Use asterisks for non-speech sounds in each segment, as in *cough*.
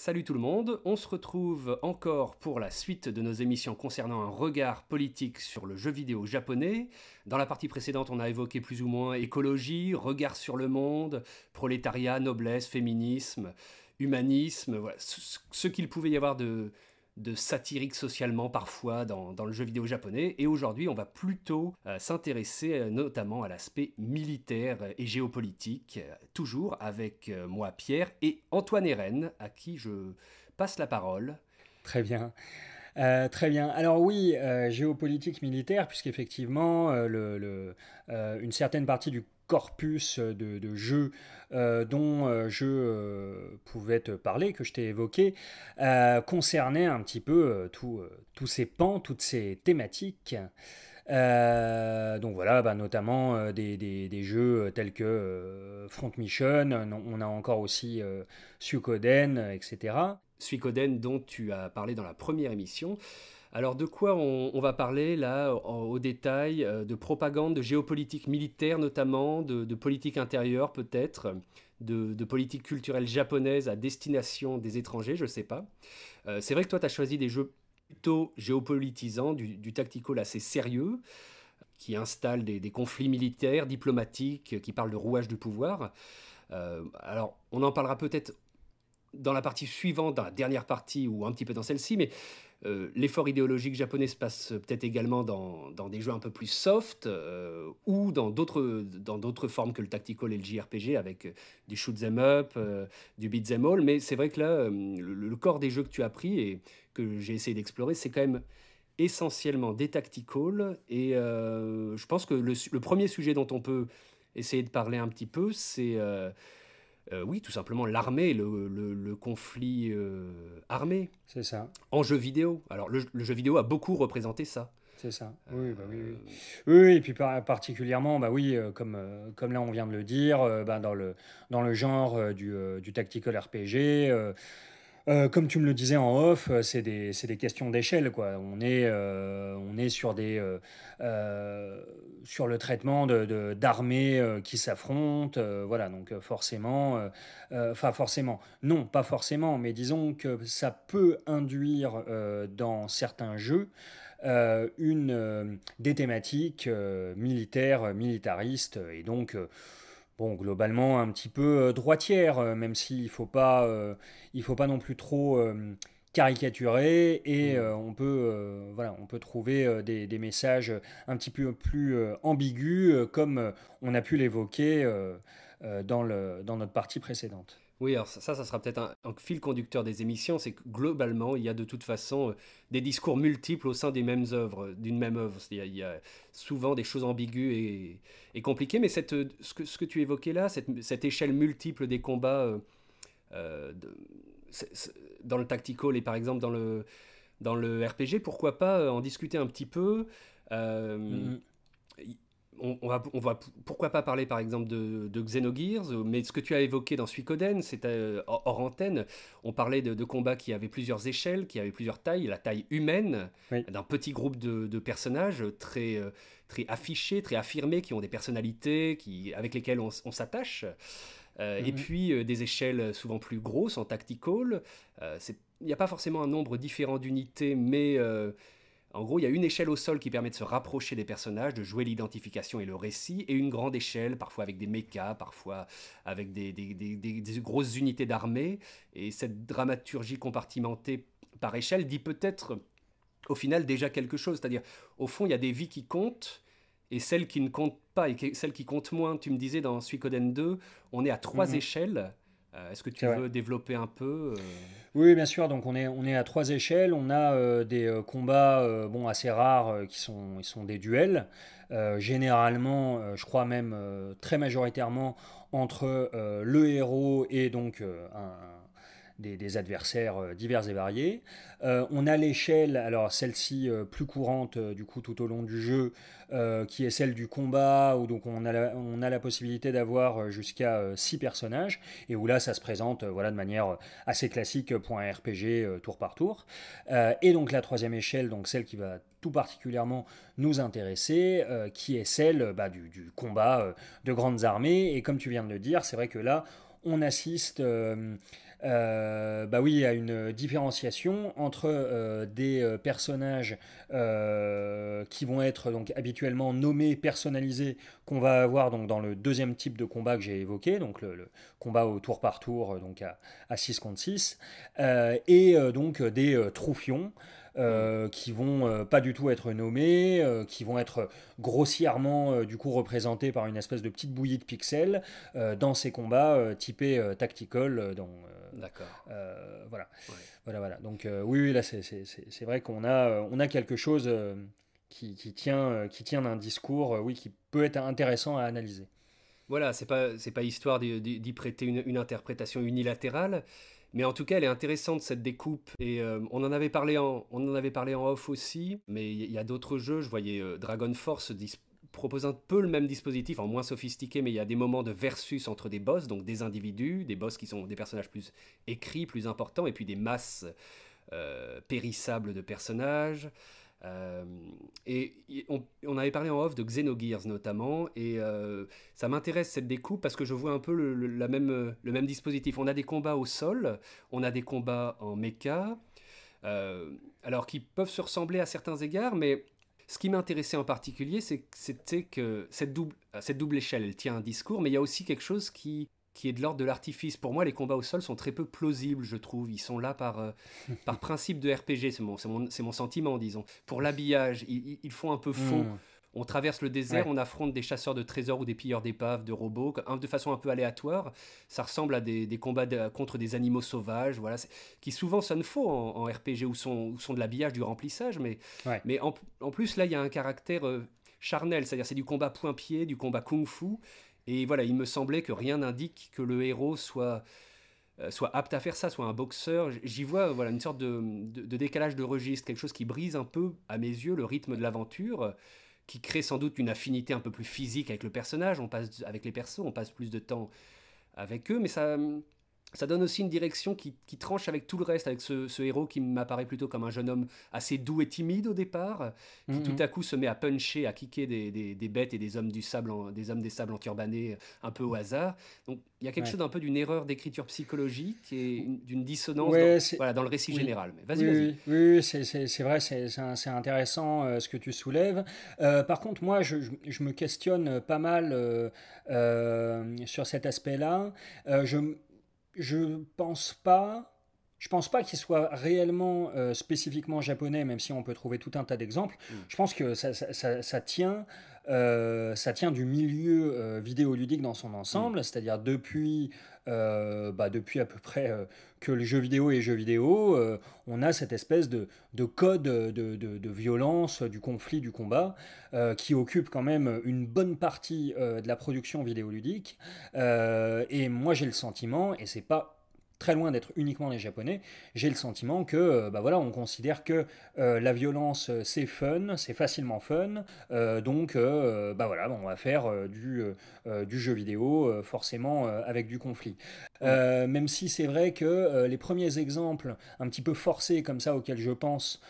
Salut tout le monde, on se retrouve encore pour la suite de nos émissions concernant un regard politique sur le jeu vidéo japonais. Dans la partie précédente, on a évoqué plus ou moins écologie, regard sur le monde, prolétariat, noblesse, féminisme, humanisme, ce qu'il pouvait y avoir de, de satirique socialement parfois dans, le jeu vidéo japonais. Et aujourd'hui, on va plutôt euh, s'intéresser euh, notamment à l'aspect militaire et géopolitique, euh, toujours avec moi Pierre et Antoine Hérène, à qui je passe la parole. Très bien. très bien. Alors oui, géopolitique militaire, puisqu'effectivement, le, une certaine partie du corpus de, jeux euh, dont euh, je euh, pouvais te parler, que je t'ai évoqué, concernait un petit peu tous ces pans, toutes ces thématiques. donc voilà, bah, notamment des, jeux tels que Front Mission, on a encore aussi Suikoden, etc. Suikoden dont tu as parlé dans la première émission. Alors de quoi on, va parler là au, détail euh, De propagande, de géopolitique militaire notamment, de, politique intérieure peut-être, de, politique culturelle japonaise à destination des étrangers, je ne sais pas. Euh, c'est vrai que toi tu as choisi des jeux plutôt géopolitisants, du, tactical assez sérieux qui installe des, conflits militaires, diplomatiques, qui parlent de rouage du pouvoir. Euh, alors, on en parlera peut-être dans la partie suivante, dans la dernière partie ou un petit peu dans celle-ci, mais euh, l'effort idéologique japonais se passe peut-être également dans, dans, des jeux un peu plus soft euh, ou dans d'autres formes que le tactical et le JRPG avec euh, du shoot them up, du beat all. Mais c'est vrai que là, le, corps des jeux que tu as pris et que j'ai essayé d'explorer, c'est quand même essentiellement des tacticals. Et je pense que le, premier sujet dont on peut essayer de parler un petit peu, c'est euh, oui, tout simplement l'armée, le, le, conflit euh, armé. C'est ça. En jeu vidéo. Alors, le, jeu vidéo a beaucoup représenté ça. C'est ça. Euh, bah oui, oui, oui. oui, et puis particulièrement, bah oui, comme, comme là on vient de le dire, bah, dans, le, dans le genre du, du tactical RPG, euh, comme tu me le disais en off, euh, c'est des, questions d'échelle. Quoi. On, est, euh, sur, des, sur le traitement d'armées qui s'affrontent. voilà, donc forcément, enfin forcément, non, pas forcément, mais disons que ça peut induire dans certains jeux une, des thématiques militaires, militaristes, et donc bon, globalement un petit peu euh, droitière, euh, même s'il ne faut, pas, euh, il faut pas non plus trop caricaturer et mmh. on, peut, voilà, on peut trouver des, des, messages un petit peu plus ambigus comme on a pu l'évoquer dans, le, dans notre partie précédente. Oui, alors ça, ça sera peut-être un, fil conducteur des émissions, c'est que globalement, il y a de toute façon euh, des discours multiples au sein des mêmes œuvres, euh, d'une même œuvre. Il y, a, souvent des choses ambiguës et, compliquées, mais cette, euh, ce, que, ce, que, tu évoquais là, cette, échelle multiple des combats dans le tactical et par exemple dans le, dans le RPG, pourquoi pas en discuter un petit peu mm-hmm on, va, pourquoi pas parler par exemple de, de, Xenogears, euh, mais ce que tu as évoqué dans Suikoden, c'est euh, hors antenne, on parlait de, combats qui avaient plusieurs échelles, qui avaient plusieurs tailles, la taille humaine d'un petit groupe de, personnages très, euh, très affichés, très affirmés, qui ont des personnalités, qui, avec lesquelles on, s'attache. Et mm-hmm. puis des échelles souvent plus grosses en tactical. Il n'y a pas forcément un nombre différent d'unités, mais en gros, il y a une échelle au sol qui permet de se rapprocher des personnages, de jouer l'identification et le récit, et une grande échelle, parfois avec des mécas, parfois avec des, grosses unités d'armée. Et cette dramaturgie compartimentée par échelle dit peut-être au final déjà quelque chose. C'est-à-dire, au fond, il y a des vies qui comptent et celles qui ne comptent pas, et celles qui comptent moins. Tu me disais dans Suikoden 2, on est à trois mhm. échelles. Euh, est-ce que tu veux développer un peu euh Oui, bien sûr. Donc on est, on est à trois échelles. On a euh, des combats bon, assez rares qui sont, ils sont des duels. généralement, je crois même très majoritairement entre le héros et donc un des, adversaires euh, divers et variés. Euh, on a l'échelle, alors celle-ci euh, plus courante du coup tout au long du jeu, qui est celle du combat, où donc on a la, on a la possibilité d'avoir jusqu'à six personnages, et où là ça se présente voilà, de manière assez classique point RPG tour par tour. et donc la troisième échelle, donc celle qui va tout particulièrement nous intéresser, qui est celle bah, du, combat de grandes armées. Et comme tu viens de le dire, c'est vrai que là, on assiste euh, bah oui, il y a une différenciation entre euh, des euh, personnages qui vont être donc habituellement nommés, personnalisés, qu'on va avoir donc dans le deuxième type de combat que j'ai évoqué, donc le, combat au tour par tour, donc à, 6 contre 6, et donc des troufions. Euh, mm. qui vont pas du tout être nommés, qui vont être grossièrement du coup représentés par une espèce de petite bouillie de pixels dans ces combats typés tactical dans, D'accord. Euh, voilà. voilà. Voilà, Donc, euh, oui, là, c'est vrai qu'on a, euh, on a quelque chose qui, tient, qui tient d'un discours, oui, qui peut être intéressant à analyser. Voilà, c'est pas, pas histoire d'y prêter une, interprétation unilatérale. Mais en tout cas, elle est intéressante cette découpe. Et on en avait parlé en, on en avait parlé en off aussi. Mais il y, a d'autres jeux. Je voyais Dragon Force propose un peu le même dispositif, en moins sophistiqué, mais il y a des moments de versus entre des boss, donc des individus, des boss qui sont des personnages plus écrits, plus importants, et puis des masses euh, périssables de personnages. Euh, et on, avait parlé en off de Xenogears notamment, et euh, ça m'intéresse cette découpe parce que je vois un peu le, même, le même dispositif. On a des combats au sol, on a des combats en méca, alors qui peuvent se ressembler à certains égards, mais ce qui m'intéressait en particulier, c'était que cette double, cette double échelle, elle tient un discours, mais il y a aussi quelque chose qui, est de l'ordre de l'artifice. Pour moi, les combats au sol sont très peu plausibles, je trouve. Ils sont là par, euh, *laughs* principe de RPG, c'est mon, sentiment, disons. Pour l'habillage, ils, font un peu faux. Hmm. On traverse le désert, on affronte des chasseurs de trésors ou des pilleurs d'épaves, de robots, de façon un peu aléatoire. Ça ressemble à des, combats contre des animaux sauvages, voilà, qui souvent sonnent faux en, en RPG ou sont, sont, de l'habillage, du remplissage. Mais, mais en, plus, là, il y a un caractère euh, charnel, c'est-à-dire c'est du combat point-pied, du combat kung-fu. Et voilà, il me semblait que rien n'indique que le héros soit euh, soit apte à faire ça, soit un boxeur. J'y vois euh, voilà, une sorte de, décalage de registre, quelque chose qui brise un peu, à mes yeux, le rythme de l'aventure qui crée sans doute une affinité un peu plus physique avec le personnage. On passe avec les persos, on passe plus de temps avec eux, mais ça, ça donne aussi une direction qui, tranche avec tout le reste, avec ce, héros qui m'apparaît plutôt comme un jeune homme assez doux et timide au départ, qui mhm. tout à coup se met à puncher, à kicker des, bêtes et des hommes du sable, des hommes des sables enturbanés euh, un peu au hasard. Donc il y a quelque chose d'un peu d'une erreur d'écriture psychologique et d'une dissonance dans, voilà, dans, le récit général. Mais vas-y, vas y oui c'est vrai, c'est intéressant euh, ce que tu soulèves. Euh, par contre, moi, je, me questionne pas mal sur cet aspect-là. je je pense pas. Je pense pas qu'il soit réellement euh, spécifiquement japonais, même si on peut trouver tout un tas d'exemples. Mm. Je pense que ça, tient, euh, ça tient du milieu euh, vidéoludique dans son ensemble, mm. c'est-à-dire depuis euh, bah depuis à peu près euh, que le jeu vidéo est jeu vidéo, euh, on a cette espèce de, code de, de, violence, du conflit, du combat, qui occupe quand même une bonne partie de la production vidéoludique. et moi j'ai le sentiment, et c'est pas très loin d'être uniquement les Japonais, j'ai le sentiment que, euh, bah voilà, on considère que euh, la violence euh, c'est fun, c'est facilement fun, donc bah voilà, on va faire du, du jeu vidéo forcément avec du conflit. même si c'est vrai que les premiers exemples un petit peu forcés comme ça auxquels je pense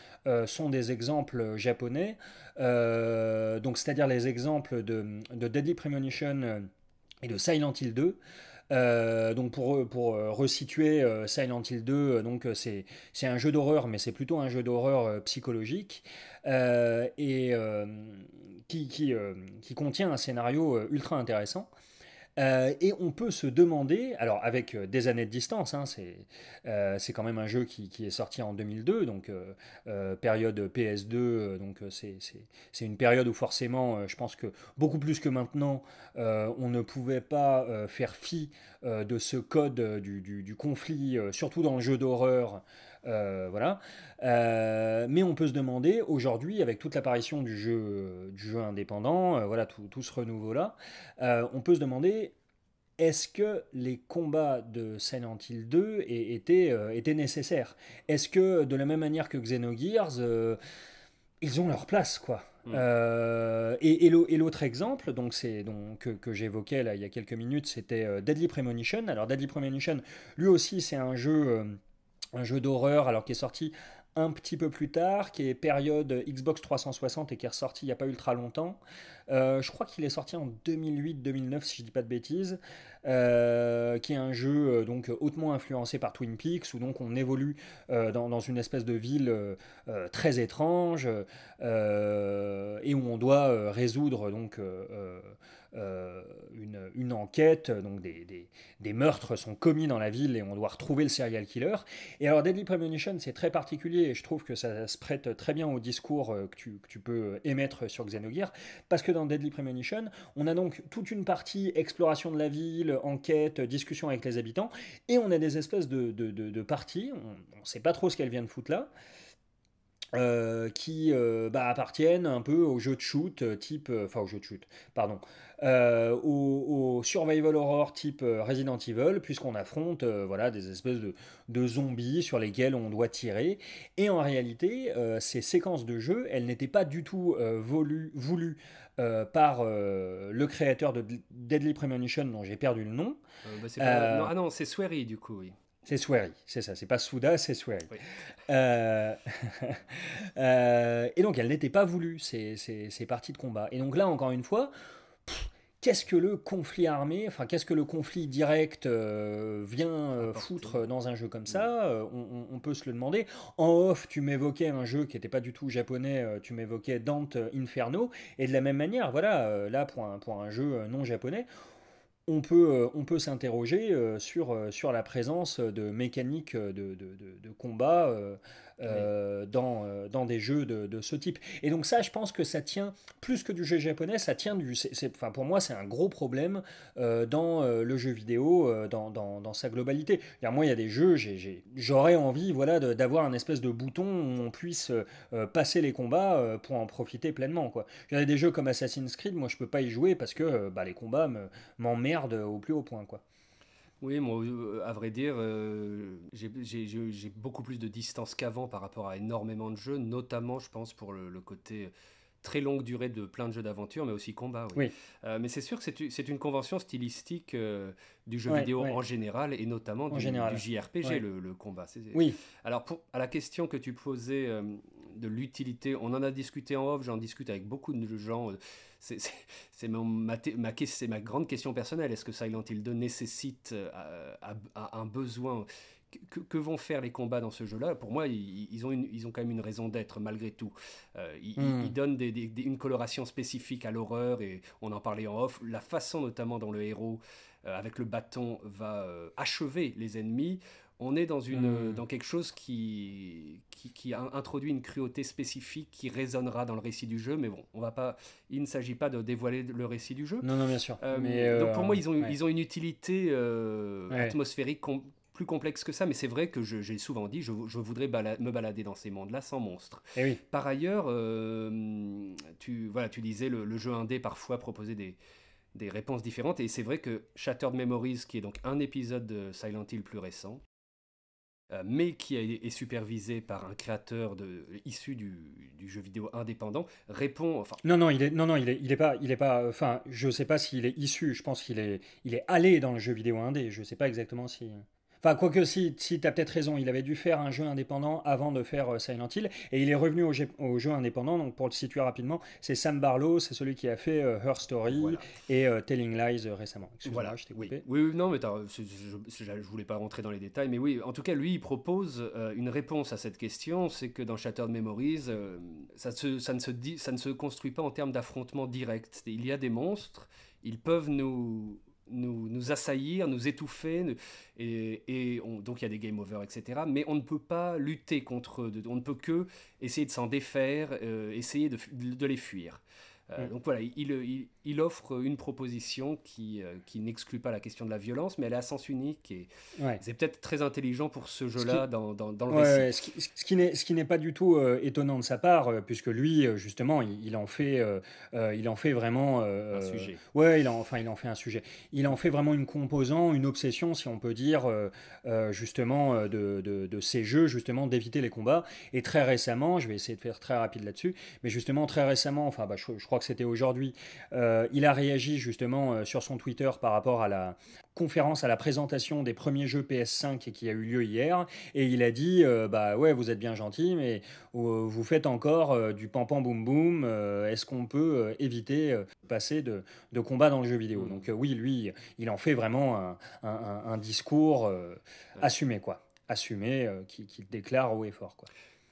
sont des exemples japonais, donc c'est-à-dire les exemples de, de Deadly Premonition et de Silent Hill 2, euh, donc pour, euh, resituer euh, Silent Hill 2, donc c'est, un jeu d'horreur, mais c'est plutôt un jeu d'horreur psychologique et qui, contient un scénario ultra intéressant. Euh, et on peut se demander, alors avec euh, des années de distance, hein, euh, c'est quand même un jeu qui, qui, est sorti en 2002, donc période PS2, donc c'est une période où forcément, je pense que beaucoup plus que maintenant, on ne pouvait pas faire fi de ce code du conflit, surtout dans le jeu d'horreur. Euh, voilà. Euh, mais on peut se demander aujourd'hui, avec toute l'apparition du jeu, du jeu indépendant, euh, voilà tout, tout ce renouveau-là, on peut se demander est-ce que les combats de Silent Hill 2 étaient, étaient nécessaires Est-ce que, de la même manière que Xenogears, ils ont leur place, quoi. Mm. et, et l'autre exemple, donc c'est donc que, que j'évoquais là il y a quelques minutes, c'était Deadly Premonition. Alors Deadly Premonition, lui aussi, c'est un jeu un jeu d'horreur, alors qui est sorti un petit peu plus tard, qui est période Xbox 360 et qui est ressorti il n'y a pas ultra longtemps. Euh, je crois qu'il est sorti en 2008-2009, si je dis pas de bêtises. Euh, qui est un jeu euh, donc hautement influencé par Twin Peaks, où donc on évolue euh, dans, une espèce de ville très étrange et où on doit résoudre donc une, une, enquête, donc des, des, des, meurtres sont commis dans la ville et on doit retrouver le serial killer. Et alors Deadly Premonition, c'est très particulier et je trouve que ça se prête très bien au discours que tu, que tu, peux émettre sur Xenogears, parce que dans Deadly Premonition, on a donc toute une partie exploration de la ville, enquête, discussion avec les habitants, et on a des espèces de, parties, on ne sait pas trop ce qu'elles viennent foutre là. Euh, qui euh, bah, appartiennent un peu au jeu de shoot euh, type, enfin au jeu de shoot, pardon, au, survival horror type Resident Evil, puisqu'on affronte voilà des espèces de, de, zombies sur lesquels on doit tirer. Et en réalité, ces séquences de jeu, elles n'étaient pas du tout voulues, par le créateur de Deadly Premonition, dont j'ai perdu le nom. Bah, non, ah non, c'est Swery du coup, oui. C'est Swery, c'est ça. C'est pas Souda, c'est Swery. Euh, *laughs* euh, et donc, elle n'était pas voulue, ces, ces, parties de combat. Et donc là, encore une fois, qu'est-ce que le conflit armé, enfin, qu'est-ce que le conflit direct euh, vient foutre dans un jeu comme mm. ça on, peut se le demander. En off, tu m'évoquais un jeu qui n'était pas du tout japonais, tu m'évoquais Dante Inferno. Et de la même manière, voilà, là, un, pour un jeu non japonais, on peut, euh, on peut s'interroger euh, sur, euh, sur la présence de mécaniques de, de combat euh, euh, dans, des jeux de, ce type. Et donc ça, je pense que ça tient, plus que du jeu japonais, ça tient du... enfin, pour moi, c'est un gros problème euh, dans le jeu vidéo, dans, sa globalité. moi, il y a des jeux, j'aurais envie voilà, d'avoir un espèce de bouton où on puisse passer les combats pour en profiter pleinement. Quoi. Il y a des jeux comme Assassin's Creed, moi, je peux pas y jouer parce que bah, les combats m'emmerdent au plus haut point. Quoi. Oui, moi, euh, à vrai dire, euh, j'ai beaucoup plus de distance qu'avant par rapport à énormément de jeux, notamment, je pense, pour le, côté euh, très longue durée de plein de jeux d'aventure, mais aussi combat. Oui. mais c'est sûr que c'est une convention stylistique du jeu vidéo en général, et notamment du, JRPG, le, combat. Oui. Alors, pour, à la question que tu posais de l'utilité. On en a discuté en off, j'en discute avec beaucoup de gens. C'est ma, grande question personnelle. Est-ce que Silent Hill 2 nécessite euh, un besoin que, vont faire les combats dans ce jeu-là Pour moi, ils, ont ils ont quand même une raison d'être malgré tout. Euh, hmm. ils, donnent une coloration spécifique à l'horreur et on en parlait en off. La façon notamment dont le héros euh, avec le bâton va achever les ennemis, on est hmm. dans, quelque chose qui, introduit une cruauté spécifique qui résonnera dans le récit du jeu. Mais bon, il ne s'agit pas de dévoiler le récit du jeu. Non, non, bien sûr. Euh, mais euh, donc pour moi, ils ont, une utilité euh, atmosphérique plus complexe que ça. Mais c'est vrai que j'ai souvent dit, je, voudrais me balader dans ces mondes-là sans monstres. Et eh Par ailleurs, tu, voilà, tu disais, le, le jeu indé parfois proposait des des réponses différentes et c'est vrai que Shattered Memories qui est donc un épisode de Silent Hill plus récent euh, mais qui est supervisé par un créateur de, issu du, jeu vidéo indépendant, répond. Non, non, il n'est non, non, il il est pas, il est pas. Euh, enfin, je sais pas s'il est issu. Je pense qu'il est, il est allé dans le jeu vidéo indé. Je ne sais pas exactement si. Enfin, quoique si, si as peut-être raison, il avait dû faire un jeu indépendant avant de faire euh, Silent Hill, et il est revenu au jeu, indépendant, donc pour le situer rapidement, c'est Sam Barlow, c'est celui qui a fait euh, Her Story et euh, Telling Lies récemment. Voilà, je t'ai coupé. Oui. non, mais je, je, voulais pas rentrer dans les détails, mais oui, en tout cas, lui, il propose une réponse à cette question, c'est que dans Shattered Memories, ça, ça, ne se dit, ça ne se construit pas en termes d'affrontement direct. Il y a des monstres, ils peuvent nous nous, assaillir, nous étouffer, et, donc il y a des game over, etc. Mais on ne peut pas lutter contre eux, on ne peut que essayer de s'en défaire, euh, essayer de les fuir. Euh, mm. Donc voilà, il, il, offre une proposition qui, euh, qui n'exclut pas la question de la violence, mais elle a à sens unique et c'est peut-être très intelligent pour ce jeu-là dans, dans, dans, le récit. ce qui, n'est pas du tout euh, étonnant de sa part, puisque lui, justement, il, en fait, il en fait vraiment un sujet. Ouais, il en, enfin, il en fait un sujet. Il en fait vraiment une composante, une obsession, si on peut dire, justement, de, de, de ces jeux, justement, d'éviter les combats. Et très récemment, je vais essayer de faire très rapide là-dessus, mais justement, très récemment, enfin, bah, je, je crois que c'était aujourd'hui, euh, il a réagi justement euh, sur son Twitter par rapport à la conférence, à la présentation des premiers jeux PS5 qui a eu lieu hier, et il a dit euh, bah ouais vous êtes bien gentil, mais vous faites encore du pam pam boum boum. Est-ce qu'on peut éviter de passer de, de combat dans le jeu vidéo mmh. Donc oui, lui, il en fait vraiment un, discours assumé quoi, assumé qu'il qui déclare haut et fort quoi.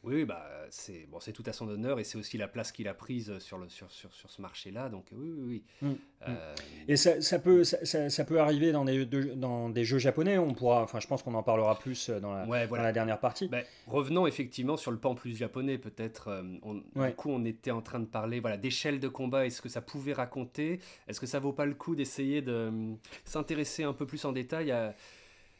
Oui, bah, c'est bon, tout à son honneur et c'est aussi la place qu'il a prise sur, le, sur, sur, sur ce marché-là. Donc, oui, oui, oui. Mmh, mmh. Euh, et ça, ça peut, ça, ça, peut arriver dans des, dans des jeux japonais. On pourra, enfin, je pense qu'on en parlera plus euh, dans la, dans la dernière partie. Ben, revenons effectivement sur le pan plus japonais, peut-être. Euh, du coup, on était en train de parler voilà, d'échelle de combat. Est-ce que ça pouvait raconter Est-ce que ça vaut pas le coup d'essayer de s'intéresser un peu plus en détail à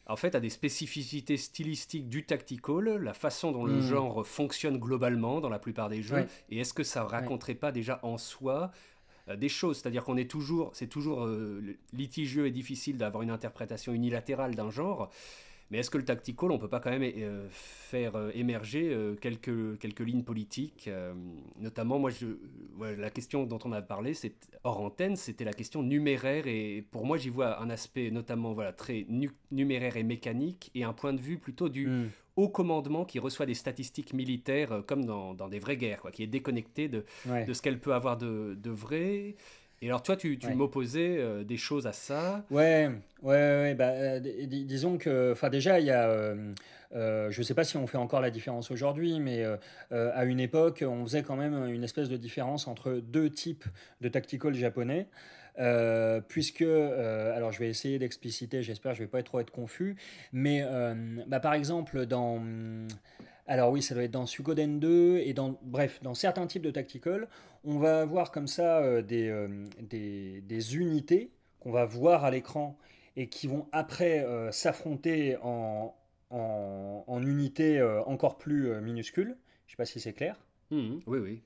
en fait, à des spécificités stylistiques du tactical, la façon dont le hmm. genre fonctionne globalement dans la plupart des jeux, et est-ce que ça raconterait pas déjà en soi euh, des choses, c'est-à-dire qu'on est toujours, c'est toujours euh, litigieux et difficile d'avoir une interprétation unilatérale d'un genre, mais est-ce que le tactical, on peut pas quand même euh, faire euh, émerger euh, quelques, quelques lignes politiques Notamment, moi, je, la question dont on a parlé, c'est hors antenne, c'était la question numéraire. Et pour moi, j'y vois un aspect notamment voilà, très numéraire et mécanique, et un point de vue plutôt du hmm. haut commandement qui reçoit des statistiques militaires comme dans, dans, des vraies guerres, quoi, qui est déconnecté de, de ce qu'elle peut avoir de, de vrai et alors, toi, tu, m'opposais euh, des choses à ça Ouais, ouais, bah, euh, disons que, enfin, déjà, il y a. Euh, je ne sais pas si on fait encore la différence aujourd'hui, mais à une époque, on faisait quand même une espèce de différence entre deux types de tactical japonais. puisque, alors je vais essayer d'expliciter, j'espère je ne vais pas trop être confus, mais bah, par exemple dans... Alors oui, ça doit être dans Sukoden 2 et dans, bref, dans certains types de tactical, on va avoir comme ça euh, euh, des, unités qu'on va voir à l'écran et qui vont après euh, s'affronter en, en, unités encore plus minuscules. Je ne sais pas si c'est clair. Mmh. oui, oui.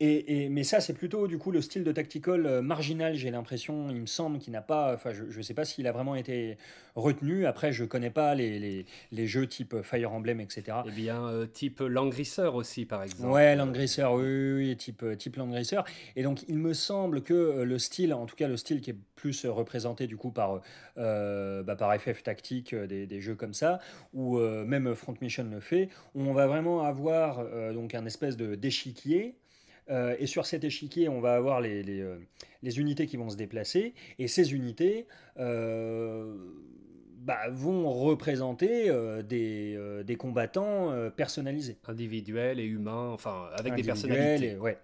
Et, et, mais ça, c'est plutôt du coup le style de tactical euh, marginal, j'ai l'impression, il me semble, qu'il n'a pas. Enfin, je ne sais pas s'il a vraiment été retenu. Après, je ne connais pas les, les, les, jeux type Fire Emblem, etc. Et eh bien, euh, type Langrisseur aussi, par exemple. Ouais, Langrisseur, oui, type, euh, type Langrisseur. Et donc, il me semble que le style, en tout cas le style qui est plus représenté du coup par, bah, par FF Tactique, des, des, jeux comme ça, ou même Front Mission le fait, où on va vraiment avoir donc un espèce de d'échiquier. Euh, et sur cet échiquier, on va avoir euh, les, unités qui vont se déplacer. Et ces unités euh, bah, vont représenter des, combattants personnalisés. Individuels et humains, enfin, avec des personnalités. ouais.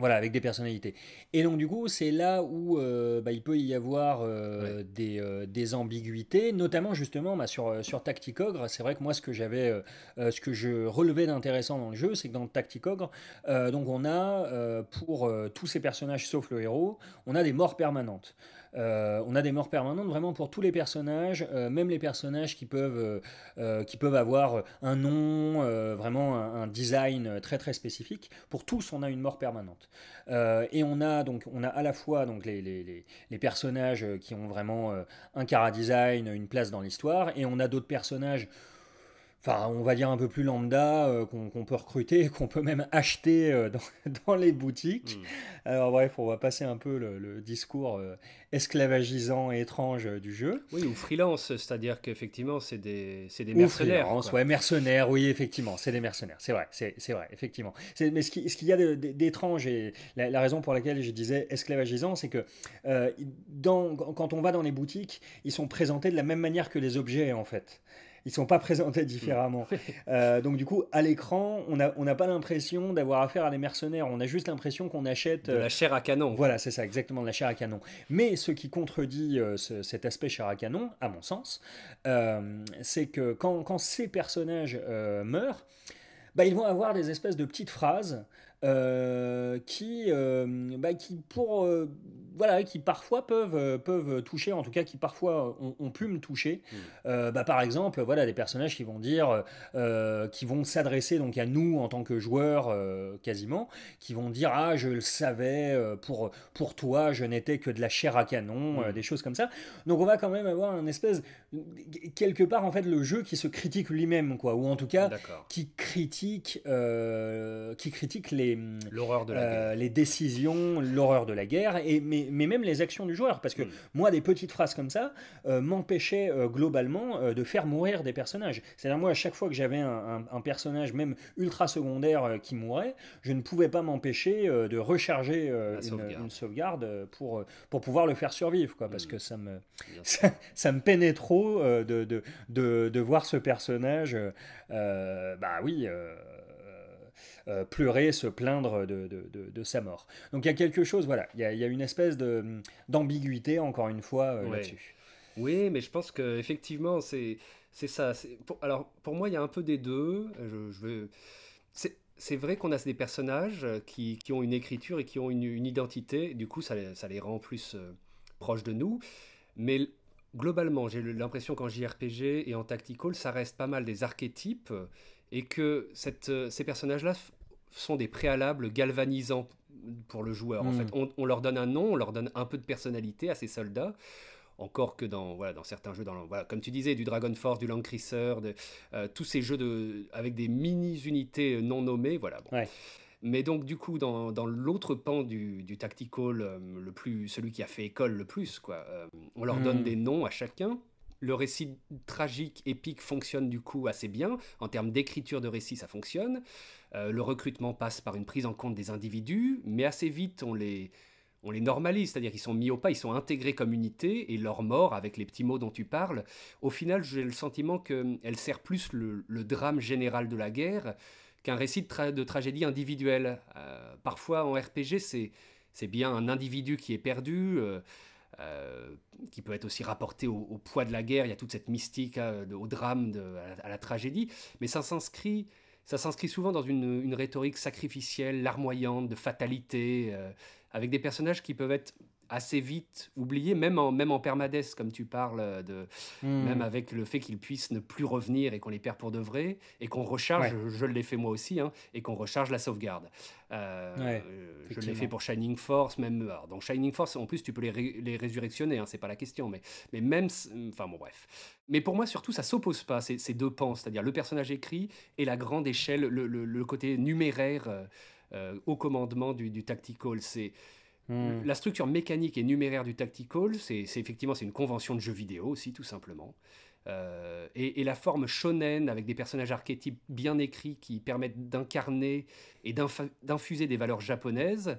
Voilà, avec des personnalités. Et donc, du coup, c'est là où euh, bah, il peut y avoir euh, euh, des, ambiguïtés, notamment justement bah, sur, sur Tacticogre. C'est vrai que moi, ce que j'avais, ce que je relevais d'intéressant dans le jeu, c'est que dans Tacticogre, donc on a pour tous ces personnages sauf le héros, on a des morts permanentes. Euh, on a des morts permanentes vraiment pour tous les personnages, euh, même les personnages qui peuvent, euh, qui peuvent avoir un nom, vraiment un, design très très spécifique. Pour tous, on a une mort permanente. et on a donc on a à la fois donc les, les, les personnages qui ont vraiment un chara-design, une place dans l'histoire, et on a d'autres personnages enfin on va dire un peu plus lambda, euh, qu'on peut recruter, *laughs* qu'on peut même acheter euh, *laughs* dans, les boutiques. Hmm. Alors bref, on va passer un peu le, discours euh, esclavagisant et étrange du jeu. Oui, ou freelance, c'est-à-dire qu'effectivement c'est des, mercenaires. Ou freelance, ouais, mercenaires, oui, effectivement, c'est des mercenaires, c'est vrai, c'est vrai, effectivement. Mais ce qu'il y a d'étrange, et la, raison pour laquelle je disais esclavagisant, c'est que quand on va dans les boutiques, ils sont présentés de la même manière que les objets en fait ils sont pas présentés mm. différemment. *laughs* Euh, donc du coup, à l'écran, on n'a on pas l'impression d'avoir affaire à des mercenaires, on a juste l'impression qu'on achète... De la chair à canon. Voilà, c'est ça, exactement, de la chair à canon. Mais ce qui contredit euh, cet aspect chair à canon, à mon sens, euh, c'est que quand, ces personnages meurent, bah, ils vont avoir des espèces de petites phrases euh, qui, euh, bah, qui pour euh, voilà, qui parfois peuvent peuvent toucher, en tout cas qui parfois ont, pu me toucher. Hmm. bah, par exemple, voilà, des personnages qui vont dire, qui vont s'adresser donc à nous en tant que joueurs quasiment, qui vont dire ah je le savais pour pour toi je n'étais que de la chair à canon, hmm. des choses comme ça. Donc on va quand même avoir un espèce quelque part en fait le jeu qui se critique lui-même quoi, ou en tout cas qui critique qui critique les les, l'horreur de euh, les décisions, l'horreur de la guerre, et, mais, même les actions du joueur. Parce que hmm. moi, des petites phrases comme ça euh, m'empêchaient euh, globalement de faire mourir des personnages. C'est-à-dire, moi, à chaque fois que j'avais un, personnage, même ultra secondaire, qui mourait, je ne pouvais pas m'empêcher de recharger une sauvegarde. pour, pour pouvoir le faire survivre. Quoi, parce hmm. que ça me, *laughs* ça, me peinait trop de de, de, de, voir ce personnage, bah oui euh, pleurer, se plaindre de, sa mort. Donc il y a quelque chose, voilà, il y a, une espèce mm, d'ambiguïté, encore une fois, euh, là-dessus. Oui, mais je pense qu'effectivement, c'est ça. alors pour moi, il y a un peu des deux. Je, veux... C'est vrai qu'on a des personnages qui, ont une écriture et qui ont une, identité, du coup, ça, ça les rend plus euh, proches de nous. Mais globalement, j'ai l'impression qu'en JRPG et en Tactical, ça reste pas mal des archétypes et que cette, ces personnages-là sont des préalables galvanisants pour le joueur. En hmm. fait, on, leur donne un nom, on leur donne un peu de personnalité à ces soldats. Encore que dans, dans certains jeux, dans, voilà, comme tu disais, du Dragon Force, du Lancreaser, euh, tous ces jeux de, avec des mini-unités euh, non nommées, voilà. Mais donc, du coup, dans, l'autre pan du, du tactical, euh, le plus, celui qui a fait école le plus, quoi, on leur hmm. donne des noms à chacun le récit tragique, épique fonctionne du coup assez bien. En termes d'écriture de récit, ça fonctionne. Euh, le recrutement passe par une prise en compte des individus, mais assez vite, on les, on les normalise, c'est-à-dire qu'ils sont mis au pas, ils sont intégrés comme unité, et leur mort, avec les petits mots dont tu parles, au final, j'ai le sentiment qu'elle sert plus le, drame général de la guerre qu'un récit de, tragédie individuelle. Euh, parfois, en RPG, c'est bien un individu qui est perdu. Euh, euh, qui peut être aussi rapporté au, poids de la guerre. Il y a toute cette mystique hein, au drame, à, la, tragédie. Mais ça s'inscrit, ça s'inscrit souvent dans une, rhétorique sacrificielle, larmoyante, de fatalité, euh, avec des personnages qui peuvent être assez vite oublié, même en, même en comme tu parles, euh, de, hmm. même avec le fait qu'ils puissent ne plus revenir et qu'on les perd pour de vrai, et qu'on recharge, je, l'ai fait moi aussi, hein, et qu'on recharge la sauvegarde. Euh, euh, je l'ai fait pour Shining Force, même. Donc Shining Force, en plus, tu peux les, les résurrectionner, hein, c'est pas la question, mais, mais même. Hmm, enfin bon, bref. Mais pour moi, surtout, ça s'oppose pas, ces, ces, deux pans, c'est-à-dire le personnage écrit et la grande échelle, le, côté numéraire. au commandement du, du tactical. C'est Mmh. La structure mécanique et numéraire du tactical, c'est effectivement c'est une convention de jeu vidéo aussi, tout simplement. Euh, et, et, la forme shonen avec des personnages archétypes bien écrits qui permettent d'incarner et d'infuser des valeurs japonaises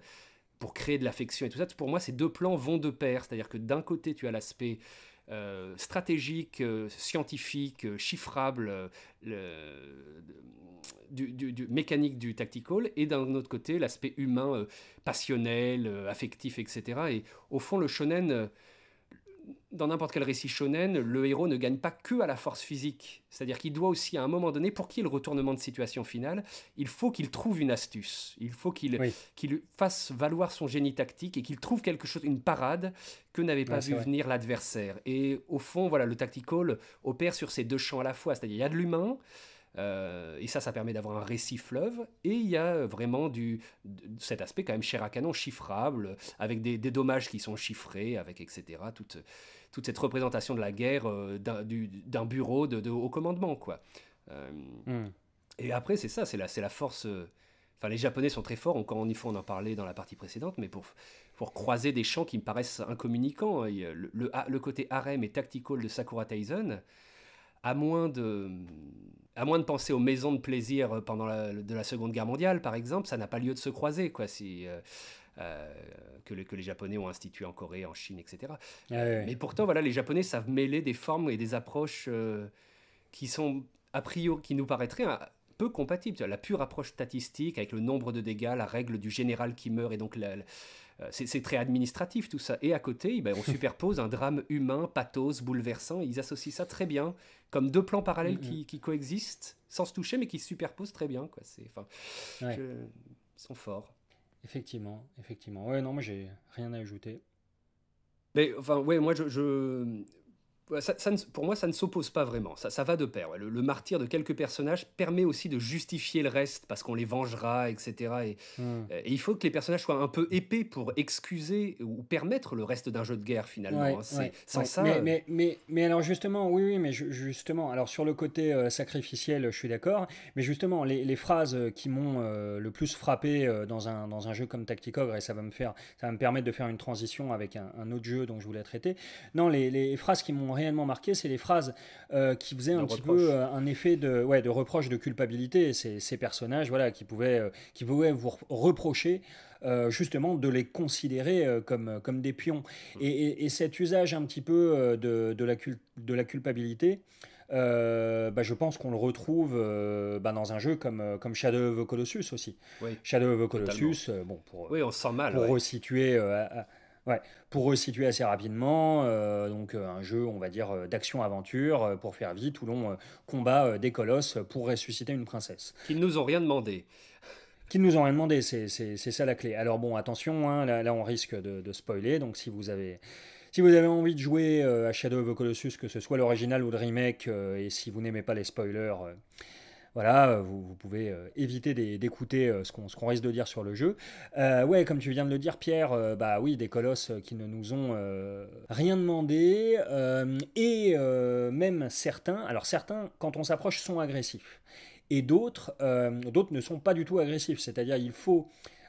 pour créer de l'affection et tout ça, pour moi, ces deux plans vont de pair. C'est-à-dire que d'un côté, tu as l'aspect euh, stratégique, euh, scientifique, euh, chiffrable, du, mécanique du tactical, et d'un autre côté l'aspect humain, passionnel, affectif, etc. Et au fond, le shonen dans n'importe quel récit shonen, le héros ne gagne pas que à la force physique. C'est-à-dire qu'il doit aussi, à un moment donné, pour qu'il y ait le retournement de situation finale, il faut qu'il trouve une astuce. Il faut qu'il fasse valoir son génie tactique et qu'il trouve quelque chose, une parade que n'avait pas vu venir l'adversaire. Et au fond, voilà, le tactical opère sur ces deux champs à la fois. C'est-à-dire il y a de l'humain, euh, et ça, ça permet d'avoir un récit fleuve. Et il y a vraiment cet aspect quand même cher à canon, chiffrable, avec des, dommages qui sont chiffrés, avec etc. Toute, cette représentation de la guerre euh, d'un bureau de, haut commandement, euh, hmm. Et après, c'est ça, c'est la, force. Enfin, les Japonais sont très forts, encore une fois, on en parlait dans la partie précédente, mais pour, croiser des champs qui me paraissent incommunicants. Hein. Le, le, le côté harem et tactical de Sakura Taisen, à moins de à moins de penser aux maisons de plaisir pendant la, de la Seconde Guerre mondiale, par exemple, ça n'a pas lieu de se croiser, quoi, si, euh, euh, que, que, les Japonais ont institué en Corée, en Chine, etc. Mais pourtant, voilà, les Japonais savent mêler des formes et des approches euh, qui sont, a priori, qui nous paraîtraient peu compatibles. La pure approche statistique avec le nombre de dégâts, la règle du général qui meurt et donc euh, c'est très administratif tout ça. Et à côté, eh ben, on *laughs* superpose un drame humain, pathos, bouleversant. ils associent ça très bien, comme deux plans parallèles mm, mm. qui, coexistent sans se toucher, mais qui se superposent très bien. Quoi. c'est Ils sont forts. Effectivement, effectivement. Ouais, non, moi j'ai rien à ajouter. Mais enfin, ouais, moi je, je, pour moi, ça ne s'oppose pas vraiment, ça, ça va de pair. Le, martyre martyr de quelques personnages permet aussi de justifier le reste parce qu'on les vengera, etc. Hmm. Et, il faut que les personnages soient un peu épais pour excuser ou permettre le reste d'un jeu de guerre finalement. Hein. c'est sans ça. Euh, mais, mais, mais, alors justement, oui, oui, mais justement, alors sur le côté euh, sacrificiel, je suis d'accord, mais justement, les, phrases euh, qui m'ont le plus frappé dans, un, dans un jeu comme Ogre et ça va me faire, ça me permettre de faire une transition avec un, un autre jeu dont je voulais traiter. Non, les, les phrases qui m'ont réellement marqué, c'est les phrases euh, qui faisaient un petit peu euh, un effet de, ouais, de reproche, de culpabilité. Ces, personnages voilà, qui, pouvaient, euh, qui pouvaient vous reprocher justement de les considérer comme, comme des pions. Mm. Et, cet usage un petit peu de, la, de la culpabilité, bah, je pense qu'on le retrouve bah, dans un jeu comme, comme Shadow of Colossus aussi. Shadow of Colossus, bon, pour, on resituer Ouais. Pour resituer assez rapidement, euh, donc euh, un jeu, on va dire, euh, d'action-aventure, pour faire vite, où l'on combat des colosses pour ressusciter une princesse. Qui ne nous ont rien demandé. Qui ne nous ont rien demandé, c'est ça la clé. Alors bon, attention, hein, là, on risque de, spoiler, donc si vous avez... Si vous avez envie de jouer à Shadow of the Colossus, que ce soit l'original ou le remake, et si vous n'aimez pas les spoilers, voilà, euh, vous, pouvez euh, éviter d'écouter euh, ce qu'on risque de dire sur le jeu. ouais, comme tu viens de le dire, Pierre, bah oui, des colosses qui ne nous ont rien demandé. et même certains, alors certains, quand on s'approche, sont agressifs. Et d'autres, d'autres ne sont pas du tout agressifs. C'est-à-dire, il faut.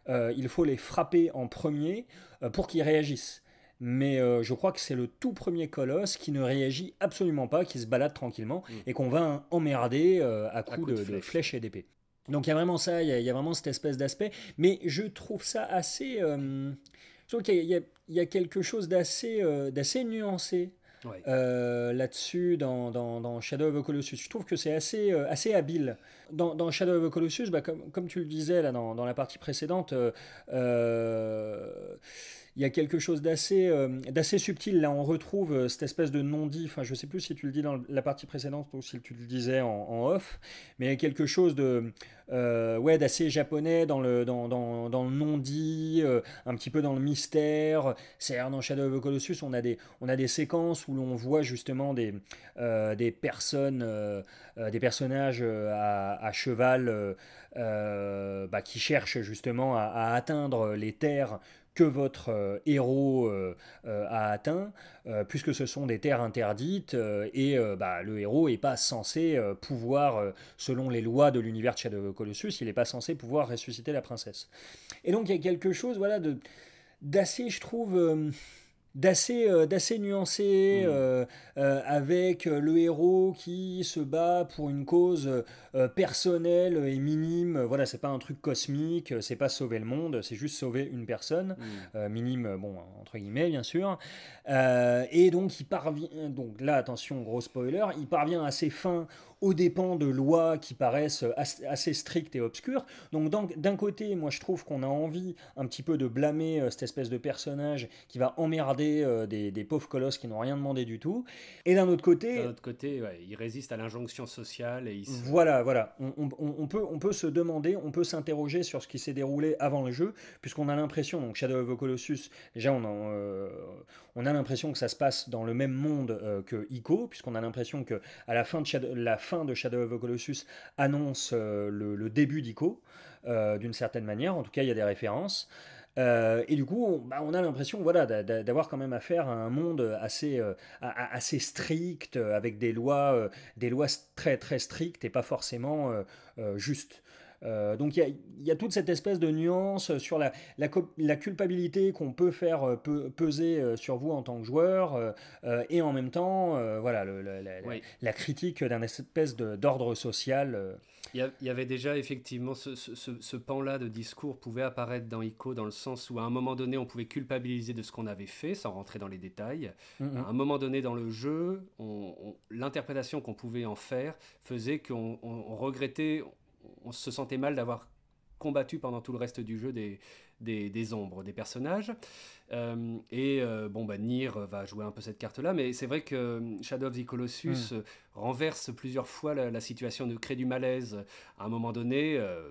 il faut les frapper en premier pour qu'ils réagissent mais euh, je crois que c'est le tout premier colosse qui ne réagit absolument pas, qui se balade tranquillement mm. et qu'on va emmerder euh, à coups coup de, flèches et d'épées. Donc il y a vraiment ça, il y, a vraiment cette espèce d'aspect, mais je trouve ça assez. Euh, je trouve qu'il y, a quelque chose d'assez d'assez nuancé. là-dessus dans, Shadow of the Colossus. Je trouve que c'est assez, assez habile. Dans, Shadow of the Colossus, bah, comme, tu le disais là, dans, la partie précédente, euh, il y a quelque chose d'assez euh, d'assez subtil. Là, on retrouve euh, cette espèce de non-dit. Enfin, je ne sais plus si tu le dis dans la partie précédente ou si tu le disais en, off, mais il y a quelque chose de euh, ouais d'assez japonais dans le dans, dans, dans le non-dit, un petit peu dans le mystère. C'est dans Shadow of the Colossus, on a des on a des séquences où l'on voit justement des des personnes, des personnages à, cheval bah, qui cherchent justement à, à atteindre les terres votre euh, héros euh, euh, a atteint, puisque ce sont des terres interdites, et bah, le héros n'est pas censé pouvoir, selon les lois de l'univers de Shadow Colossus, il n'est pas censé pouvoir ressusciter la princesse. Et donc il y a quelque chose voilà, de, d'assez, je trouve d'assez euh, d'assez nuancé mmh. euh, euh, avec le héros qui se bat pour une cause personnelle et minime voilà c'est pas un truc cosmique c'est pas sauver le monde c'est juste sauver une personne mmh. minime bon entre guillemets bien sûr euh, et donc, il parvient, donc là, attention, gros spoiler, il parvient à ses fins aux dépens de lois qui paraissent assez strictes et obscures. Donc, d'un côté, moi, je trouve qu'on a envie un petit peu de blâmer euh, cette espèce de personnage qui va emmerder euh, des, pauvres colosses qui n'ont rien demandé du tout. Et d'un autre côté. D'un autre côté, il résiste à l'injonction sociale et il Voilà, voilà. On, peut, on peut se demander, on peut s'interroger sur ce qui s'est déroulé avant le jeu, puisqu'on a l'impression, donc Shadow of the Colossus, déjà, on on a l'impression l'impression que ça se passe dans le même monde euh, que Ico, puisqu'on a l'impression que à la fin de, Shadow, la fin de Shadow of the Colossus annonce euh, le, début d'Ico, euh, d'une certaine manière. En tout cas, il y a des références. et du coup, on, bah, a l'impression voilà, d'avoir quand même affaire à un monde assez, assez strict, avec des lois, des lois très très strictes et pas forcément justes. Euh, donc il y, a, toute cette espèce de nuance sur la, culpabilité qu'on peut faire euh, peser euh, sur vous en tant que joueur et en même temps voilà la, critique d'un espèce d'ordre social. Il y, avait déjà effectivement ce, pan-là de discours pouvait apparaître dans ICO dans le sens où à un moment donné on pouvait culpabiliser de ce qu'on avait fait sans rentrer dans les détails. Mm-hmm. À un moment donné dans le jeu, l'interprétation qu'on pouvait en faire faisait qu'on regrettait, on se sentait mal d'avoir combattu pendant tout le reste du jeu des, des, ombres, des personnages. Euh, et euh, bon, bah, Nier va jouer un peu cette carte-là, mais c'est vrai que Shadow of the Colossus hmm. euh, renverse plusieurs fois la, situation, de crée du malaise. À un moment donné, euh,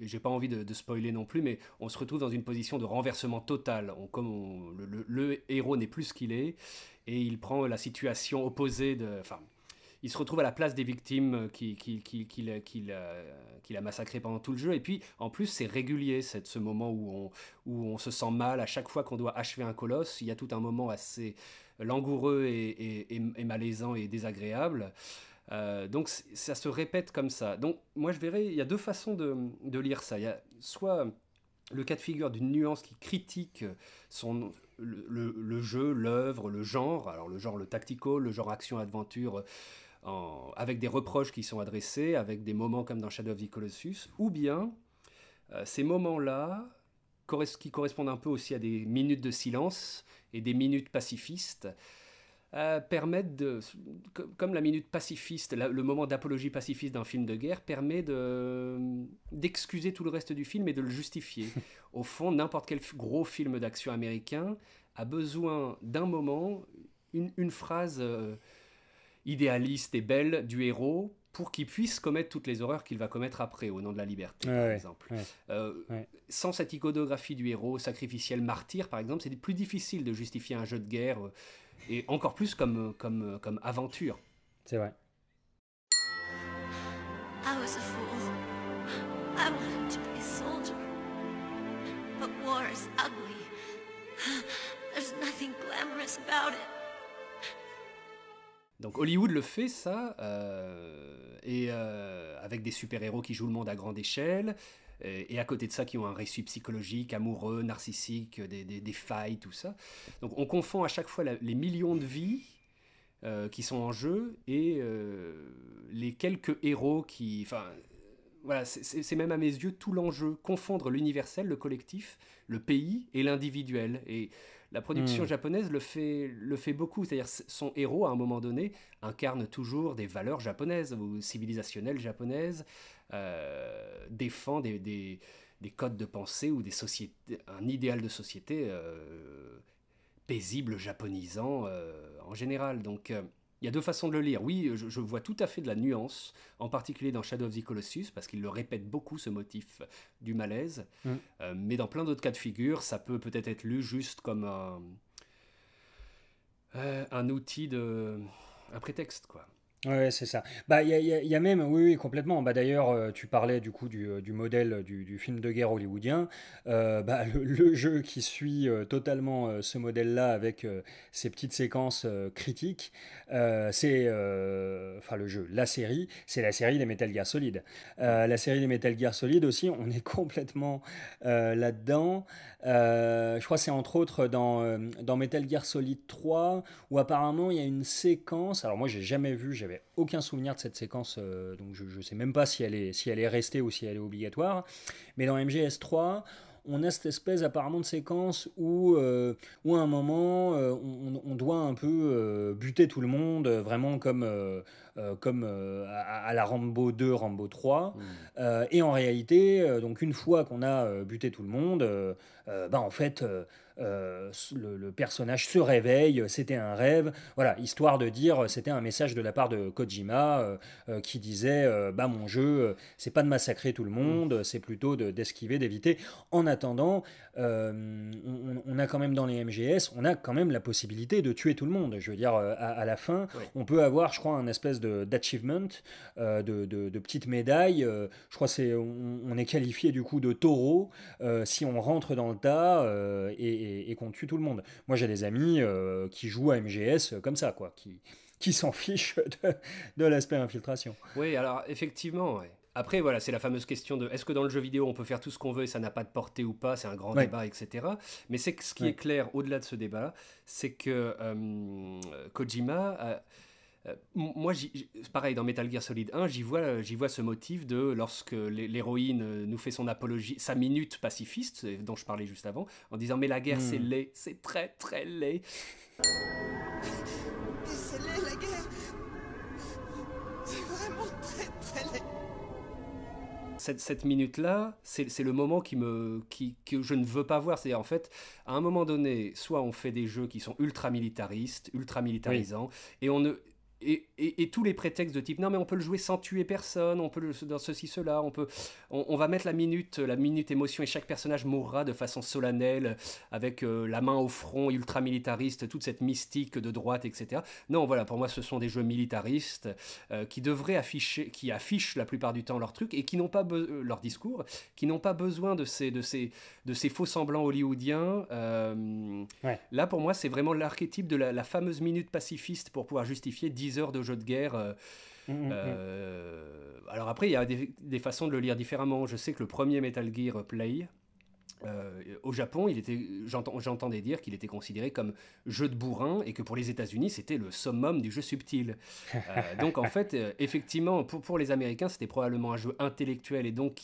j'ai pas envie de, spoiler non plus, mais on se retrouve dans une position de renversement total. comme le, héros n'est plus ce qu'il est, et il prend la situation opposée de il se retrouve à la place des victimes qu'il euh, qui, qui, qui, a massacrées pendant tout le jeu. Et puis, en plus, c'est régulier, cette ce moment où on, où on se sent mal à chaque fois qu'on doit achever un colosse. Il y a tout un moment assez langoureux et, et, et, malaisant et désagréable. Euh, donc ça se répète comme ça. Donc moi je verrais, il y a deux façons de, de lire ça. Il y a soit le cas de figure d'une nuance qui critique son, le, le, le jeu, l'œuvre, le genre, alors le genre le tactico, le genre action-aventure avec des reproches qui sont adressés, avec des moments comme dans Shadow of the Colossus, ou bien euh, ces moments-là qui correspondent un peu aussi à des minutes de silence et des minutes pacifistes, euh, permettent de, comme la minute pacifiste, le moment d'apologie pacifiste d'un film de guerre permet d'excuser tout le reste du film et de le justifier. *laughs* Au fond, n'importe quel gros film d'action américain a besoin d'un moment, une, phrase euh, idéaliste et belle du héros pour qu'il puisse commettre toutes les horreurs qu'il va commettre après, au nom de la liberté, par exemple. Euh, sans cette iconographie du héros sacrificiel martyr, par exemple, c'est plus difficile de justifier un jeu de guerre, euh, et encore plus comme, euh, comme, comme aventure. C'est vrai. Donc Hollywood le fait ça, euh, et euh, avec des super-héros qui jouent le monde à grande échelle, et, à côté de ça qui ont un récit psychologique, amoureux, narcissique, des, failles, tout ça. Donc on confond à chaque fois les millions de vies euh, qui sont en jeu et les quelques héros qui... Enfin, voilà, c'est même à mes yeux tout l'enjeu, confondre l'universel, le collectif, le pays et l'individuel. Et la production hmm. japonaise le fait, le fait beaucoup, c'est-à-dire son héros à un moment donné incarne toujours des valeurs japonaises ou civilisationnelles japonaises, euh, défend des, codes de pensée ou des sociétés, un idéal de société euh, paisible japonisant euh, en général. Donc il y a deux façons de le lire. Oui, je, vois tout à fait de la nuance, en particulier dans Shadow of the Colossus, parce qu'il le répète beaucoup, ce motif euh, du malaise. Mm. Euh, mais dans plein d'autres cas de figure, ça peut peut-être être lu juste comme un, euh, un outil de. un prétexte, quoi. Oui, c'est ça. Bah, il y, a même, oui, oui complètement. Bah, d'ailleurs, euh, tu parlais du coup du, euh, du modèle euh, du, du, film de guerre hollywoodien. bah, *laughs* le, jeu qui suit totalement ce modèle-là avec ces petites séquences critiques, c'est, enfin, le jeu, la série, c'est la série des Metal Gear Solid. la série des Metal Gear Solid aussi, on est *laughs* complètement là-dedans. Euh, je crois que c'est entre autres dans, euh, Metal Gear Solid 3, où apparemment il y a une séquence. Alors moi j'ai jamais vu, j'avais aucun souvenir de cette séquence, euh, donc je ne sais même pas si elle, est, si elle est restée ou si elle est obligatoire. Mais dans MGS 3, on a cette espèce apparemment de séquence où, euh, où à un moment, euh, on, doit un peu euh, buter tout le monde, vraiment comme, comme à, la Rambo 2, Rambo 3. Hmm. et en réalité, donc une fois qu'on a buté tout le monde, bah en fait euh, le, personnage se réveille, euh, c'était un rêve, voilà, histoire de dire, euh, c'était un message de la part de Kojima qui disait, bah mon jeu, c'est pas de massacrer tout le monde, c'est plutôt d'esquiver, d'éviter. En attendant, euh, on, a quand même dans les MGS, on a quand même la possibilité de tuer tout le monde. Je veux dire, euh, à, la fin, on peut avoir, je crois, un espèce d'achievement, euh, de, de, de, de, petite médaille. je crois c'est on, est qualifié du coup de taureau si on rentre dans le tas et, et, qu'on tue tout le monde. Moi, j'ai des amis qui jouent à MGS comme ça, quoi, qui, qui s'en fichent de, de l'aspect infiltration. Oui, alors effectivement, ouais. Après, voilà, c'est la fameuse question de est-ce que dans le jeu vidéo on peut faire tout ce qu'on veut et ça n'a pas de portée ou pas C'est un grand débat, etc. Mais c'est ce qui est clair au-delà de ce débat, c'est que euh, Kojima. Euh, euh, moi, pareil, dans Metal Gear Solid 1, j'y vois, vois ce motif de lorsque l'héroïne nous fait son apologie, sa minute pacifiste, dont je parlais juste avant, en disant Mais la guerre, c'est hmm. laid, c'est très très laid. c'est laid la guerre C'est vraiment très très laid cette, cette minute-là, c'est le moment qui me, qui, que je ne veux pas voir. C'est-à-dire, en fait, à un moment donné, soit on fait des jeux qui sont ultra militaristes, ultra militarisants, et on ne et, et, tous les prétextes de type non mais on peut le jouer sans tuer personne, on peut le, dans ceci cela, on peut on, va mettre la minute la minute émotion et chaque personnage mourra de façon solennelle avec euh, la main au front ultra militariste, toute cette mystique de droite etc. Non voilà pour moi ce sont des jeux militaristes euh, qui devraient afficher qui affichent la plupart du temps leur truc et qui n'ont pas euh, leur discours, qui n'ont pas besoin de ces de ces de ces faux semblants hollywoodiens. Là pour moi c'est vraiment l'archétype de la, la fameuse minute pacifiste pour pouvoir justifier 10 heures de jeu de guerre. Euh, mmh, mmh, mmh. Euh, alors après, il y a des, façons de le lire différemment. Je sais que le premier Metal Gear Play, euh, au Japon, il était, j'entendais dire qu'il était considéré comme jeu de bourrin et que pour les États-Unis, c'était le summum du jeu subtil. *laughs* donc en fait, effectivement, pour, pour, les Américains, c'était probablement un jeu intellectuel et donc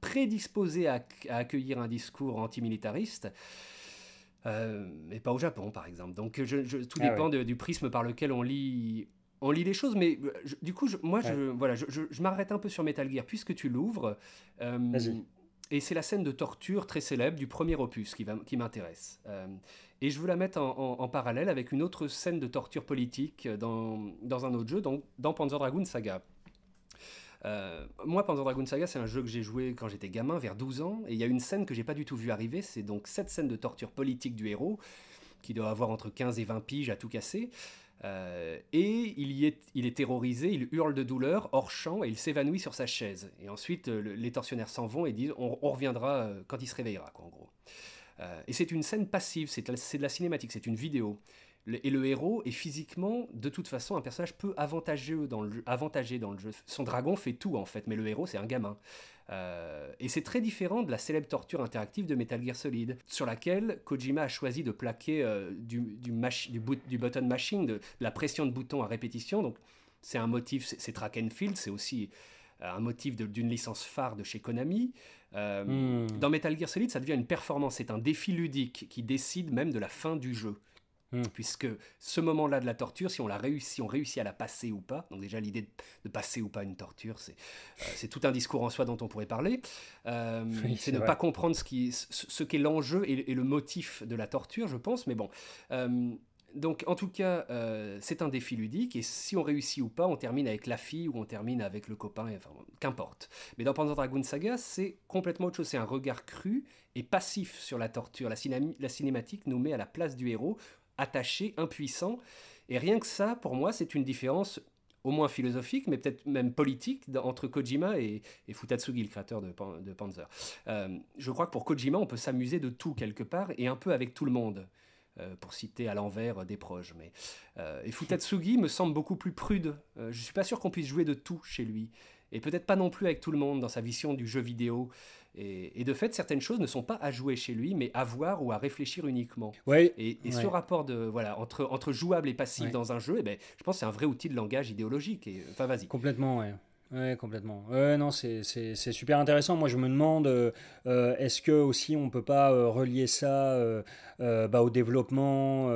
prédisposé à, accueillir un discours antimilitariste. mais pas au Japon, par exemple. Donc, je, tout ah dépend du prisme par lequel on lit, on lit les choses, mais euh, du coup, moi, je, voilà, je, m'arrête un peu sur Metal Gear, puisque tu l'ouvres. Euh, et c'est la scène de torture très célèbre du premier opus qui, m'intéresse. Euh, et je veux la mettre en, parallèle avec une autre scène de torture politique dans, un autre jeu, donc dans Panzer Dragoon Saga. moi, Panzer Dragoon Saga, c'est un jeu que j'ai joué quand j'étais gamin, vers 12 ans, et il y a une scène que j'ai pas du tout vu arriver, c'est donc cette scène de torture politique du héros, qui doit avoir entre 15 et 20 piges à tout casser. Euh, et il, est, il est terrorisé, il hurle de douleur, hors champ, et il s'évanouit sur sa chaise. Et ensuite, euh, les tortionnaires s'en vont et disent on, reviendra euh, quand il se réveillera, en gros. et c'est une scène passive, c'est de la cinématique, c'est une vidéo. et le héros est physiquement, de toute façon, un personnage peu avantageux dans dans le jeu. Son dragon fait tout, en fait, mais le héros, c'est un gamin. Euh, et c'est très différent de la célèbre torture interactive de Metal Gear Solid, sur laquelle Kojima a choisi de plaquer euh, du, button machine, de, la pression de bouton à répétition. Donc c'est un motif, c'est track and field, c'est aussi euh, un motif d'une licence phare de chez Konami. Hmm. Dans Metal Gear Solid, ça devient une performance, c'est un défi ludique qui décide même de la fin du jeu. Hmm. Puisque ce moment-là de la torture, si on, la réussit, on réussit à la passer ou pas, donc déjà l'idée de, passer ou pas une torture, c'est euh, tout un discours en soi dont on pourrait parler, euh, *laughs* c'est ne pas comprendre ce qu'est ce, l'enjeu et, le motif de la torture, je pense, mais bon. Euh, donc en tout cas, c'est un défi ludique, et si on réussit ou pas, on termine avec la fille ou on termine avec le copain, enfin, qu'importe. Mais dans Panzer Dragon Saga, c'est complètement autre chose, c'est un regard cru et passif sur la torture. La, la cinématique nous met à la place du héros attaché, impuissant. Et rien que ça, pour moi, c'est une différence au moins philosophique, mais peut-être même politique, entre Kojima et, et Futatsugi, le créateur de, Panzer. Euh, je crois que pour Kojima, on peut s'amuser de tout quelque part et un peu avec tout le monde. Euh, pour citer à l'envers euh, des proches. Mais, et Futatsugi me semble beaucoup plus prude. je suis pas sûr qu'on puisse jouer de tout chez lui. Et peut-être pas non plus avec tout le monde dans sa vision du jeu vidéo. Et, de fait, certaines choses ne sont pas à jouer chez lui, mais à voir ou à réfléchir uniquement. Ouais, et, ce rapport de voilà entre, entre jouable et passif dans un jeu, et eh ben, je pense que c'est un vrai outil de langage idéologique. Et, enfin, vas-y. Complètement, ouais. Ouais, complètement. non, c'est super intéressant. Moi, je me demande, euh, est-ce que aussi on peut pas euh, relier ça euh, bah, au développement,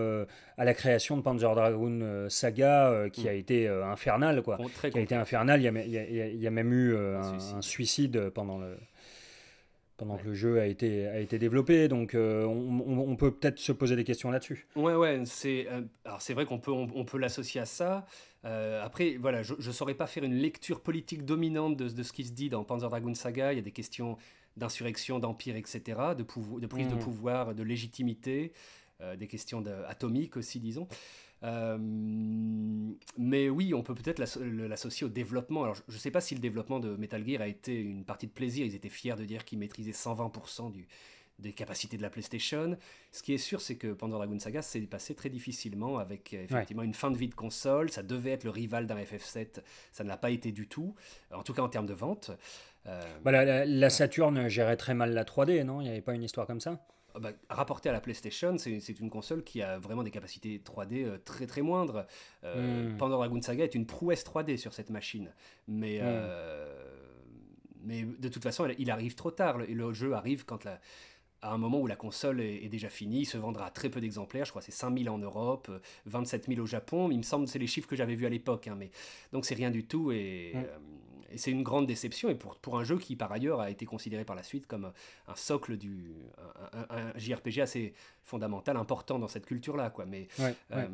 à la création de Panzer Dragoon Saga, mm. qui a été infernal quoi. qui a été infernal. Il y a, même eu un, suicide pendant le pendant que le jeu a été, a été développé. Donc, euh, on, peut peut-être se poser des questions là-dessus. Ouais, ouais. C'est, euh, alors, c'est vrai qu'on peut, on, peut l'associer à ça. Euh, après, voilà, je ne saurais pas faire une lecture politique dominante de, de, ce qui se dit dans Panzer Dragoon Saga. Il y a des questions d'insurrection, d'empire, etc., de, de prise de mhm. pouvoir, de légitimité, des questions atomiques aussi, disons. Euh, mais oui, on peut peut-être l'associer au développement. Alors, je ne sais pas si le développement de Metal Gear a été une partie de plaisir. Ils étaient fiers de dire qu'ils maîtrisaient 120% du, des capacités de la PlayStation. Ce qui est sûr, c'est que pendant Dragon Saga s'est passé très difficilement avec euh, effectivement une fin de vie de console. Ça devait être le rival d'un FF7. Ça ne l'a pas été du tout, en tout cas en termes de vente. Euh, bah, la, la, Saturn gérait très mal la 3D, non Il n'y avait pas une histoire comme ça euh, bah, rapporté à la PlayStation, c'est une console qui a vraiment des capacités 3D euh, très très moindres. Euh, mm. Pandora Saga est une prouesse 3D sur cette machine. Mais, hmm. euh, mais de toute façon, il arrive trop tard. Le, le jeu arrive quand à un moment où la console est, déjà finie, il se vendra à très peu d'exemplaires, je crois c'est 5000 en Europe, 27 000 au Japon, il me semble que c'est les chiffres que j'avais vus à l'époque, hein, mais donc c'est rien du tout, et, hmm c'est une grande déception, et pour, pour un jeu qui, par ailleurs, a été considéré par la suite comme un socle du. un JRPG assez, fondamental, important dans cette culture-là. Quoi. Mais euh,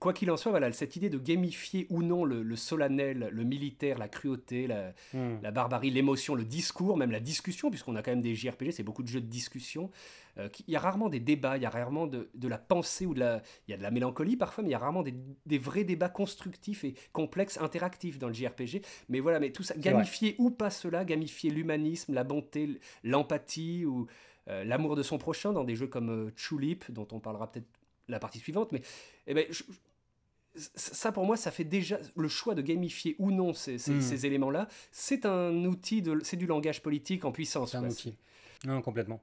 quoi qu'il en soit, voilà, cette idée de gamifier ou non le, solennel, le militaire, la cruauté, hmm. la, barbarie, l'émotion, le discours, même la discussion, puisqu'on a quand même des JRPG, c'est beaucoup de jeux de discussion. Euh, il y a rarement des débats, il y a rarement de, la pensée ou de la, il y a de la mélancolie parfois, mais il y a rarement des, vrais débats constructifs et complexes, interactifs dans le JRPG. Mais voilà, mais tout ça, gamifier ou pas cela, gamifier l'humanisme, la bonté, l'empathie ou euh, l'amour de son prochain dans des jeux comme euh, Tulip, dont on parlera peut-être la partie suivante, mais eh ben, ça pour moi ça fait déjà le choix de gamifier ou non ces, hmm. éléments là c'est un outil c'est du langage politique en puissance c'est un outil non complètement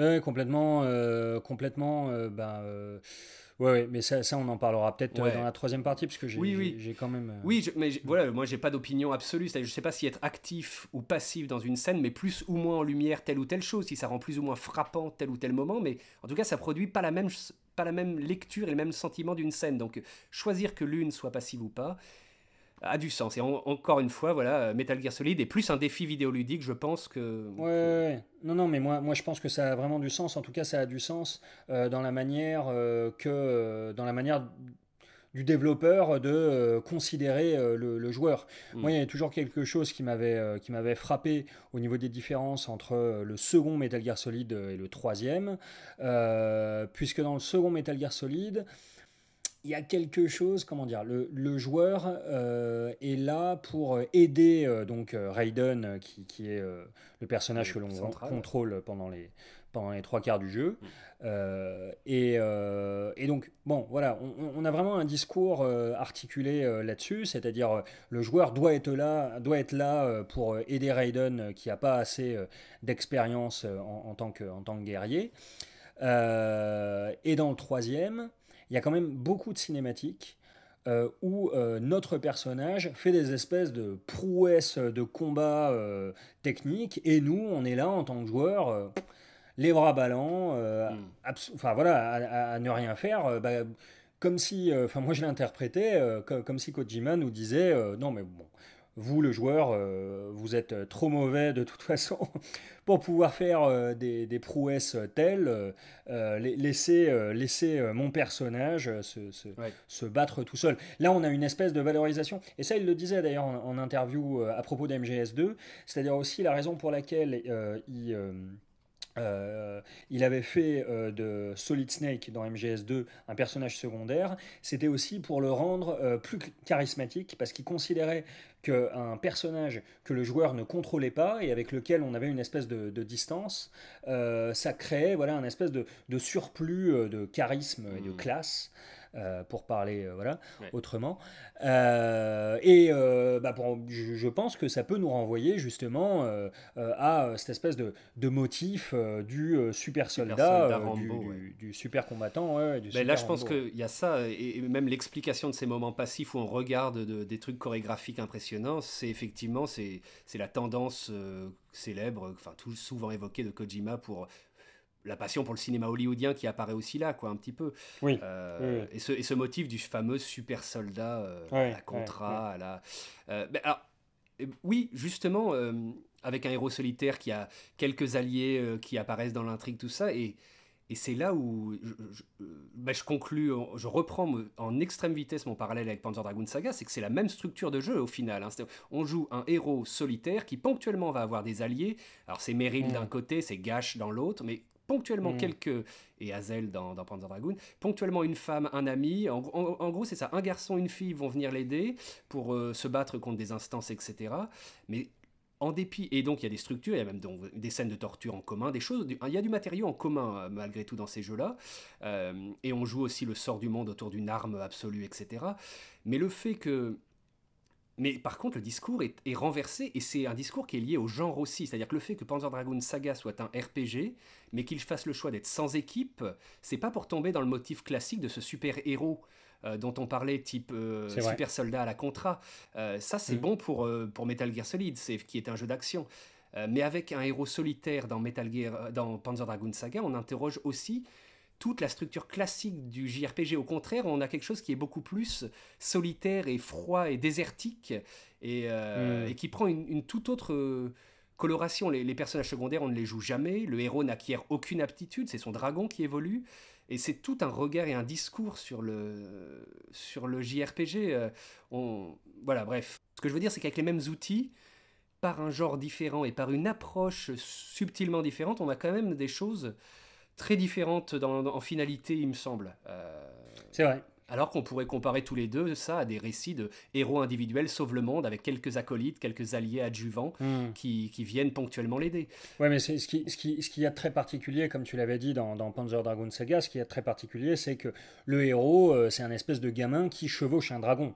euh, complètement complètement ben, oui, mais ça, on en parlera peut-être euh, dans la troisième partie, parce que j'ai quand même. Euh, oui, mais voilà, moi j'ai pas d'opinion absolue. Je sais pas si être actif ou passif dans une scène, mais plus ou moins en lumière telle ou telle chose, si ça rend plus ou moins frappant tel ou tel moment, mais en tout cas, ça produit pas la même, pas la même lecture et le même sentiment d'une scène. Donc choisir que l'une soit passive ou pas, a du sens. Et encore une fois, voilà, euh, Metal Gear Solid est plus un défi vidéoludique, je pense, que. Ouais, Non, non, mais moi, moi, je pense que ça a vraiment du sens. En tout cas, ça a du sens euh, dans la manière euh, que. dans la manière du développeur de considérer le, joueur. Mm. Moi, il y avait toujours quelque chose qui m'avait qui m'avait frappé au niveau des différences entre le second Metal Gear Solid et le troisième, puisque dans le second Metal Gear Solid, il y a quelque chose, comment dire, le, joueur euh, est là pour aider euh, donc euh, Raiden, qui, est le personnage que l'on contrôle pendant les, pendant les trois quarts du jeu. Mm. Et, donc, bon, voilà, on, a vraiment un discours articulé là-dessus, c'est-à-dire le joueur doit être là, doit être là pour aider Raiden, qui n'a pas assez d'expérience en, tant que, en tant que guerrier. et dans le troisième, il y a quand même beaucoup de cinématiques euh, où euh, notre personnage fait des espèces de prouesses de combat euh, technique et nous, on est là en tant que joueur, euh, les bras ballants, hmm. enfin voilà, à, ne rien faire. Bah, comme si, enfin moi je l'interprétais comme si Kojima nous disait non mais bon, vous, le joueur, euh, vous êtes euh, trop mauvais de toute *laughs* façon pour pouvoir faire euh, des, des, prouesses telles. laisser laisser mon personnage se, se, se, battre tout seul. Là, on a une espèce de valorisation. Et ça, il le disait d'ailleurs en, en, interview à propos d'MGS2. C'est-à-dire aussi la raison pour laquelle il euh, il avait fait euh, de Solid Snake dans MGS2 un personnage secondaire. C'était aussi pour le rendre euh, plus charismatique parce qu'il considérait qu'un personnage que le joueur ne contrôlait pas et avec lequel on avait une espèce de, distance, ça créait voilà un espèce de surplus de charisme et de hmm. classe. Euh, pour parler euh, voilà, autrement. Euh, et bah, je, pense que ça peut nous renvoyer justement à cette espèce de, de motif du super soldat, du, super combattant. du là, je pense qu'il y a ça, et, même l'explication de ces moments passifs où on regarde des trucs chorégraphiques impressionnants, c'est effectivement c'est la tendance célèbre, enfin tout souvent évoqué de Kojima pour la passion pour le cinéma hollywoodien qui apparaît aussi là, quoi, un petit peu. Oui. Euh, et, ce, et, ce, motif du fameux super soldat euh, à contrat, à la. Euh, alors, oui, justement, avec un héros solitaire qui a quelques alliés qui apparaissent dans l'intrigue, tout ça, et. et c'est là où je, je, ben, conclue, je reprends en extrême vitesse mon parallèle avec Panzer Dragoon Saga, c'est que c'est la même structure de jeu au final. Hein. On joue un héros solitaire qui ponctuellement va avoir des alliés. Alors c'est Meryl mm. d'un côté, c'est Gash dans l'autre, mais ponctuellement mm. quelques, et Hazel dans, dans Panzer Dragoon, ponctuellement une femme, un ami, en, gros c'est ça, un garçon, une fille vont venir l'aider pour euh, se battre contre des instances, etc. Mais en dépit, et donc il y a des structures, il y a même des scènes de torture en commun, des choses, il y a du matériau en commun euh, malgré tout dans ces jeux-là, euh, et on joue aussi le sort du monde autour d'une arme absolue, etc. Mais le fait que... Mais par contre, le discours est, est renversé, et c'est un discours qui est lié au genre aussi, c'est-à-dire que le fait que Panzer dragon Saga soit un RPG, mais qu'il fasse le choix d'être sans équipe, c'est pas pour tomber dans le motif classique de ce super-héros euh, dont on parlait, type euh, super soldat à la contra. Euh, ça, c'est mm. bon pour, pour Metal Gear Solid, c'est, qui est un jeu d'action. mais avec un héros solitaire dans, Metal Gear, dans Panzer Dragoon Saga, on interroge aussi toute la structure classique du JRPG. Au contraire, on a quelque chose qui est beaucoup plus solitaire et froid et désertique et, mm. qui prend une toute autre Coloration, les, personnages secondaires, on ne les joue jamais. Le héros n'acquiert aucune aptitude, c'est son dragon qui évolue. Et c'est tout un regard et un discours sur le, sur le JRPG. Euh, voilà, bref. Ce que je veux dire, c'est qu'avec les mêmes outils, par un genre différent et par une approche subtilement différente, on a quand même des choses très différentes en finalité, il me semble. Euh, c'est vrai alors qu'on pourrait comparer tous les deux ça à des récits de héros individuels sauve le monde avec quelques acolytes, quelques alliés adjuvants hmm. qui, viennent ponctuellement l'aider. Ouais, mais c'est ce qui, ce, qui, ce y a très particulier, comme tu l'avais dit dans, Panzer Dragon Saga, ce qui est très particulier, c'est que le héros, euh, c'est un espèce de gamin qui chevauche un dragon.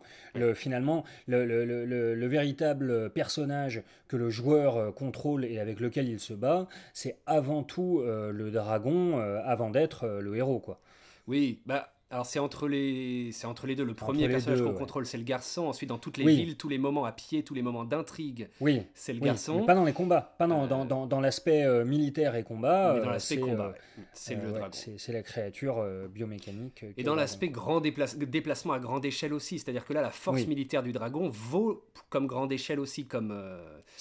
finalement, le, véritable personnage que le joueur euh, contrôle et avec lequel il se bat, c'est avant tout euh, le dragon avant d'être le héros, quoi. Oui, bah alors c'est entre les c'est entre les deux. Le premier personnage qu'on contrôle c'est le garçon. Ensuite dans toutes les villes, tous les moments à pied, tous les moments d'intrigue, oui. c'est le garçon. Mais pas dans les combats, pas dans, dans, euh, l'aspect euh, militaire et combat. Euh, dans combat, c'est le dragon. C'est la créature biomécanique. Et dans l'aspect grand déplacement à grande échelle aussi, c'est-à-dire que là la force militaire du dragon vaut comme grande échelle aussi, comme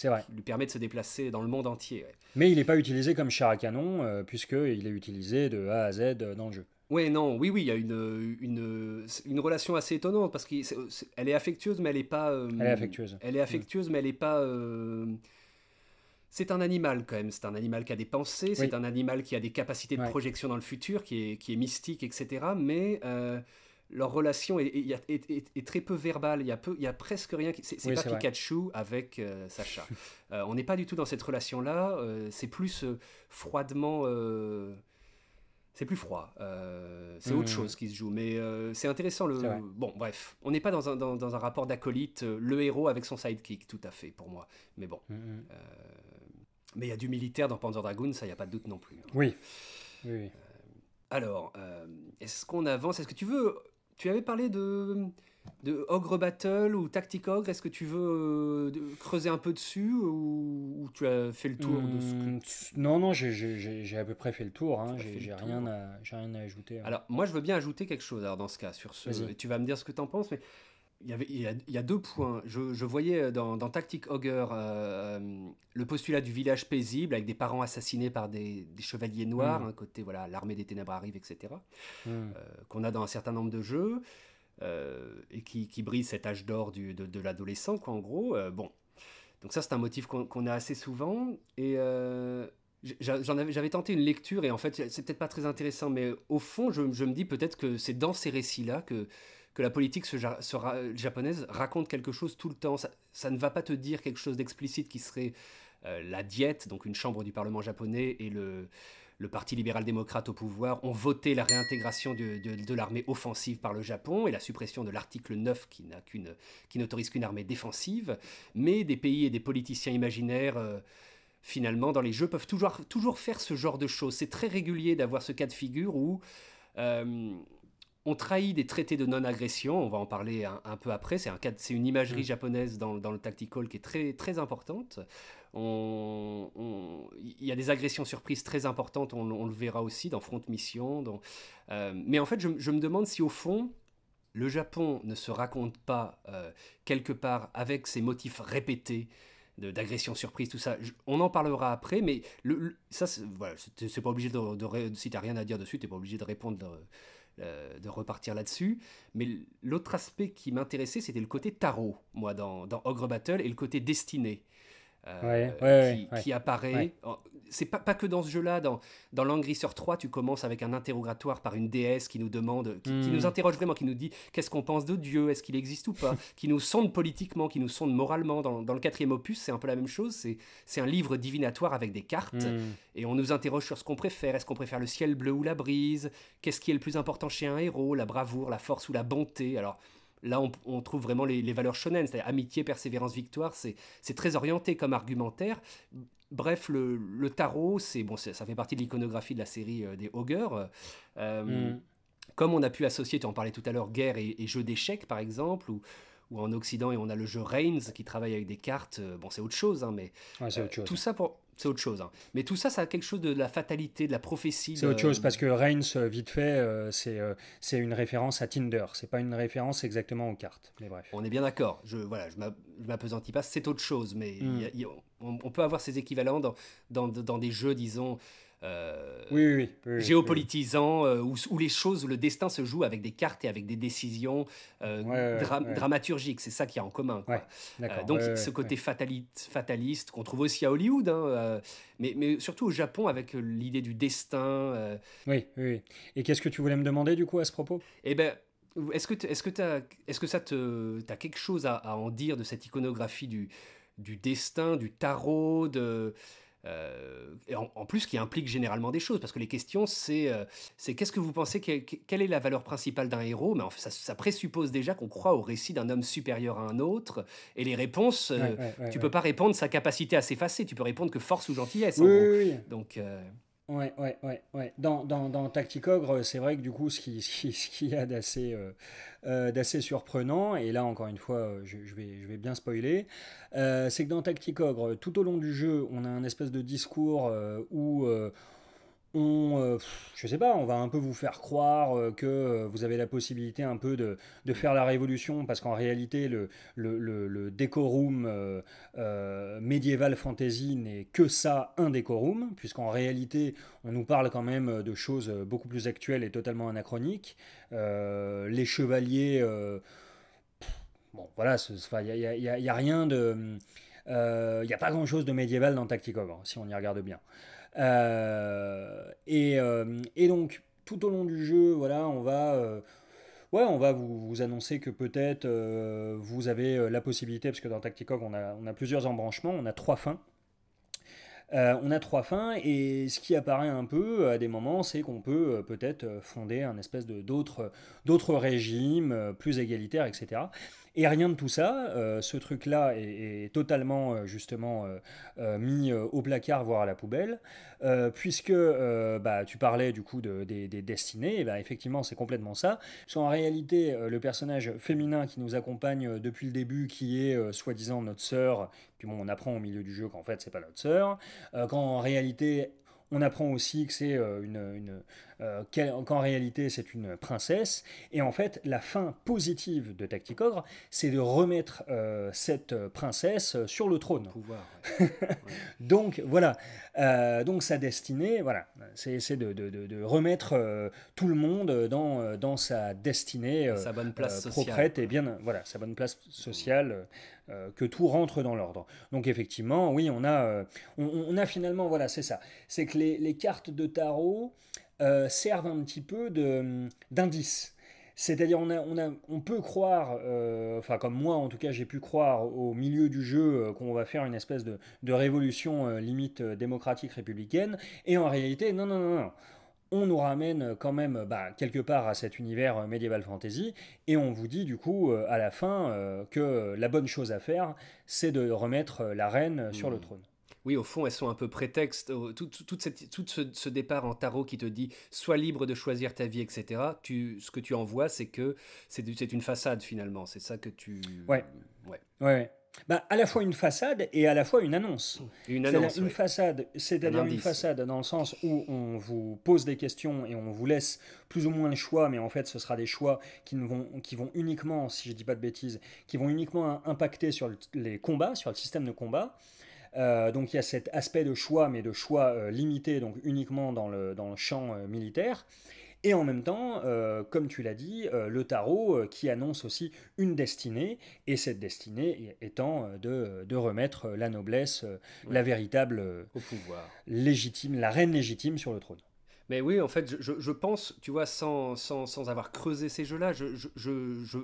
vrai. lui permet de se déplacer dans le monde entier. Mais il n'est pas utilisé comme char à canon puisque il est utilisé de A à Z dans le jeu. Ouais, non, oui, oui, il y a une, une, relation assez étonnante parce qu'elle est, affectueuse, mais elle n'est pas. Euh, elle est affectueuse. Elle est affectueuse, mais elle n'est pas. Euh, c'est un animal quand même, c'est un animal qui a des pensées, c'est un animal qui a des capacités de projection dans le futur, qui est, mystique, etc. Mais euh, leur relation est, très peu verbale, il y a, peu, il y a presque rien. Qui... C'est pas Pikachu avec Sacha. *laughs* on n'est pas du tout dans cette relation-là, c'est plus froidement c'est plus froid, euh, c'est autre hmm. chose qui se joue. Mais euh, c'est intéressant. Le... Bon, bref, on n'est pas dans un, dans, un rapport d'acolyte, euh, le héros avec son sidekick, tout à fait, pour moi. Mais bon. Hmm, hmm. Mais il y a du militaire dans Panzer Dragoon, ça, il n'y a pas de doute non plus. Hein. Oui. oui. alors, est-ce qu'on avance Est-ce que tu veux. Tu avais parlé de de Ogre Battle ou Tactic Ogre Est-ce que tu veux euh, creuser un peu dessus ou, tu as fait le tour mmh, Non, non, j'ai à peu près fait le tour. Hein. J'ai rien, rien, à ajouter. Hein. Alors, moi, je veux bien ajouter quelque chose alors, dans ce cas. sur ce. Tu vas me dire ce que tu en penses, mais il y, avait, il, y a, deux points. Je, je voyais euh, dans, dans Tactic Ogre euh, le postulat du village paisible avec des parents assassinés par des, chevaliers noirs, un mmh. hein, côté voilà l'armée des ténèbres arrive, etc. Mmh. Qu'on a dans un certain nombre de jeux. Euh, et qui, brise cet âge d'or de, l'adolescent, quoi, en gros. Euh, bon. Donc ça, c'est un motif qu'on a assez souvent. Et euh, j'avais tenté une lecture, et en fait, c'est peut-être pas très intéressant, mais au fond, je, me dis peut-être que c'est dans ces récits-là que, que la politique se, japonaise raconte quelque chose tout le temps. Ça, ne va pas te dire quelque chose d'explicite qui serait la diète, donc une chambre du Parlement japonais, et le, le Parti libéral-démocrate au pouvoir ont voté la réintégration de, l'armée offensive par le Japon et la suppression de l'article 9 qui, qu'une, n'autorise qu'une armée défensive, mais des pays et des politiciens imaginaires... Euh, finalement, dans les jeux, peuvent toujours, faire ce genre de choses. C'est très régulier d'avoir ce cas de figure où euh, on trahit des traités de non-agression, on va en parler un, peu après, c'est, une imagerie mmh. japonaise dans, le tactical qui est très, très importante, il y a des agressions surprises très importantes, on, le verra aussi dans Front Mission. Euh, mais en fait, je, me demande si au fond, le Japon ne se raconte pas euh, quelque part avec ses motifs répétés d'agressions surprises, tout ça. on en parlera après, mais ça, c'est pas obligé de, si t'as rien à dire dessus, t'es pas obligé de répondre. De, euh, repartir là-dessus. Mais l'autre aspect qui m'intéressait, c'était le côté tarot, moi, dans, dans, Ogre Battle, et le côté destiné euh, qui, apparaît. C'est pas, pas que dans ce jeu-là, dans, dans 3, tu commences avec un interrogatoire par une déesse qui nous demande, qui, nous hmm. interroge vraiment, qui nous dit qu'est-ce qu'on pense de Dieu, est-ce qu'il existe ou pas, *laughs* qui nous sonde politiquement, qui nous sonde moralement. Dans, le quatrième opus, c'est un peu la même chose, c'est un livre divinatoire avec des cartes, hmm. et on nous interroge sur ce qu'on préfère, est-ce qu'on préfère le ciel bleu ou la brise, qu'est-ce qui est le plus important chez un héros, la bravoure, la force ou la bonté. Alors, Là, on, trouve vraiment les, valeurs shonen, c'est-à-dire amitié, persévérance, victoire. C'est très orienté comme argumentaire. Bref, le, tarot, c'est bon, ça fait partie de l'iconographie de la série euh, des Hoggers. Euh, mm. Comme on a pu associer, tu en parlais tout à l'heure, guerre et, jeu d'échecs, par exemple, ou en Occident, et on a le jeu Reigns qui travaille avec des cartes. Euh, bon, c'est autre chose, hein, mais tout ça pour c'est autre chose. Hein. Mais tout ça, ça a quelque chose de, la fatalité, de la prophétie. C'est autre chose parce que Reigns, euh, vite fait, euh, euh, c'est une référence à Tinder. C'est pas une référence exactement aux cartes. Mais bref. On est bien d'accord. Je voilà, je m'apesantis pas. C'est autre chose, mais mm. on, peut avoir ces équivalents dans, dans des jeux, disons, euh, oui, géopolitisant, euh, où, les choses, le destin se joue avec des cartes et avec des décisions euh, dramaturgiques. C'est ça qu'il y a en commun. donc ce côté fataliste, qu'on trouve aussi à Hollywood, hein, mais, surtout au Japon avec l'idée du destin. Oui, oui. Et qu'est-ce que tu voulais me demander du coup à ce propos Eh ben, est-ce que, est-ce que, as, est que ça te, quelque chose à, en dire de cette iconographie du, du destin, du tarot, de euh, en, plus qui implique généralement des choses, parce que les questions, c'est euh, c'est qu'est-ce que vous pensez, quelle est la valeur principale d'un héros Mais ça, présuppose déjà qu'on croit au récit d'un homme supérieur à un autre, et les réponses, euh, tu peux pas répondre sa capacité à s'effacer, tu peux répondre que force ou gentillesse. Donc, Ouais, ouais, ouais, ouais. Dans, dans, dans Tacticogre, euh, c'est vrai que du coup, ce qu'il *laughs* qui, ce qui y a d'assez euh, euh, d'assez surprenant, et là encore une fois, je, vais, je vais bien spoiler, c'est que dans Tacticogre, tout au long du jeu, on a un espèce de discours où on, euh, je sais pas, on va un peu vous faire croire euh, que euh, vous avez la possibilité un peu de, faire la révolution, parce qu'en réalité, le, le, décorum médiéval fantasy n'est que ça, un décorum, puisqu'en réalité, on nous parle quand même de choses beaucoup plus actuelles et totalement anachroniques. les chevaliers, bon, voilà, il n'y a, rien de... pas grand-chose de médiéval dans tactico hein, si on y regarde bien. Euh, euh, et, donc, tout au long du jeu, voilà, on va euh, ouais, on va vous, annoncer que peut-être vous avez la possibilité, parce que dans Tacticog, on a, plusieurs embranchements, on a trois fins. on a trois fins et ce qui apparaît un peu à des moments, c'est qu'on peut peut-être fonder un espèce de d'autres d'autres régimes plus égalitaires, etc. Et rien de tout ça. Euh, ce truc-là est, totalement, euh, justement, euh, mis au placard, voire à la poubelle. puisque bah, tu parlais, du coup, des, destinées, bah, effectivement, c'est complètement ça. Soit en réalité, le personnage féminin qui nous accompagne depuis le début, qui est soi-disant notre sœur, puis bon, on apprend au milieu du jeu qu'en fait, c'est pas notre sœur, quand en réalité, on apprend aussi que c'est euh, une, euh, qu'en réalité c'est une princesse. Et en fait, la fin positive de Tacticogre, c'est de remettre euh, cette princesse sur le trône. *laughs* donc voilà, donc sa destinée, voilà, c'est de, de, remettre tout le monde dans, sa destinée sa bonne place sociale, et bien, voilà, sa bonne place mmh. sociale. Euh, que tout rentre dans l'ordre. Donc effectivement, oui, on a, euh, on, a finalement, voilà, c'est ça. C'est que les, cartes de tarot euh, servent un petit peu hum, d'indice. C'est-à-dire on, peut croire, enfin comme moi en tout cas j'ai pu croire au milieu du jeu qu'on va faire une espèce de, de révolution limite démocratique républicaine, et en réalité non non non non, on nous ramène euh, quand même bah, quelque part à cet univers euh, médiéval fantasy et on vous dit du coup euh, à la fin que la bonne chose à faire c'est de remettre la reine sur le hmm. trône. Oui, au fond, elles sont un peu prétexte. Tout, ce, départ en tarot qui te dit sois libre de choisir ta vie, etc. Tu, ce que tu envoies, c'est que c'est une façade finalement. C'est ça que tu. Ouais. Ouais. ouais bah, à la fois une façade et à la fois une annonce. Une annonce. Une façade, c'est-à-dire une façade dans le sens où on vous pose des questions et on vous laisse plus ou moins le choix, mais en fait, ce sera des choix qui vont, qui vont uniquement, si je ne dis pas de bêtises, qui vont uniquement impacter sur les combats, sur le système de combat. Euh, donc il y a cet aspect de choix, mais de choix euh, limité, donc uniquement dans le, dans le champ euh, militaire. Et en même temps, euh, comme tu l'as dit, euh, le tarot euh, qui annonce aussi une destinée, et cette destinée étant de, remettre la noblesse, la véritable Au pouvoir. légitime, la reine légitime sur le trône. Mais oui, en fait, je, pense, tu vois, sans, sans, avoir creusé ces jeux-là, je,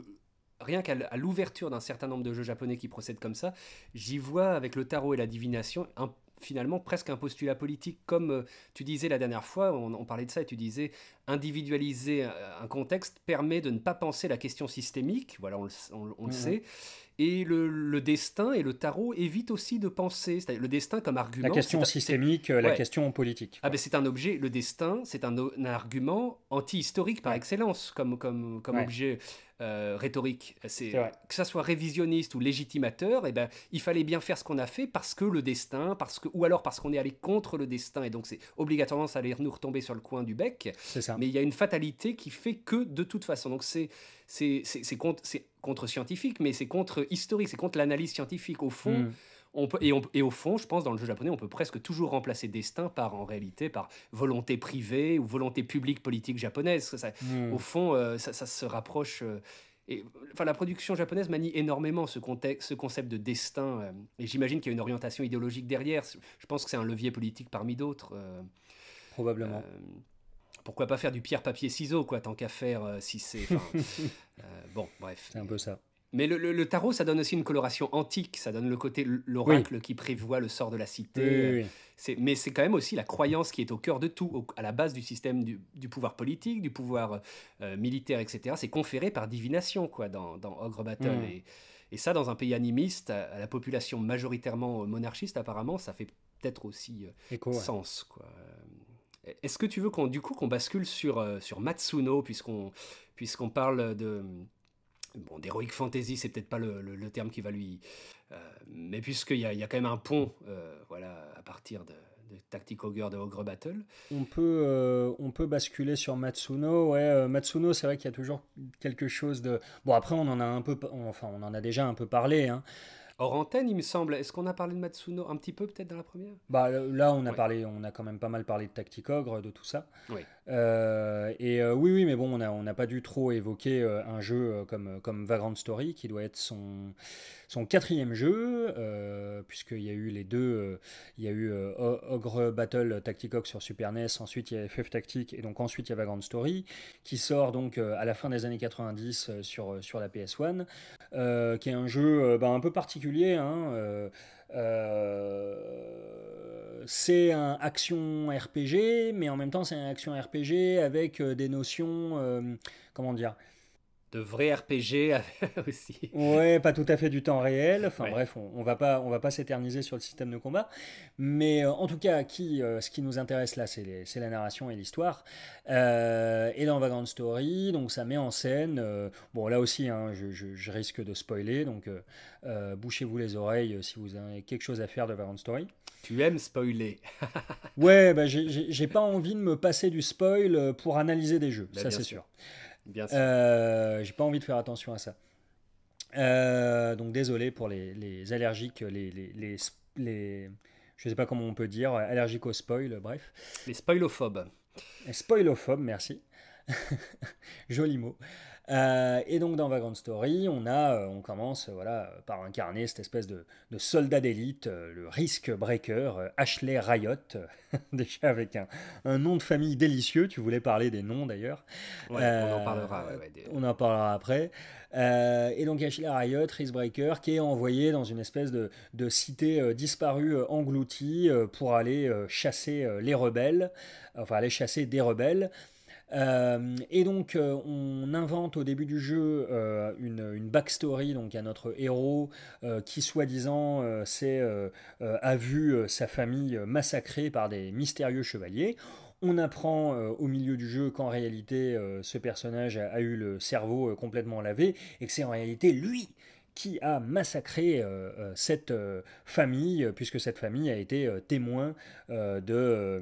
rien qu'à l'ouverture d'un certain nombre de jeux japonais qui procèdent comme ça, j'y vois avec le tarot et la divination un finalement presque un postulat politique, comme euh, tu disais la dernière fois, on, parlait de ça et tu disais individualiser euh, un contexte permet de ne pas penser la question systémique, voilà, on le, mmh sait, et le, destin et le tarot évitent aussi de penser. c'est-à-dire Le destin comme argument. La question systémique, euh, la question politique. Ah ben c'est un objet, le destin, c'est un, argument anti-historique par excellence comme, comme, comme objet. Euh, rhétorique. C'est que ça soit révisionniste ou légitimateur, et eh ben il fallait bien faire ce qu'on a fait parce que le destin, parce que ou alors parce qu'on est allé contre le destin et donc c'est obligatoirement ça allait nous retomber sur le coin du bec. Ça. Mais il y a une fatalité qui fait que de toute façon. Donc c'est c'est contre, scientifique, mais c'est contre historique, c'est contre l'analyse scientifique. Au fond, hmm. et, au fond, je pense, dans le jeu japonais, on peut presque toujours remplacer destin par, en réalité, par volonté privée ou volonté publique politique japonaise. Hmm. Au fond, euh, ça, se rapproche. Euh, et, enfin, la production japonaise manie énormément ce, concept de destin. Euh, et j'imagine qu'il y a une orientation idéologique derrière. Je pense que c'est un levier politique parmi d'autres. Probablement pourquoi pas faire du pierre, papier, ciseau quoi, tant qu'à faire, euh, si c'est. *laughs* Euh, bon, bref. C'est un peu ça. Mais le, tarot, ça donne aussi une coloration antique, ça donne le côté l'oracle qui prévoit le sort de la cité. mais c'est quand même aussi la croyance qui est au cœur de tout, à la base du système du, pouvoir politique, du pouvoir euh, militaire, etc. C'est conféré par divination, quoi, dans, Ogre Battle. Hmm. Et, ça, dans un pays animiste, à, la population majoritairement monarchiste, apparemment, ça fait peut-être aussi sens, quoi. Est-ce que tu veux qu'on du coup qu'on bascule sur, euh, sur Matsuno puisqu'on puisqu'on parle de bon d'heroic fantasy c'est peut-être pas le, terme qui va lui euh, mais puisqu'il y a, y a, quand même un pont euh, voilà à partir de, de Tactic Ogre de Ogre Battle. On peut, on peut basculer sur Matsuno. Ouais, Matsuno, c'est vrai qu'il y a toujours quelque chose de. Bon, après, on en a un peu, enfin, on en a déjà un peu parlé. Hein. Hors antenne, il me semble. Est-ce qu'on a parlé de Matsuno un petit peu peut-être dans la première Bah là, on a parlé, on a quand même pas mal parlé de Tactic Ogre, de tout ça. Oui. Euh, et euh, oui, mais bon, on n'a pas dû trop évoquer euh, un jeu comme comme Vagrant Story, qui doit être son son quatrième jeu, puisqu'il y a eu les deux, il y a eu Ogre Battle Tactic Ogre sur Super NES, ensuite il y a FF Tactic, et donc ensuite il y a Vagrant Story, qui sort donc à la fin des années 90 sur sur la PS 1 qui est un jeu bah, un peu particulier Hein, euh, euh, c'est un action RPG, mais en même temps c'est un action RPG avec euh, des notions, comment dire, de vrais RPG *laughs* aussi. Ouais, pas tout à fait du temps réel. Enfin bref, on, on, va pas, on va pas s'éterniser sur le système de combat. Mais euh, en tout cas, euh, ce qui nous intéresse là, c'est la narration et l'histoire. Euh, et dans Vagrant Story, donc ça met en scène. bon, là aussi, hein, je, risque de spoiler, donc bouchez-vous les oreilles si vous avez quelque chose à faire de Vagrant Story. Tu aimes spoiler. ouais, bah, j'ai pas envie de me passer du spoil pour analyser des jeux. Bah, ça c'est sûr. Bien sûr. Euh, j'ai pas envie de faire attention à ça. Euh, donc désolé pour les, allergiques, les, les, je sais pas comment on peut dire, allergiques au spoil, bref. Les spoilophobes. Les spoilophobes, merci. *laughs* Joli mot. Euh, et donc dans Vagrant Story, on, a, euh, on commence voilà, par incarner cette espèce de, soldat d'élite, euh, le risk breaker, Ashley Riot, *laughs* déjà avec un, nom de famille délicieux, tu voulais parler des noms d'ailleurs. on en parlera. On en parlera après. et donc Ashley Riot, risk breaker, qui est envoyé dans une espèce de, de cité disparue engloutie pour aller chasser les rebelles, enfin aller chasser des rebelles. Euh, et donc, euh, on invente au début du jeu euh, une, backstory donc à notre héros qui, soi-disant, a vu sa famille massacrée par des mystérieux chevaliers. On apprend au milieu du jeu qu'en réalité, ce personnage a, eu le cerveau complètement lavé et que c'est en réalité lui qui a massacré cette famille, puisque cette famille a été témoin de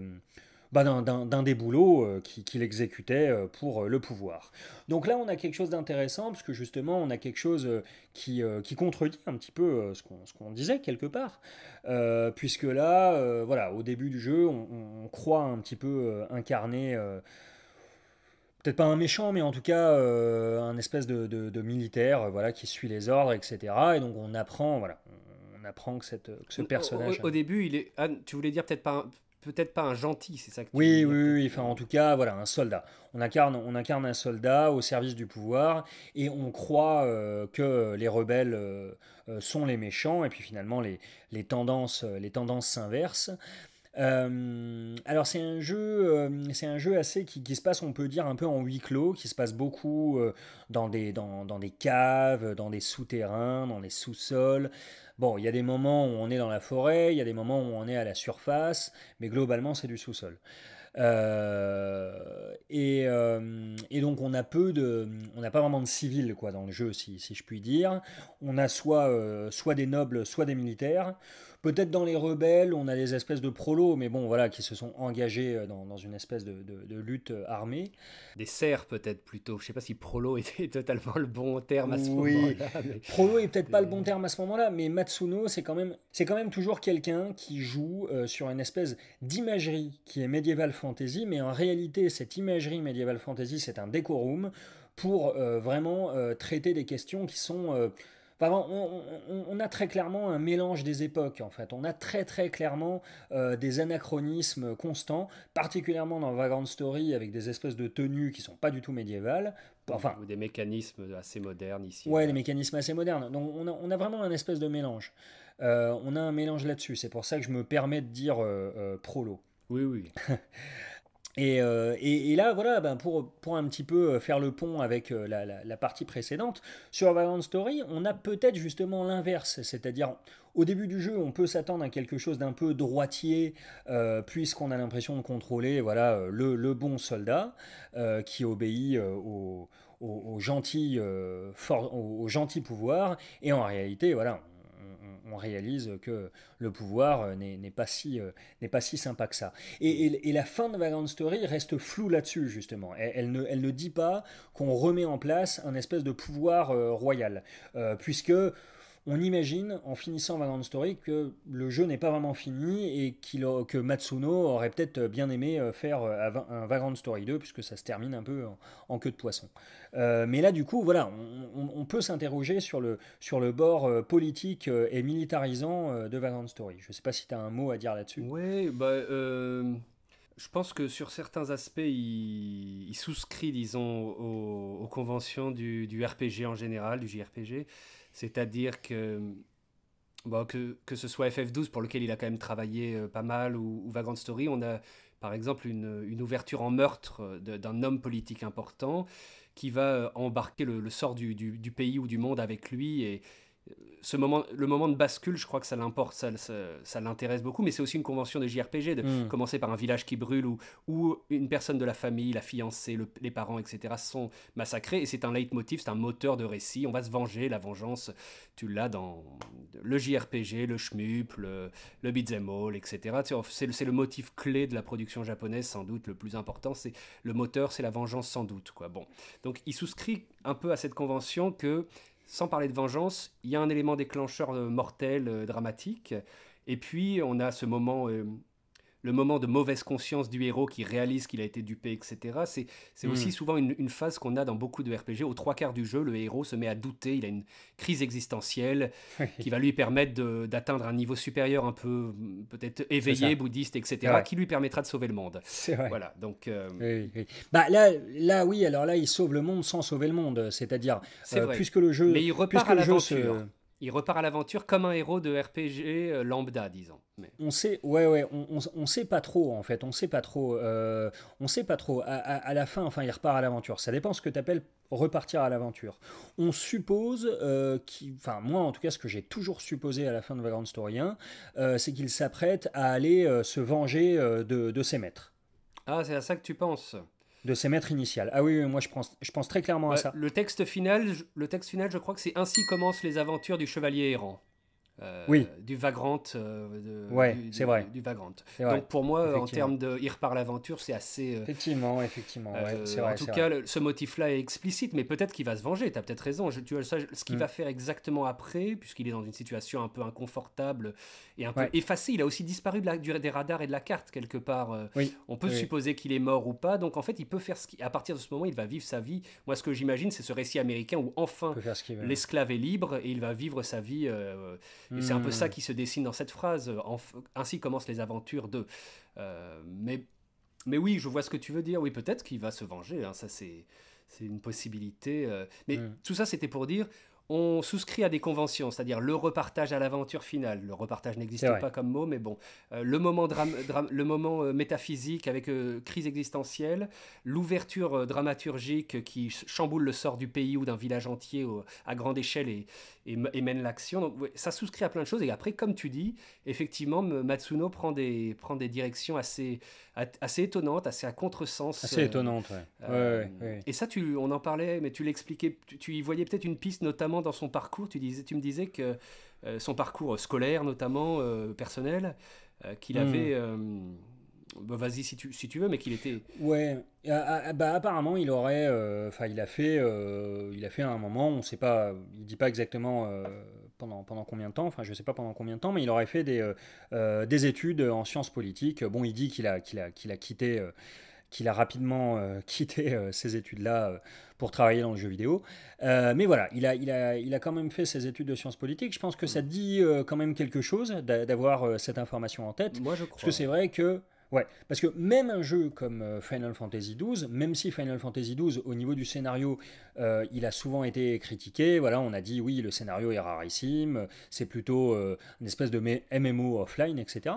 bah, d'un des boulots euh, qu'il exécutait euh, pour euh, le pouvoir. Donc là, on a quelque chose d'intéressant, parce que justement, on a quelque chose qui, qui contredit un petit peu ce qu'on disait quelque part, puisque là, voilà, au début du jeu, on, croit un petit peu incarner... peut-être pas un méchant, mais en tout cas un espèce de, militaire voilà, qui suit les ordres, etc. Et donc on apprend, voilà, on apprend que, cette, ce personnage... Au, début, il est... tu voulais dire peut-être pas, peut-être pas un gentil, c'est ça que tu Oui, oui, oui, enfin en tout cas, voilà, un soldat. On incarne, on incarne un soldat au service du pouvoir et on croit euh, que les rebelles euh, euh, sont les méchants et puis finalement les, tendances les tendances s'inversent. alors c'est un jeu, c'est un jeu assez qui, se passe, on peut dire un peu en huis clos, qui se passe beaucoup dans des dans, des caves, dans des souterrains, dans des sous-sols. Bon, il y a des moments où on est dans la forêt, il y a des moments où on est à la surface, mais globalement c'est du sous-sol. Euh, euh, et, donc on a peu de, on n'a pas vraiment de civils quoi dans le jeu si, je puis dire. On a soit euh, soit des nobles, soit des militaires. Peut-être dans les rebelles, on a des espèces de prolos, mais bon, voilà, qui se sont engagés euh, dans, une espèce de, lutte euh, armée. Des serfs, peut-être plutôt. Je ne sais pas si prolo *laughs* était totalement le bon terme à ce moment-là. Prolo est peut-être pas le bon terme à ce moment-là, mais Matsuno, c'est quand même, quand même toujours quelqu'un qui joue euh, sur une espèce d'imagerie qui est médiévale fantasy, mais en réalité, cette imagerie médiéval fantasy, c'est un décorum pour vraiment traiter des questions qui sont on, a très clairement un mélange des époques, en fait. On a très très clairement euh, des anachronismes constants, particulièrement dans Vagrant Story, avec des espèces de tenues qui sont pas du tout médiévales. Enfin, ou des mécanismes assez modernes ici. Ouais, des mécanismes assez modernes. Donc on a, vraiment un espèce de mélange. Euh, on a un mélange là-dessus. C'est pour ça que je me permets de dire euh, prolo. Oui, oui. *laughs* Euh, et, là, voilà, ben, pour, un petit peu euh, faire le pont avec euh, la, partie précédente, sur Valorant Story, on a peut-être justement l'inverse, c'est-à-dire au début du jeu, on peut s'attendre à quelque chose d'un peu droitier, puisqu'on a l'impression de contrôler voilà, le, bon soldat qui obéit aux gentils pouvoirs, au, gentil, pouvoir, et en réalité, voilà, on, réalise que le pouvoir euh, n'est pas, si, euh, pas si sympa que ça. Et, la fin de Vagrant Story reste floue là-dessus, justement. ne, elle ne dit pas qu'on remet en place un espèce de pouvoir euh, royal, puisque on imagine, en finissant Vagrant Story, que le jeu n'est pas vraiment fini et que Matsuno aurait peut-être bien aimé euh, faire euh, un Vagrant Story 2, puisque ça se termine un peu en, queue de poisson. Euh, mais là, du coup, voilà, on, peut s'interroger sur le, sur le bord politique et militarisant de Vagrant Story. Je ne sais pas si tu as un mot à dire là-dessus. Oui, bah, Je pense que sur certains aspects, il souscrit disons, aux, conventions du, du, RPG en général, du JRPG. C'est-à-dire que, que, ce soit FF12 pour lequel il a quand même travaillé euh, pas mal ou, Vagrant Story, on a par exemple une, ouverture en meurtre euh, d'un homme politique important qui va euh, embarquer le, sort du, du, pays ou du monde avec lui et, ce moment, le moment de bascule, je crois que ça l'importe, ça, ça, l'intéresse beaucoup, mais c'est aussi une convention des JRPG, de hmm. commencer par un village qui brûle ou, ou une personne de la famille, la fiancée, les parents, etc. sont massacrés, et c'est un leitmotiv, c'est un moteur de récit, on va se venger, la vengeance, tu l'as dans le JRPG, le shmup, le, le beat'em all, etc. C'est, c'est le motif clé de la production japonaise, sans doute, le plus important, c'est le moteur, c'est la vengeance, sans doute. Quoi. Bon. Donc il souscrit un peu à cette convention que sans parler de vengeance, il y a un élément déclencheur euh, mortel, euh, dramatique. Et puis, on a ce moment euh, le moment de mauvaise conscience du héros qui réalise qu'il a été dupé, etc. C'est, aussi hmm. souvent une, phase qu'on a dans beaucoup de RPG. Au trois quarts du jeu, le héros se met à douter, il a une crise existentielle qui va lui permettre d'atteindre un niveau supérieur un peu hmm, peut-être éveillé, bouddhiste, etc., qui lui permettra de sauver le monde. C'est vrai. Voilà, donc... Euh, bah, là, là, oui, alors là, il sauve le monde sans sauver le monde, c'est-à-dire, euh, puisque le jeu... Mais il repart à l'aventure il repart à l'aventure comme un héros de RPG euh, lambda, disons. Mais... On sait, ouais, ouais, on, sait pas trop en fait, on sait pas trop, euh, on sait pas trop. À, la fin, enfin, il repart à l'aventure. Ça dépend ce que tu appelles repartir à l'aventure. On suppose, euh, enfin moi en tout cas, ce que j'ai toujours supposé à la fin de Vagrant Story 1, euh, c'est qu'il s'apprête à aller se venger de ses maîtres. Ah, c'est à ça que tu penses de ses maîtres initiales. Ah oui, moi je pense, très clairement à bah, ça. Le texte final, le texte final, je crois que c'est ainsi commencent les aventures du chevalier errant. Euh, oui. Euh, du Vagrant. c'est vrai. Du Vagrant. Donc pour moi, en termes de Ir par l'aventure, c'est assez. Euh, effectivement, effectivement. en tout cas, ce motif-là est explicite, mais peut-être qu'il va se venger. Tu as peut-être raison. Je, tu ce qu'il mm. va faire exactement après, puisqu'il est dans une situation un peu inconfortable et un peu effacé, il a aussi disparu des radars et de la carte quelque part. On peut supposer qu'il est mort ou pas. Donc en fait, il peut faire ce qui. À partir de ce moment, il va vivre sa vie. Moi, ce que j'imagine, c'est ce récit américain où enfin l'esclave est libre et il va vivre sa vie c'est un peu ça hmm. qui se dessine dans cette phrase. Euh, ainsi commencent les aventures de. Euh, mais, mais oui, je vois ce que tu veux dire. Oui, peut-être qu'il va se venger. Hein, ça, c'est, c'est une possibilité. Euh, mais hmm. tout ça, c'était pour dire. On souscrit à des conventions, c'est-à-dire le repartage à l'aventure finale. Le repartage n'existe pas comme mot, mais bon. le moment, le moment métaphysique avec crise existentielle, l'ouverture dramaturgique qui chamboule le sort du pays ou d'un village entier à grande échelle et, et, mène l'action. Donc ça souscrit à plein de choses. Et après, comme tu dis, effectivement, Matsuno prend des, prend des directions assez, assez étonnantes, assez à contresens. Assez euh, étonnantes, euh, ouais. Et ça, tu, on en parlait, mais tu l'expliquais, tu, y voyais peut-être une piste, notamment dans son parcours. Tu, disais, tu me disais que euh, son parcours scolaire, notamment personnel, qu'il hmm. avait... Bah, vas-y si tu, si tu veux, mais qu'il était. Ouais, bah, apparemment il aurait. Euh, enfin, il, a fait, euh, il a fait à un moment, on ne sait pas, il dit pas exactement euh, pendant, pendant combien de temps, enfin je ne sais pas pendant combien de temps, mais il aurait fait des, des études en sciences politiques. Bon, il dit qu'il a, qu'il a, qu'il a quitté qu'il a rapidement *laughs* quitté ses ces études-là pour travailler dans le jeu vidéo. mais voilà, il a, il, a, il a quand même fait ses études de sciences politiques. Je pense que ça mm. dit quand même quelque chose d'avoir cette information en tête. Moi, je crois. Parce que c'est vrai que Ouais, parce que même un jeu comme euh, Final Fantasy XII, même si Final Fantasy XII, au niveau du scénario, euh, il a souvent été critiqué, voilà, on a dit oui, le scénario est rarissime, c'est plutôt euh, une espèce de MMO offline, etc.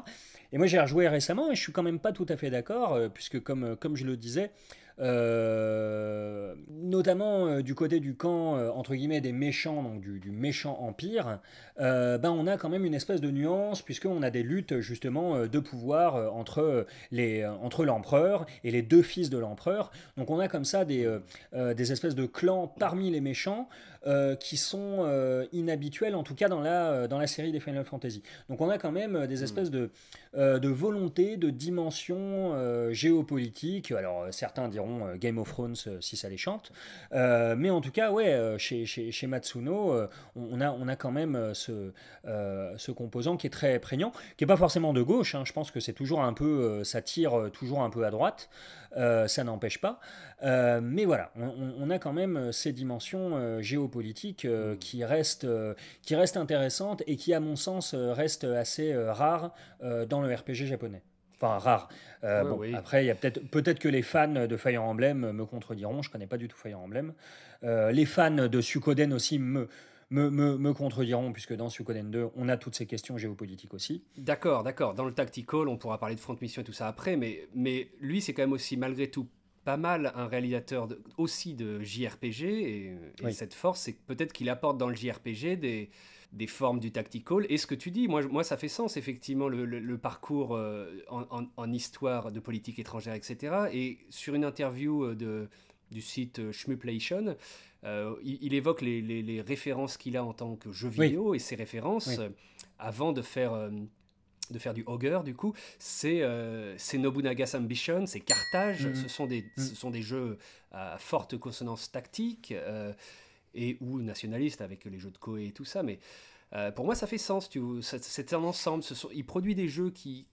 Et moi j'ai rejoué récemment et je suis quand même pas tout à fait d'accord, puisque comme, comme je le disais, euh, notamment euh, du côté du camp, euh, entre guillemets, des méchants, donc du, méchant empire, ben on a quand même une espèce de nuance, puisqu'on a des luttes justement de pouvoir entre l'empereur entre l'empereur et les deux fils de l'empereur. Donc on a comme ça des, des espèces de clans parmi les méchants. Euh, qui sont inhabituels euh, inhabituelles, en tout cas dans la, euh, dans la série des Final Fantasy. Donc on a quand même des hmm. espèces de, de volonté, de dimension géopolitique. Alors certains diront Game of Thrones si ça les chante. mais en tout cas, ouais, chez, chez, chez Matsuno, on, a, on a quand même ce, ce composant qui est très prégnant, qui n'est pas forcément de gauche. Hein. Je pense que c'est toujours un peu, ça tire toujours un peu à droite. Euh, ça n'empêche pas. Euh, mais voilà, on, a quand même euh, ces dimensions géopolitiques mm. qui, restent, qui restent intéressantes et qui, à mon sens, restent assez rares dans le RPG japonais. Enfin, rares. Après, il y peut-être peut que les fans de Fire Emblem me contrediront. Je connais pas du tout Fire Emblem. les fans de Sukoden aussi me me, contrediront, puisque dans Suikoden 2, on a toutes ces questions géopolitiques aussi. D'accord, d'accord. Dans le tactical, on pourra parler de front mission et tout ça après, mais, lui, c'est quand même aussi, malgré tout, pas mal un réalisateur aussi de JRPG, et, cette force, c'est peut-être qu'il apporte dans le JRPG des, formes du tactical. Et ce que tu dis, moi, ça fait sens, effectivement, le, parcours euh, en, histoire de politique étrangère, etc. Et sur une interview euh, de, du site euh, Schmuplation, euh, il, évoque les, références qu'il a en tant que jeu vidéo et ces références, euh, avant de faire, euh, de faire du Hogger, du coup, c'est Nobunaga's Ambition, c'est Carthage, mm. ce, sont des, mm. ce sont des jeux à forte consonance tactique et ou nationaliste avec les jeux de Koei et tout ça, mais. pour moi, ça fait sens. C'est un ensemble. Ce sont, il produit des jeux qui,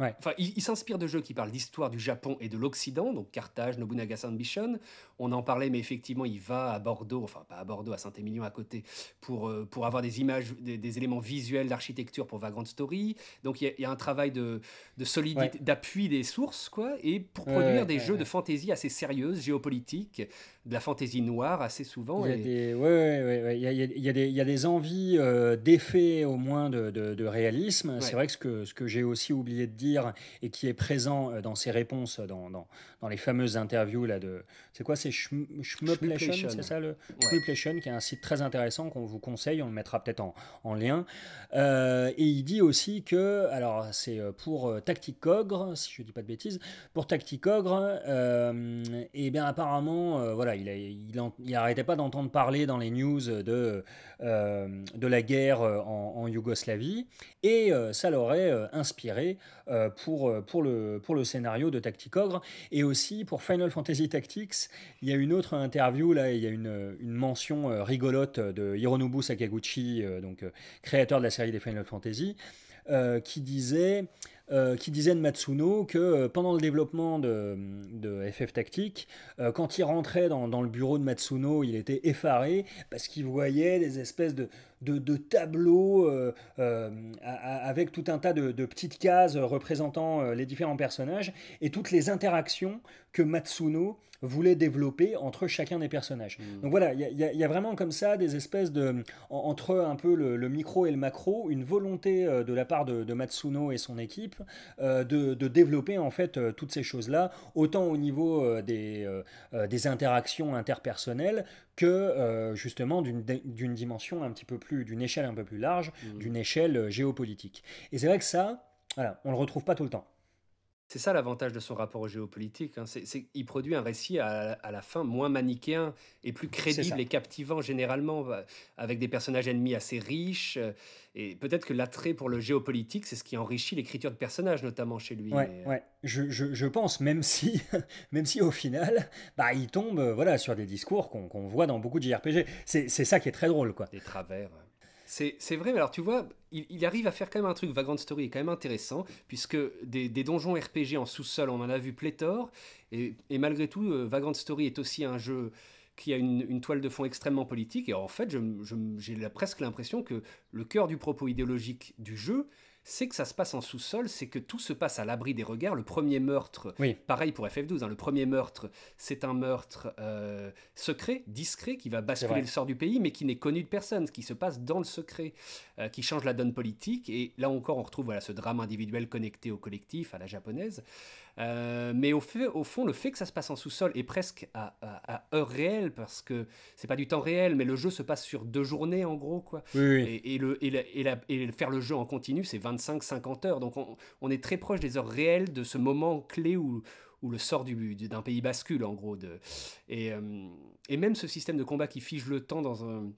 Enfin, il, s'inspire de jeux qui parlent d'histoire du Japon et de l'Occident, donc Carthage, Nobunaga Ambition. On en parlait, mais effectivement, il va à Bordeaux, enfin pas à Bordeaux, à Saint-Émilion à côté, pour, euh, pour avoir des images, des, éléments visuels d'architecture pour Vagrant Story. Donc il y, a un travail de, de solidité, d'appui des sources, quoi, et pour produire des jeux de fantaisie assez sérieuse, géopolitique, de la fantaisie noire assez souvent. Il y a, des... envies euh, d'effet au moins de, de, réalisme. C'est vrai que ce que, ce que j'ai aussi oublié de dire, et qui est présent euh, dans ses réponses, euh, dans, les fameuses interviews là de. C'est quoi C'est Schmuplation, c'est ça le ouais. qui est un site très intéressant qu'on vous conseille, on le mettra peut-être en, lien. Euh, et il dit aussi que, alors c'est pour Tacticogre, si je dis pas de bêtises, pour Tacticogre, euh, et eh bien apparemment, voilà, il, n'arrêtait arrêtait pas d'entendre parler dans les news de, de la guerre en, en Yougoslavie, et ça l'aurait inspiré euh, pour, euh, pour, le, pour le scénario de Ogre. Et aussi pour Final Fantasy Tactics, il y a une autre interview, là, il y a une, une mention euh, rigolote de Hironobu Sakaguchi, donc créateur de la série des Final Fantasy, qui disait... qui disait de Matsuno que pendant le développement de, de FF Tactique, quand il rentrait dans, dans, le bureau de Matsuno, il était effaré parce qu'il voyait des espèces de, de, tableaux euh, euh, avec tout un tas de, petites cases euh, représentant les différents personnages et toutes les interactions que Matsuno voulait développer entre chacun des personnages. Mm. Donc voilà, il y, a vraiment comme ça des espèces de... entre un peu le, micro et le macro, une volonté de la part de, Matsuno et son équipe de, développer en fait toutes ces choses-là, autant au niveau des, des interactions interpersonnelles que euh, justement d'une dimension un petit peu plus, d'une échelle un peu plus large, mmh. d'une échelle euh, géopolitique. Et c'est vrai que ça, on ne le retrouve pas tout le temps. C'est ça l'avantage de son rapport au géopolitique, hein. C'est, il produit un récit à, la fin moins manichéen et plus crédible et captivant généralement, euh, avec des personnages ennemis assez riches. Euh, et peut-être que l'attrait pour le géopolitique, c'est ce qui enrichit l'écriture de personnages, notamment chez lui. Ouais, euh, Je, pense, même si, *laughs* même si au final, bah, il tombe voilà, sur des discours qu'on, voit dans beaucoup de JRPG. C'est, ça qui est très drôle. Quoi. Des travers. C'est vrai, mais alors tu vois, il, arrive à faire quand même un truc, Vagrant Story est quand même intéressant, puisque des, donjons RPG en sous-sol, on en a vu pléthore, et, malgré tout, euh, Vagrant Story est aussi un jeu qui a une, une, toile de fond extrêmement politique, et en fait, j'ai presque l'impression que le cœur du propos idéologique du jeu, c'est que ça se passe en sous-sol, c'est que tout se passe à l'abri des regards. Le premier meurtre, pareil pour FF12, hein, le premier meurtre, c'est un meurtre euh, secret, discret, qui va basculer le sort du pays, mais qui n'est connu de personne, ce qui se passe dans le secret, euh, qui change la donne politique. Et là encore, on retrouve voilà, ce drame individuel connecté au collectif, à la japonaise. Euh, mais au, fond, le fait que ça se passe en sous-sol est presque à, heure réelle, parce que c'est pas du temps réel, mais le jeu se passe sur deux journées en gros. quoi. Et, le, faire le jeu en continu, c'est 25-50 heures. Donc on, est très proche des heures réelles de ce moment clé où, le sort d'un pays bascule en gros. De, euh, et même ce système de combat qui fige le temps dans un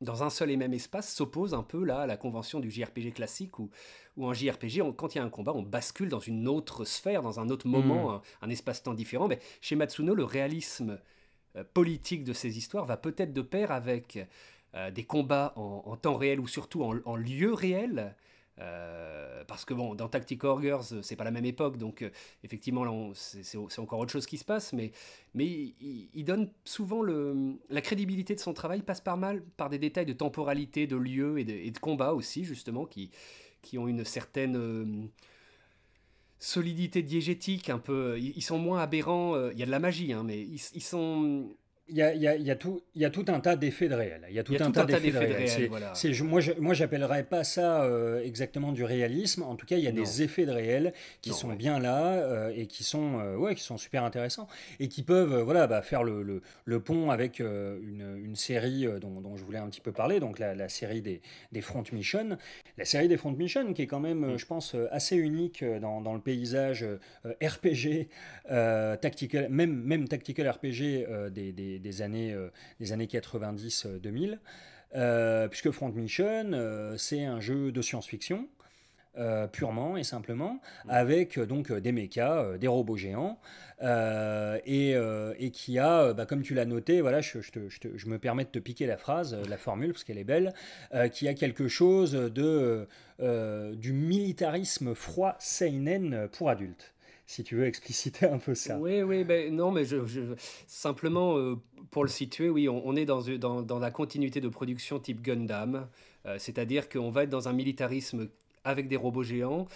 dans un seul et même espace s'oppose un peu là à la convention du JRPG classique où, où en JRPG, quand il y a un combat, on bascule dans une autre sphère, dans un autre moment, mm. un, espace-temps différent. Mais chez Matsuno, le réalisme euh, politique de ces histoires va peut-être de pair avec euh, des combats en, temps réel ou surtout en, en lieu réel. Euh, parce que bon, dans Tactic Orgers, euh, c'est pas la même époque, donc euh, effectivement, c'est encore autre chose qui se passe, mais, il, donne souvent la crédibilité de son travail passe par mal par des détails de temporalité, de lieu et de, combat aussi, justement, qui, qui ont une certaine solidité diégétique, un peu. Ils, sont moins aberrants, il y a de la magie, hein, mais ils, ils sont il y, a, tout, tout un tas d'effets de réel. Il y a tout, un, tas d'effets de réel. moi, je, moi, pas ça euh, exactement du réalisme. En tout cas, il y a des effets de réel qui sont bien là euh, et qui sont, euh, ouais, qui sont super intéressants et qui peuvent, voilà, bah, faire le, pont avec une, série dont, je voulais un petit peu parler, donc la, série des, Front Mission, la série des Front Mission qui est quand même, mm. je pense, assez unique dans, le paysage RPG, tactique même même tactical RPG des des, années, euh, des années 90-2000, euh, euh, puisque Front Mission, c'est un jeu de science-fiction. purement et simplement, mm. avec donc des mechas, des robots géants, et, et, qui a, bah, comme tu l'as noté, voilà, je, je, me permets de te piquer la phrase, la formule, parce qu'elle est belle, qui a quelque chose de, du militarisme froid seinen pour adultes si tu veux expliciter un peu ça. Oui, oui, mais non, mais je, simplement euh, pour le situer, oui, on, est dans, dans, dans, la continuité de production type Gundam, euh, c'est-à-dire qu'on va être dans un militarisme avec des robots géants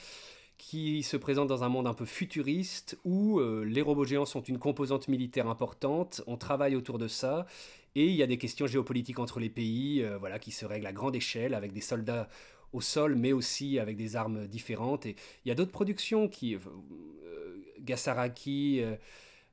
qui se présente dans un monde un peu futuriste où euh, les robots géants sont une composante militaire importante, on travaille autour de ça et il y a des questions géopolitiques entre les pays voilà qui se règlent à grande échelle avec des soldats au sol, mais aussi avec des armes différentes. Et il y a d'autres productions qui. Euh, Gasaraki. Euh,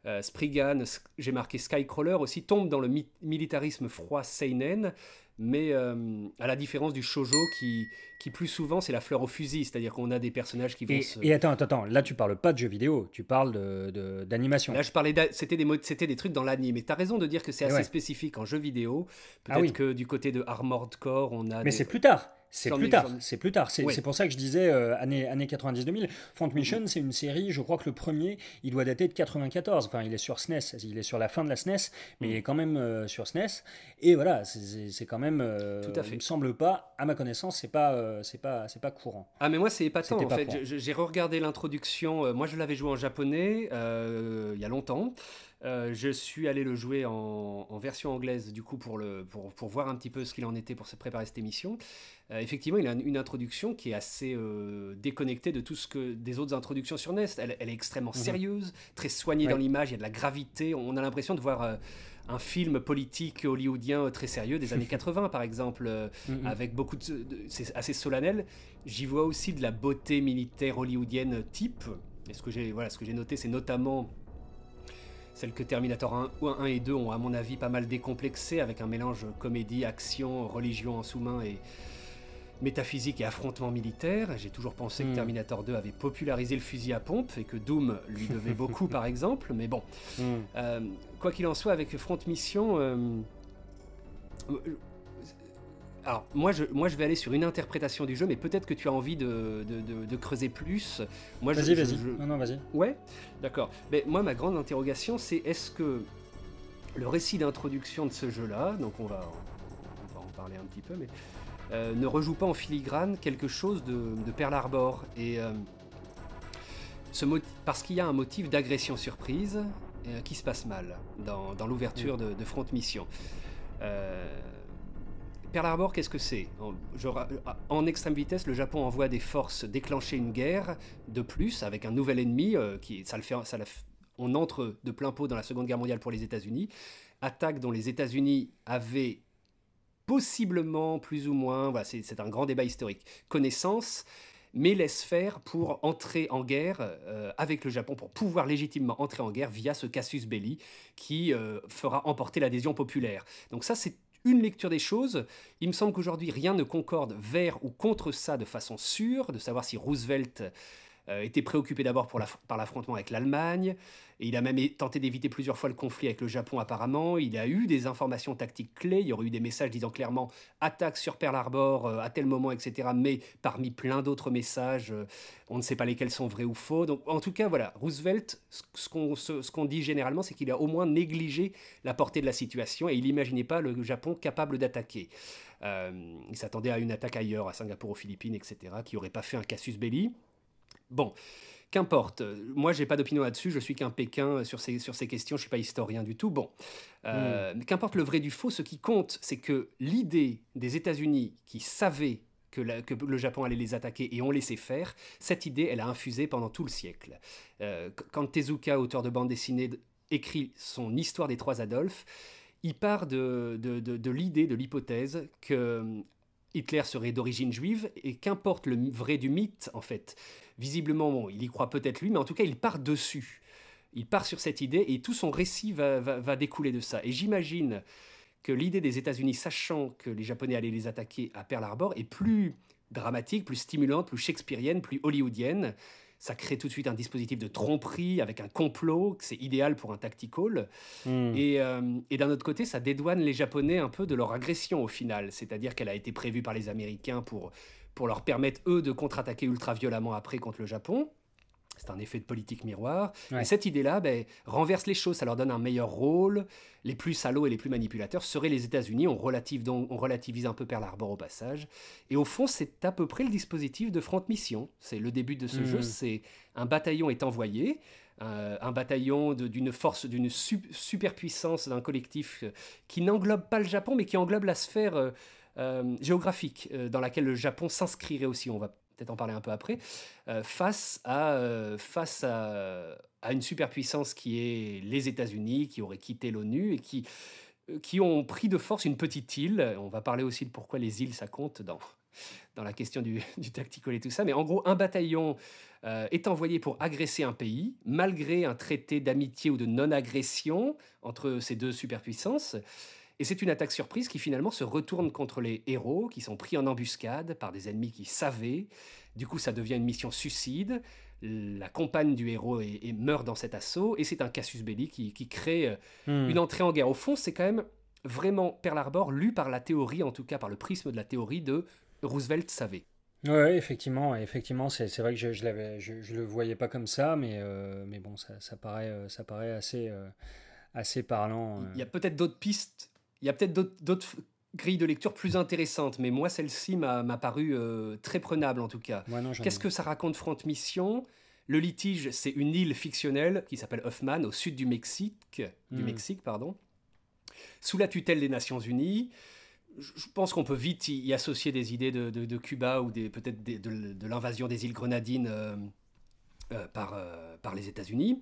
euh, Spriggan, j'ai marqué Skycrawler aussi, tombe dans le militarisme froid seinen, mais euh, à la différence du shojo qui, qui plus souvent c'est la fleur au fusil, c'est-à-dire qu'on a des personnages qui vont et, se... et, attends, attends, là tu parles pas de jeux vidéo, tu parles d'animation. De, d'animation là je parlais, c'était des, c'était des trucs dans l'anime, et as raison de dire que c'est assez spécifique en jeu vidéo, ah peut-être que du côté de Armored Core on a... Mais c'est plus tard c'est plus, tard, c'est plus tard. C'est pour ça que je disais euh, années, 90-2000. Front Mission, mm-hmm. c'est une série, je crois que le premier, il doit dater de 94. Enfin, il est sur SNES, e il est sur la fin de la SNES, e mais il est mm. quand même euh, sur SNES. E Et voilà, c'est quand même. Euh, Tout à fait. me semble pas, à ma connaissance, c'est pas, c'est pas, c'est pas courant. Ah, mais moi, c'est épatant en fait. J'ai regardé l'introduction. Moi, je l'avais joué en japonais il y a longtemps. je suis allé le jouer en, en, version anglaise du coup pour, le, pour, pour voir un petit peu ce qu'il en était pour se préparer cette émission. Euh, effectivement, il a une introduction qui est assez euh, déconnectée de tout ce que des autres introductions sur Nest. Elle, est extrêmement mhm. sérieuse, très soignée dans l'image. Il y a de la gravité. On a l'impression de voir. Euh, un film politique hollywoodien très sérieux des années 80 *laughs* par exemple mhm. avec beaucoup de, c'est assez solennel j'y vois aussi de la beauté militaire hollywoodienne type et ce que j'ai voilà ce que j'ai noté c'est notamment celle que Terminator 1, 1, et 2 ont à mon avis pas mal décomplexé avec un mélange comédie action religion en sous-main et métaphysique et affrontement militaire. J'ai toujours pensé que hmm. Terminator 2 avait popularisé le fusil à pompe et que Doom lui devait *laughs* beaucoup, par exemple. Mais bon, hmm. euh, quoi qu'il en soit, avec Front Mission, euh, euh, alors moi je, moi je vais aller sur une interprétation du jeu, mais peut-être que tu as envie de, creuser plus. Moi, vas-y, vas-y. Je... Non, non, vas-y. Ouais, d'accord. Mais moi, ma grande interrogation, c'est est-ce que le récit d'introduction de ce jeu-là, donc on va en parler un petit peu, mais euh, ne rejoue pas en filigrane quelque chose de, de Pearl Harbor. Et, euh, parce qu'il y a un motif d'agression surprise euh, qui se passe mal dans, l'ouverture mm. de, Front Mission. Pearl Harbor, qu'est-ce que c'est en, extrême vitesse, le Japon envoie des forces déclencher une guerre de plus avec un nouvel ennemi. qui, ça le fait, on entre de plein pot dans la Seconde Guerre mondiale pour les États-Unis. Attaque dont les États-Unis avaient possiblement plus ou moins, voilà, c'est un grand débat historique, connaissance, mais laisse faire pour entrer en guerre euh, avec le Japon, pour pouvoir légitimement entrer en guerre via ce casus belli qui euh, fera emporter l'adhésion populaire. Donc ça, c'est une lecture des choses. Il me semble qu'aujourd'hui, rien ne concorde vers ou contre ça de façon sûre, de savoir si Roosevelt euh, était préoccupé d'abord par l'affrontement avec l'Allemagne, il a même tenté d'éviter plusieurs fois le conflit avec le Japon apparemment. Il a eu des informations tactiques clés, il y aurait eu des messages disant clairement attaque sur Pearl Harbor euh, à tel moment, etc. Mais parmi plein d'autres messages, euh, on ne sait pas lesquels sont vrais ou faux. Donc en tout cas, voilà, Roosevelt, ce qu'on dit généralement, c'est qu'il a au moins négligé la portée de la situation et il n'imaginait pas le Japon capable d'attaquer. il s'attendait à une attaque ailleurs, à Singapour, aux Philippines, etc., qui n'aurait pas fait un casus belli. Bon, qu'importe. Moi, j'ai pas d'opinion là-dessus. Je suis qu'un Pékin euh, sur ces, sur ces questions. Je suis pas historien du tout. Bon, euh, mm. qu'importe le vrai du faux. Ce qui compte, c'est que l'idée des États-Unis qui savaient que, que, le Japon allait les attaquer et ont laissé faire, cette idée, elle a infusé pendant tout le siècle. Euh, quand Tezuka, auteur de bande dessinée, écrit son Histoire des trois Adolphes, il part de, l'idée, de l'hypothèse que hum, Hitler serait d'origine juive et qu'importe le vrai du mythe, en fait, visiblement, il y croit peut-être lui, mais en tout cas, il part dessus. Il part sur cette idée et tout son récit va, découler de ça. Et j'imagine que l'idée des États-Unis, sachant que les Japonais allaient les attaquer à Pearl Harbor, est plus dramatique, plus stimulante, plus shakespearienne, plus hollywoodienne. Ça crée tout de suite un dispositif de tromperie avec un complot, c'est idéal pour un tactical. Hmm. Euh, et d'un autre côté, ça dédouane les Japonais un peu de leur agression au final, c'est-à-dire qu'elle a été prévue par les Américains pour pour leur permettre, eux, de contre-attaquer ultra-violemment après contre le Japon. C'est un effet de politique miroir. Mais cette idée-là ben, renverse les choses, ça leur donne un meilleur rôle. Les plus salauds et les plus manipulateurs seraient les États-Unis. On, on, relativise un peu Pearl Harbor au passage. Et au fond, c'est à peu près le dispositif de Front Mission. C'est le début de ce hmm. jeu. C'est un bataillon est envoyé. Euh, un bataillon d'une force, d'une superpuissance, d'un collectif euh, qui n'englobe pas le Japon, mais qui englobe la sphère euh, euh, géographique euh, dans laquelle le Japon s'inscrirait aussi. On va peut-être en parler un peu après, euh, face, à, face à, une superpuissance qui est les États-Unis, qui auraient quitté l'ONU et qui, qui ont pris de force une petite île. On va parler aussi de pourquoi les îles, ça compte dans, dans la question du, *laughs* du tactical et tout ça. Mais en gros, un bataillon est envoyé pour agresser un pays, malgré un traité d'amitié ou de non-agression entre ces deux superpuissances. Et c'est une attaque surprise qui finalement se retourne contre les héros, qui sont pris en embuscade par des ennemis qui savaient. Du coup, ça devient une mission suicide. La compagne du héros est, meurt dans cet assaut, et c'est un casus belli qui, crée euh, hmm. une entrée en guerre. Au fond, c'est quand même vraiment Pearl Harbor lu par la théorie, en tout cas par le prisme de la théorie de Roosevelt savait. Oui, effectivement, effectivement, c'est vrai que je, je je, le voyais pas comme ça, mais euh, mais bon, ça, paraît, euh, ça paraît assez assez parlant. Il y a peut-être d'autres pistes il y a peut-être d'autres grilles de lecture plus intéressantes, mais moi, celle-ci m'a paru euh, très prenable en tout cas. Qu'est-ce que ça raconte Front Mission Le litige, c'est une île fictionnelle qui s'appelle Hoffman, au sud du Mexique, du hmm. Mexique pardon, sous la tutelle des Nations Unies. Je pense qu'on peut vite y, associer des idées de, Cuba ou peut-être de, l'invasion des îles Grenadines euh, euh, par, par les États-Unis.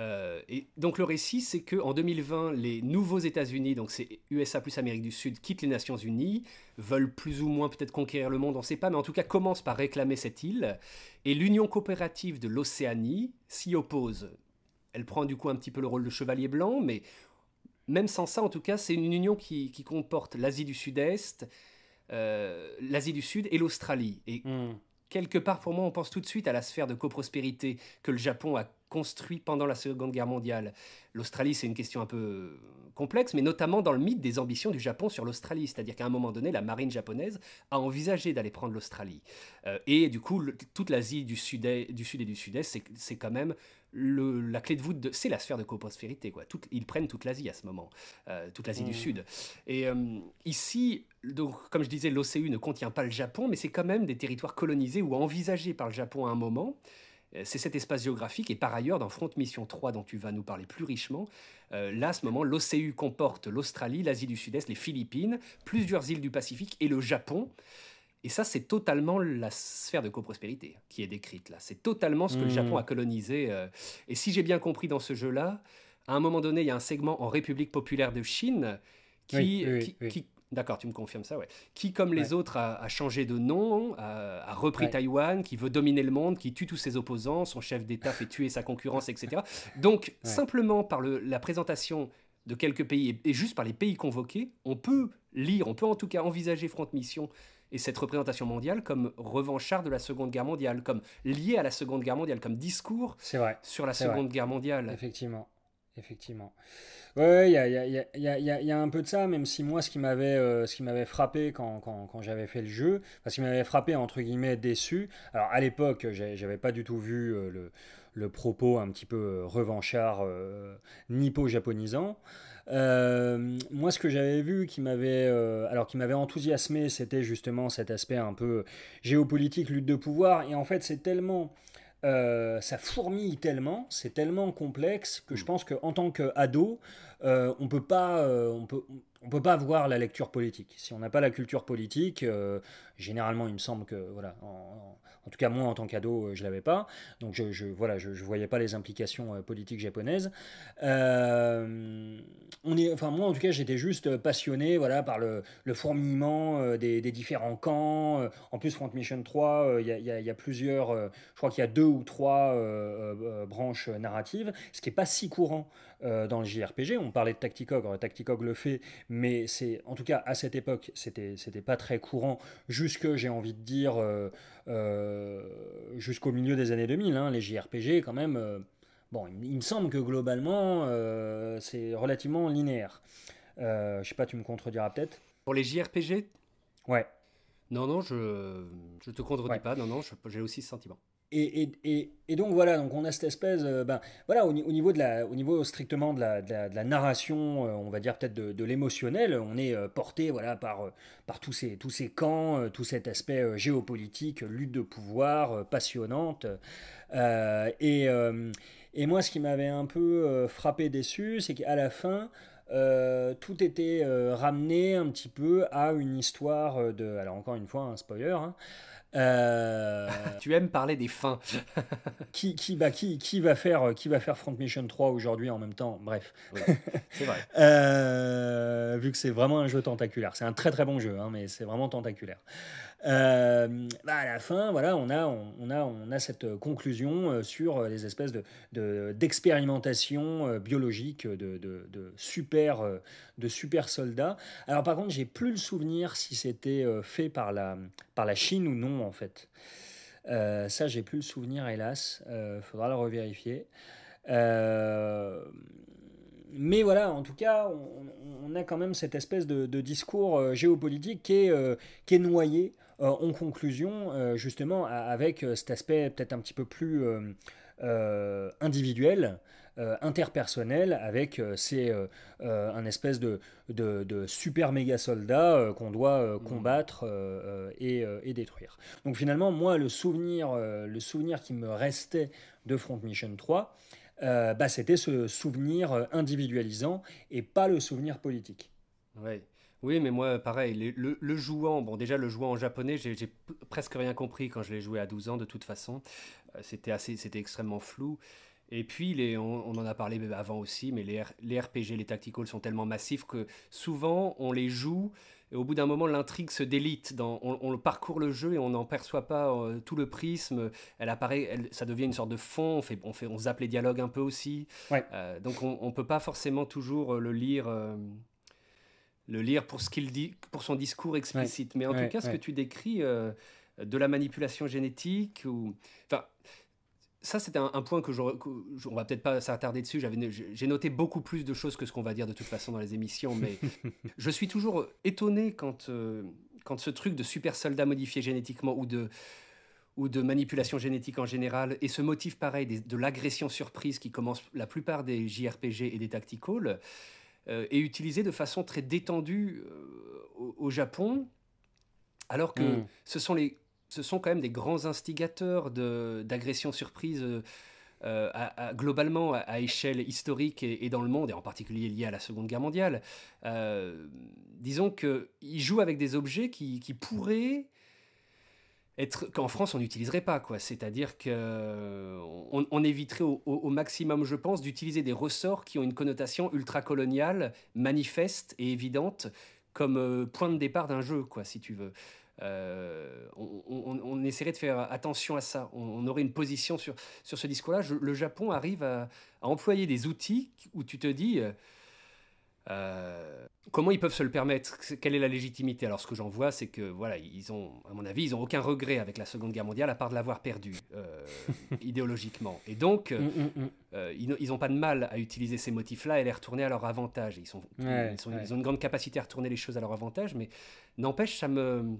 Euh, et donc le récit, c'est que en 2020, les nouveaux États-Unis, donc c'est USA plus Amérique du Sud, quittent les Nations Unies, veulent plus ou moins peut-être conquérir le monde, on ne sait pas, mais en tout cas commencent par réclamer cette île. Et l'Union coopérative de l'Océanie s'y oppose. Elle prend du coup un petit peu le rôle de chevalier blanc, mais même sans ça, en tout cas, c'est une union qui, comporte l'Asie du Sud-Est, euh, l'Asie du Sud et l'Australie. Et hmm. quelque part, pour moi, on pense tout de suite à la sphère de coprospérité que le Japon a construit pendant la Seconde Guerre mondiale. L'Australie, c'est une question un peu complexe, mais notamment dans le mythe des ambitions du Japon sur l'Australie, c'est-à-dire qu'à un moment donné, la marine japonaise a envisagé d'aller prendre l'Australie. Euh, et du coup, toute l'Asie du, sud et du sud-est, c'est quand même la clé de voûte, c'est la sphère de coprospérité. Quoi. ils prennent toute l'Asie à ce moment, euh, toute l'Asie du mmh. Sud. Et euh, ici, donc, comme je disais, l'OCU ne contient pas le Japon, mais c'est quand même des territoires colonisés ou envisagés par le Japon à un moment. Euh, c'est cet espace géographique et par ailleurs dans Front Mission 3 dont tu vas nous parler plus richement, euh, là à ce moment l'OCU comporte l'Australie, l'Asie du Sud-Est, les Philippines, plusieurs îles du Pacifique et le Japon. Et ça, c'est totalement la sphère de coprospérité qui est décrite là. C'est totalement ce que le Japon hmm. a colonisé. Euh. et si j'ai bien compris dans ce jeu-là, à un moment donné, il y a un segment en République populaire de Chine qui D'accord, tu me confirmes ça, ouais. Qui, comme les autres, a, changé de nom, euh, a, repris Taïwan, qui veut dominer le monde, qui tue tous ses opposants, son chef d'État fait tuer sa concurrence, etc. Donc, *laughs* simplement par la présentation de quelques pays et, juste par les pays convoqués, on peut lire, on peut en tout cas envisager Front Mission et cette représentation mondiale comme revanchard de la Seconde Guerre mondiale, comme lié à la Seconde Guerre mondiale, comme discours sur la Seconde Guerre mondiale. Effectivement effectivement. oui il y, a, un peu de ça, même si moi, ce qui m'avait, euh, ce qui m'avait frappé quand, quand, quand j'avais fait le jeu, parce qu'il m'avait frappé, entre guillemets, déçu. Alors, à l'époque, j'avais pas du tout vu euh, le, le, propos un petit peu euh, revanchard, nippo-japonisant. moi, ce que j'avais vu qui m'avait, alors qui m'avait enthousiasmé, c'était justement cet aspect un peu géopolitique, lutte de pouvoir. Et en fait, c'est tellement euh, ça fourmille tellement, c'est tellement complexe que je mm. pense qu'en tant qu'ado, on euh, on peut pas, euh, on peut, on peut pas voir la lecture politique. Si on n'a pas la culture politique, euh, généralement, il me semble que voilà, en, tout cas moi en tant qu'ado, euh, je l'avais pas, donc je, ne voyais pas les implications euh, politiques japonaises. enfin moi en tout cas, j'étais juste passionné voilà par le, fourmillement des, différents camps. En plus, Front Mission 3, il y, a plusieurs, je crois qu'il y a deux ou trois branches narratives, ce qui est pas si courant. Euh, dans le JRPG. On parlait de Tacticog, Tacticog le fait, mais c'est en tout cas à cette époque, c'était c'était pas très courant. Jusque j'ai envie de dire euh, euh, jusqu'au milieu des années 2000, hein, les JRPG quand même. Bon, il, me semble que globalement, c'est relativement linéaire. je sais pas, tu me contrediras peut-être. Pour les JRPG Ouais. Non, non, je ne te contredis pas. Non, non, j'ai aussi ce sentiment. Et, et, et, donc voilà, donc on a cette espèce, euh, ben, voilà, au, niveau de la, au niveau strictement de la, de la, narration, euh, on va dire peut-être de, de l'émotionnel, on est euh, porté voilà par, par tous ces tous ces camps, tout cet aspect géopolitique, lutte de pouvoir passionnante. et, et moi, ce qui m'avait un peu frappé déçu, c'est qu'à la fin, tout était ramené un petit peu à une histoire de, alors encore une fois un spoiler, hein, euh, *laughs* tu aimes parler des fins. *laughs* qui, qui, bah, qui, qui, va faire, euh, qui va faire Front Mission 3 aujourd'hui en même temps Bref. *laughs* c'est euh, vu que c'est vraiment un jeu tentaculaire. C'est un très très bon jeu, hein, mais c'est vraiment tentaculaire. Euh, à la fin, voilà, on a, on, a, on a cette conclusion euh, sur euh, les espèces de, d'expérimentation de, biologique de, de, super, de super soldats. Alors par contre, j'ai plus le souvenir si c'était fait par la, par la Chine ou non en fait. Euh, ça, j'ai plus le souvenir, hélas. Il faudra le revérifier. mais voilà, en tout cas, on, a quand même cette espèce de, de discours géopolitique qui est, qui est noyé euh, en conclusion, euh, justement, avec euh, cet aspect peut-être un petit peu plus individuel, interpersonnel, avec c'est un espèce de, de, super méga soldat qu'on doit mmh. combattre et, et, détruire. Donc finalement, moi, le souvenir, le souvenir qui me restait de Front Mission 3, bah, c'était ce souvenir individualisant et pas le souvenir politique. Ouais. Oui, mais moi, pareil, le, jouant, bon, déjà le jouant en japonais, j'ai presque rien compris quand je l'ai joué à 12 ans, de toute façon. Euh, c'était assez, c'était extrêmement flou. Et puis, les, on, en a parlé avant aussi, mais les, RPG, les tacticals sont tellement massifs que souvent, on les joue et au bout d'un moment, l'intrigue se délite. Dans, on, parcourt le jeu et on n'en perçoit pas euh, tout le prisme. Elle apparaît, ça devient une sorte de fond. On, fait, on, fait, on zappe les dialogues un peu aussi. Euh, donc, on ne peut pas forcément toujours le lire le lire pour ce qu'il dit, pour son discours explicite. Mais en tout cas, ce que tu décris euh, de la manipulation génétique, ou enfin, ça c'est un, point que, je, va peut-être pas s'attarder dessus. J'avais, j'ai noté beaucoup plus de choses que ce qu'on va dire de toute façon dans les émissions, mais *laughs* je suis toujours étonné quand euh, quand ce truc de super soldats modifié génétiquement ou de ou de manipulation génétique en général, et ce motif pareil de l'agression surprise qui commence la plupart des JRPG et des tacticals. Euh, est utilisé de façon très détendue euh, au, Japon, alors que mm. ce, sont les, ce sont quand même des grands instigateurs d'agressions surprises. Euh, globalement à, échelle historique et, dans le monde, et en particulier lié à la Seconde Guerre mondiale, euh, disons qu'ils jouent avec des objets qui pourraient qu'en France on n'utiliserait pas quoi. C'est-à-dire que euh, on, éviterait au, maximum, je pense, d'utiliser des ressorts qui ont une connotation ultra-coloniale, manifeste et évidente comme euh, point de départ d'un jeu quoi, si tu veux. Euh, on, essaierait de faire attention à ça. On, aurait une position sur, sur ce discours-là. Le Japon arrive à, employer des outils où tu te dis, comment ils peuvent se le permettre Quelle est la légitimité Alors, ce que j'en vois, c'est que, voilà, ils ont, à mon avis, ils n'ont aucun regret avec la Seconde Guerre mondiale, à part de l'avoir perdue, euh, *laughs* idéologiquement. Et donc, euh, hum, hum, hum. Euh, ils n'ont pas de mal à utiliser ces motifs-là et les retourner à leur avantage. Ils, ont une grande capacité à retourner les choses à leur avantage, mais n'empêche, ça me.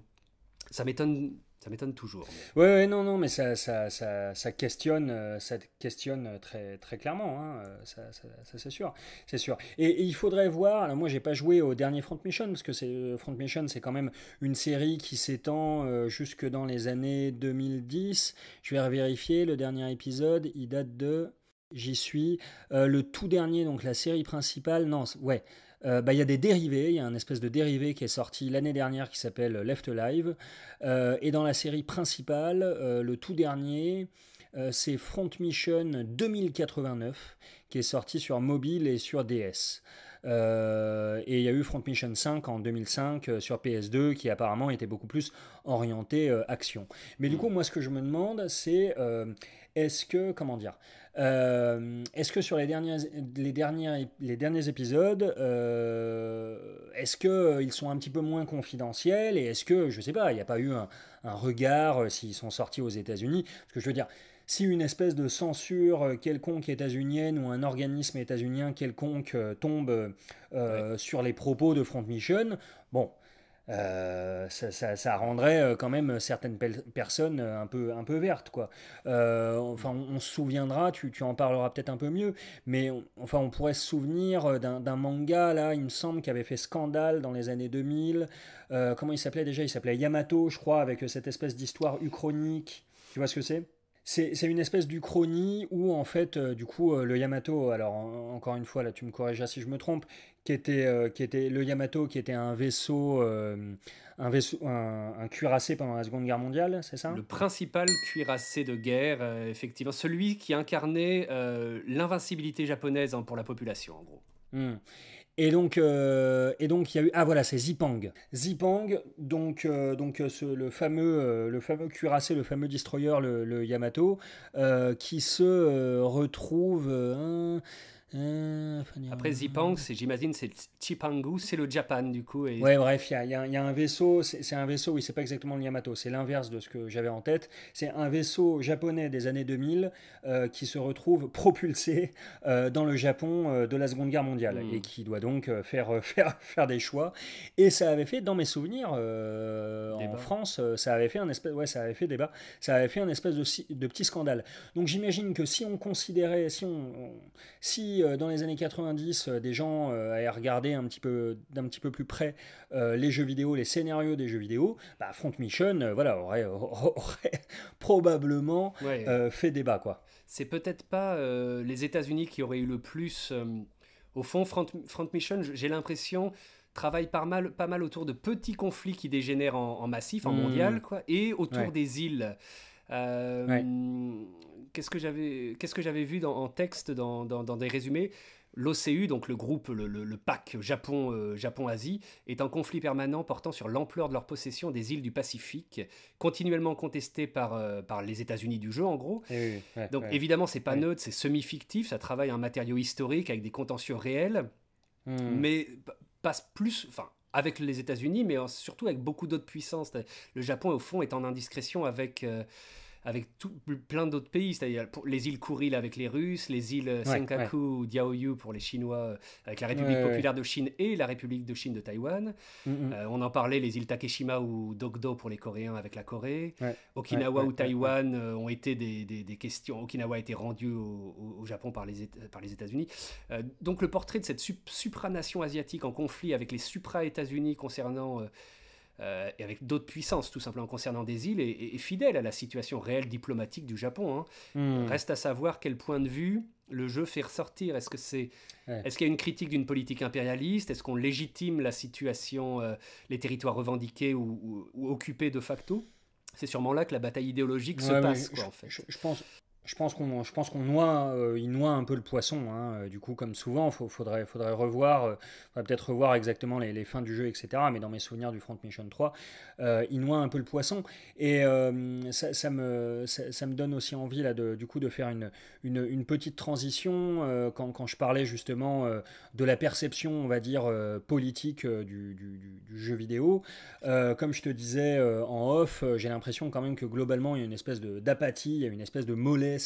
Ça m'étonne ça m'étonne toujours. Oui, ouais, non, non, mais ça, ça, ça, questionne, euh, ça questionne très, très clairement, hein, euh, ça, ça, c'est sûr, c'est sûr. Et, il faudrait voir. Alors moi, j'ai pas joué au dernier Front Mission parce que c'est euh, Front Mission, c'est quand même une série qui s'étend jusque dans les années 2010. Je vais vérifier le dernier épisode. Il date de J'y suis. le tout dernier, donc la série principale, non, ouais, euh, bah, il y a des dérivés, il y a un espèce de dérivé qui est sorti l'année dernière qui s'appelle Left Alive, euh, et dans la série principale, euh, le tout dernier, c'est Front Mission 2089, qui est sorti sur mobile et sur DS. et il y a eu Front Mission 5 en 2005 sur PS2 qui apparemment était beaucoup plus orienté action. Mais du mm. coup, moi, ce que je me demande, c'est est-ce que, comment dire, euh, est-ce que sur les derniers, les les derniers épisodes, euh, est-ce qu'ils euh, sont un petit peu moins confidentiels et est-ce que, je sais pas, il n'y a pas eu un, regard s'ils sont sortis aux États-Unis Parce que je veux dire, si une espèce de censure quelconque états-unienne ou un organisme états-unien quelconque tombe sur les propos de Front Mission, bon, euh, ça, rendrait euh, quand même certaines personnes euh, un peu, un peu vertes. Quoi. enfin, on, se souviendra, tu, tu en parleras peut-être un peu mieux, mais on, enfin, on pourrait se souvenir d'un manga, là, il me semble, qui avait fait scandale dans les années 2000. comment il s'appelait déjà Il s'appelait Yamato, je crois, avec cette espèce d'histoire uchronique. Tu vois ce que c'est c'est une espèce du chronie où, en fait, euh, du coup, euh, le Yamato, alors encore une fois, là, tu me corriges si je me trompe, qui était, euh, qui était le Yamato, qui était un vaisseau, un, vaisseau un, cuirassé pendant la Seconde Guerre mondiale, c'est ça Le principal cuirassé de guerre, effectivement, celui qui incarnait l'invincibilité japonaise hein, pour la population, en gros. Hmm. Et donc, euh, donc, il y a eu ah voilà, c'est Zipang. Zipang, donc, euh, donc euh, le fameux, le fameux cuirassé, le fameux destroyer, le, Yamato, qui se retrouve. Euh, Après Zipang, j'imagine, c'est Chipangu, c'est le Japan du coup. Et... Ouais, bref, il y, y a, un vaisseau, c'est un vaisseau, oui, c'est pas exactement le Yamato, c'est l'inverse de ce que j'avais en tête. C'est un vaisseau japonais des années 2000 euh, qui se retrouve *laughs* propulsé euh, dans le Japon de la Seconde Guerre mondiale hmm. et qui doit donc faire, *laughs* faire, faire des choix. Et ça avait fait, dans mes souvenirs, en France, ça avait fait un espèce, ouais, ça avait fait débat, ça avait fait un espèce de, petit scandale. Donc j'imagine que si on considérait, si on, on si euh, dans les années 90, euh, des gens euh, allaient regarder un petit peu, d'un petit peu plus près les jeux vidéo, les scénarios des jeux vidéo, bah, Front Mission voilà, aurait, *laughs* probablement fait débat. quoi. C'est peut-être pas les États-Unis qui auraient eu le plus. Au fond, Front, Mission, j'ai l'impression, travaille pas mal, pas mal autour de petits conflits qui dégénèrent en, massif, en mmh. mondial, quoi, et autour des îles qu'est-ce que j'avais qu'est-ce que j'avais vu dans, en texte dans, des résumés L'OCU, donc le groupe, le, PAC Japon, euh, Japon-Asie, est en conflit permanent portant sur l'ampleur de leur possession des îles du Pacifique, continuellement contestée par, euh, par les États-Unis du jeu, en gros. donc évidemment, évidemment, c'est pas neutre, c'est semi-fictif, ça travaille un matériau historique avec des contentieux réels, hmm. mais passe plus, enfin, avec les États-Unis, mais surtout avec beaucoup d'autres puissances. Le Japon, au fond, est en indiscrétion avec. Euh, avec tout, plein d'autres pays, c'est-à-dire les îles Kuril avec les Russes, les îles euh, Senkaku ou Diaoyu pour les Chinois, euh, avec la République populaire de Chine et la République de Chine de Taïwan. Mm, mm. Euh, on en parlait, les îles Takeshima ou Dokdo pour les Coréens avec la Corée. Okinawa ou Taïwan ont été des, questions. Okinawa a été rendu au, Japon par les, par les États-Unis. donc le portrait de cette supranation asiatique en conflit avec les supra-États-Unis concernant euh, et avec d'autres puissances, tout simplement, concernant des îles, et, et, fidèle à la situation réelle diplomatique du Japon. Hein. Hmm. Reste à savoir quel point de vue le jeu fait ressortir. Est-ce que c'est, est-ce qu'il y a une critique d'une politique impérialiste Est-ce qu'on légitime la situation, euh, les territoires revendiqués ou, occupés de facto c'est sûrement là que la bataille idéologique se passe, quoi, en fait. je pense, je pense qu'on je pense qu'on noie euh, il noie un peu le poisson hein. euh, du coup comme souvent il faudrait faudrait revoir euh, peut-être revoir exactement les, fins du jeu etc mais dans mes souvenirs du Front Mission 3 euh, il noie un peu le poisson et ça, me ça, me donne aussi envie là de, du coup de faire une une, petite transition quand, je parlais justement de la perception on va dire politique du, du, jeu vidéo comme je te disais en off j'ai l'impression quand même que globalement il y a une espèce d'apathie il y a une espèce de mollet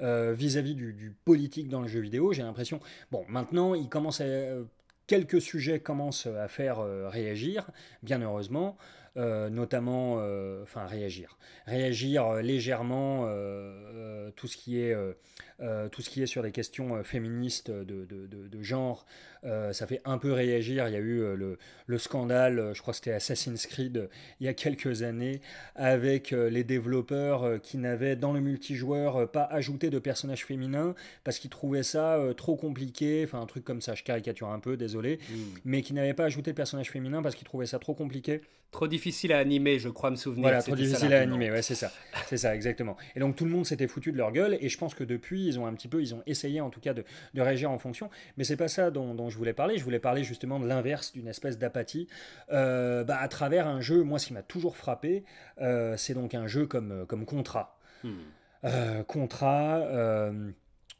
euh, vis-à-vis du, du, politique dans le jeu vidéo. J'ai l'impression. Bon, maintenant, il commence à euh, quelques sujets commencent à faire euh, réagir, bien heureusement. Euh, notamment, euh, enfin réagir, réagir euh, légèrement tout ce qui est tout ce qui est sur les questions féministes de, de, de, genre, ça fait un peu réagir. Il y a eu le, le, scandale, je crois que c'était Assassin's Creed il y a quelques années, avec les développeurs qui n'avaient dans le multijoueur pas ajouté de personnages féminins parce qu'ils trouvaient ça trop compliqué, enfin un truc comme ça. Je caricature un peu, désolé, mmh. mais qui n'avaient pas ajouté de personnages féminins parce qu'ils trouvaient ça trop compliqué. Trop difficile difficile à animer, je crois me souvenir. Voilà, trop difficile à animer, ouais, c'est ça. C'est ça, exactement. Et donc tout le monde s'était foutu de leur gueule, et je pense que depuis, ils ont un petit peu, ils ont essayé en tout cas de, réagir en fonction, mais c'est pas ça dont, je voulais parler, je voulais parler justement de l'inverse d'une espèce d'apathie euh, bah, à travers un jeu, moi ce qui m'a toujours frappé, euh, c'est donc un jeu comme, euh, comme Contrat. Hmm. contrat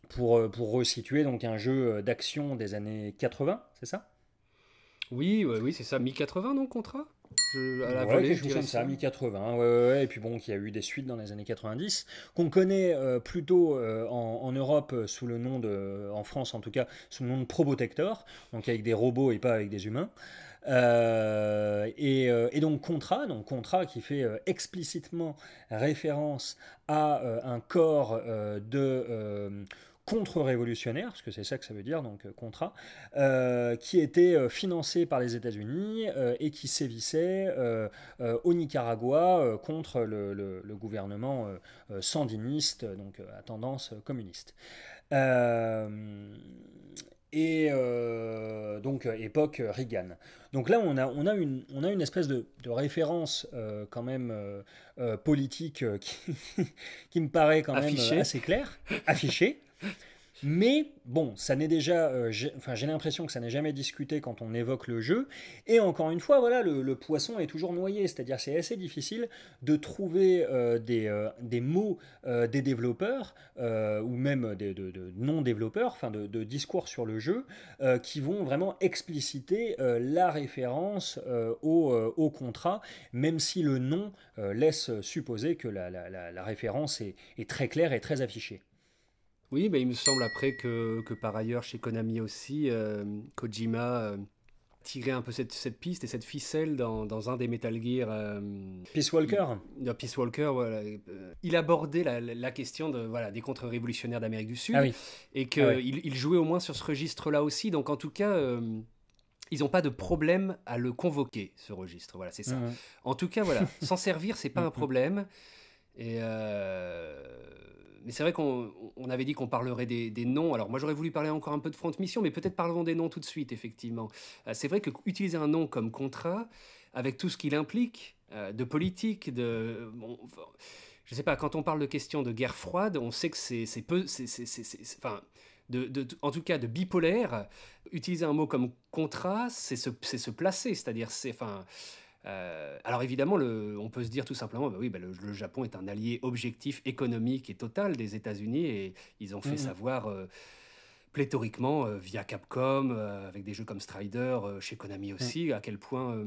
pour, pour resituer, donc un jeu d'action des années 80, c'est ça oui, oui, c'est ça, mi-80, non, contrat je, à la ça, mi-80, hein, ouais, ouais, et puis bon, qui y a eu des suites dans les années 90, qu'on connaît euh, plutôt euh, en, Europe euh, sous le nom de, en France en tout cas, sous le nom de Probotector, donc avec des robots et pas avec des humains. et, donc contrat donc contrat qui fait explicitement référence à un corps de contre-révolutionnaire, parce que c'est ça que ça veut dire, donc euh, contrat, euh, qui était euh, financé par les États-Unis et qui sévissait au Nicaragua contre le, gouvernement sandiniste, donc à tendance communiste. et donc époque Reagan. Donc là, on a, une, espèce de, référence quand même politique *laughs* qui, me paraît quand même assez claire, affichée, mais bon, ça n'est déjà, euh, j'ai, enfin j'ai l'impression que ça n'est jamais discuté quand on évoque le jeu. Et encore une fois, voilà, le, poisson est toujours noyé, c'est-à-dire c'est assez difficile de trouver euh, des, euh, des, mots des développeurs ou même des, de, non-développeurs, enfin de, discours sur le jeu, qui vont vraiment expliciter la référence au, contrat, même si le nom laisse supposer que la, référence est très claire et très affichée. Oui, mais il me semble après que, par ailleurs chez Konami aussi, euh, Kojima euh, tirait un peu cette, piste et cette ficelle dans, un des Metal Gear. Euh, Peace Walker Peace Walker, voilà. il abordait la, question de, voilà, des contre-révolutionnaires d'Amérique du Sud ah et ah qu'il il jouait au moins sur ce registre-là aussi. Donc en tout cas ils n'ont pas de problème à le convoquer, ce registre. Voilà, c'est ça. Mhm. En tout cas, voilà, s'en *laughs* servir, c'est pas un mhm. problème. Et mais c'est vrai qu'on avait dit qu'on parlerait des, noms. Alors moi j'aurais voulu parler encore un peu de front mission, mais peut-être parlons des noms tout de suite, effectivement. Euh, c'est vrai que utiliser un nom comme contrat, avec tout ce qu'il implique, euh, de politique, de... Bon, ne je sais pas, quand on parle de questions de guerre froide, on sait que c'est peu... enfin, en tout cas de bipolaire, utiliser un mot comme contrat, c'est se, placer, c'est-à-dire c'est... Enfin, euh, alors évidemment, le, on peut se dire tout simplement, bah oui, bah le, Japon est un allié objectif, économique et total des États-Unis, et ils ont fait mm-hmm. savoir euh, pléthoriquement euh, via Capcom, avec des jeux comme Strider, chez Konami mm. aussi, à quel point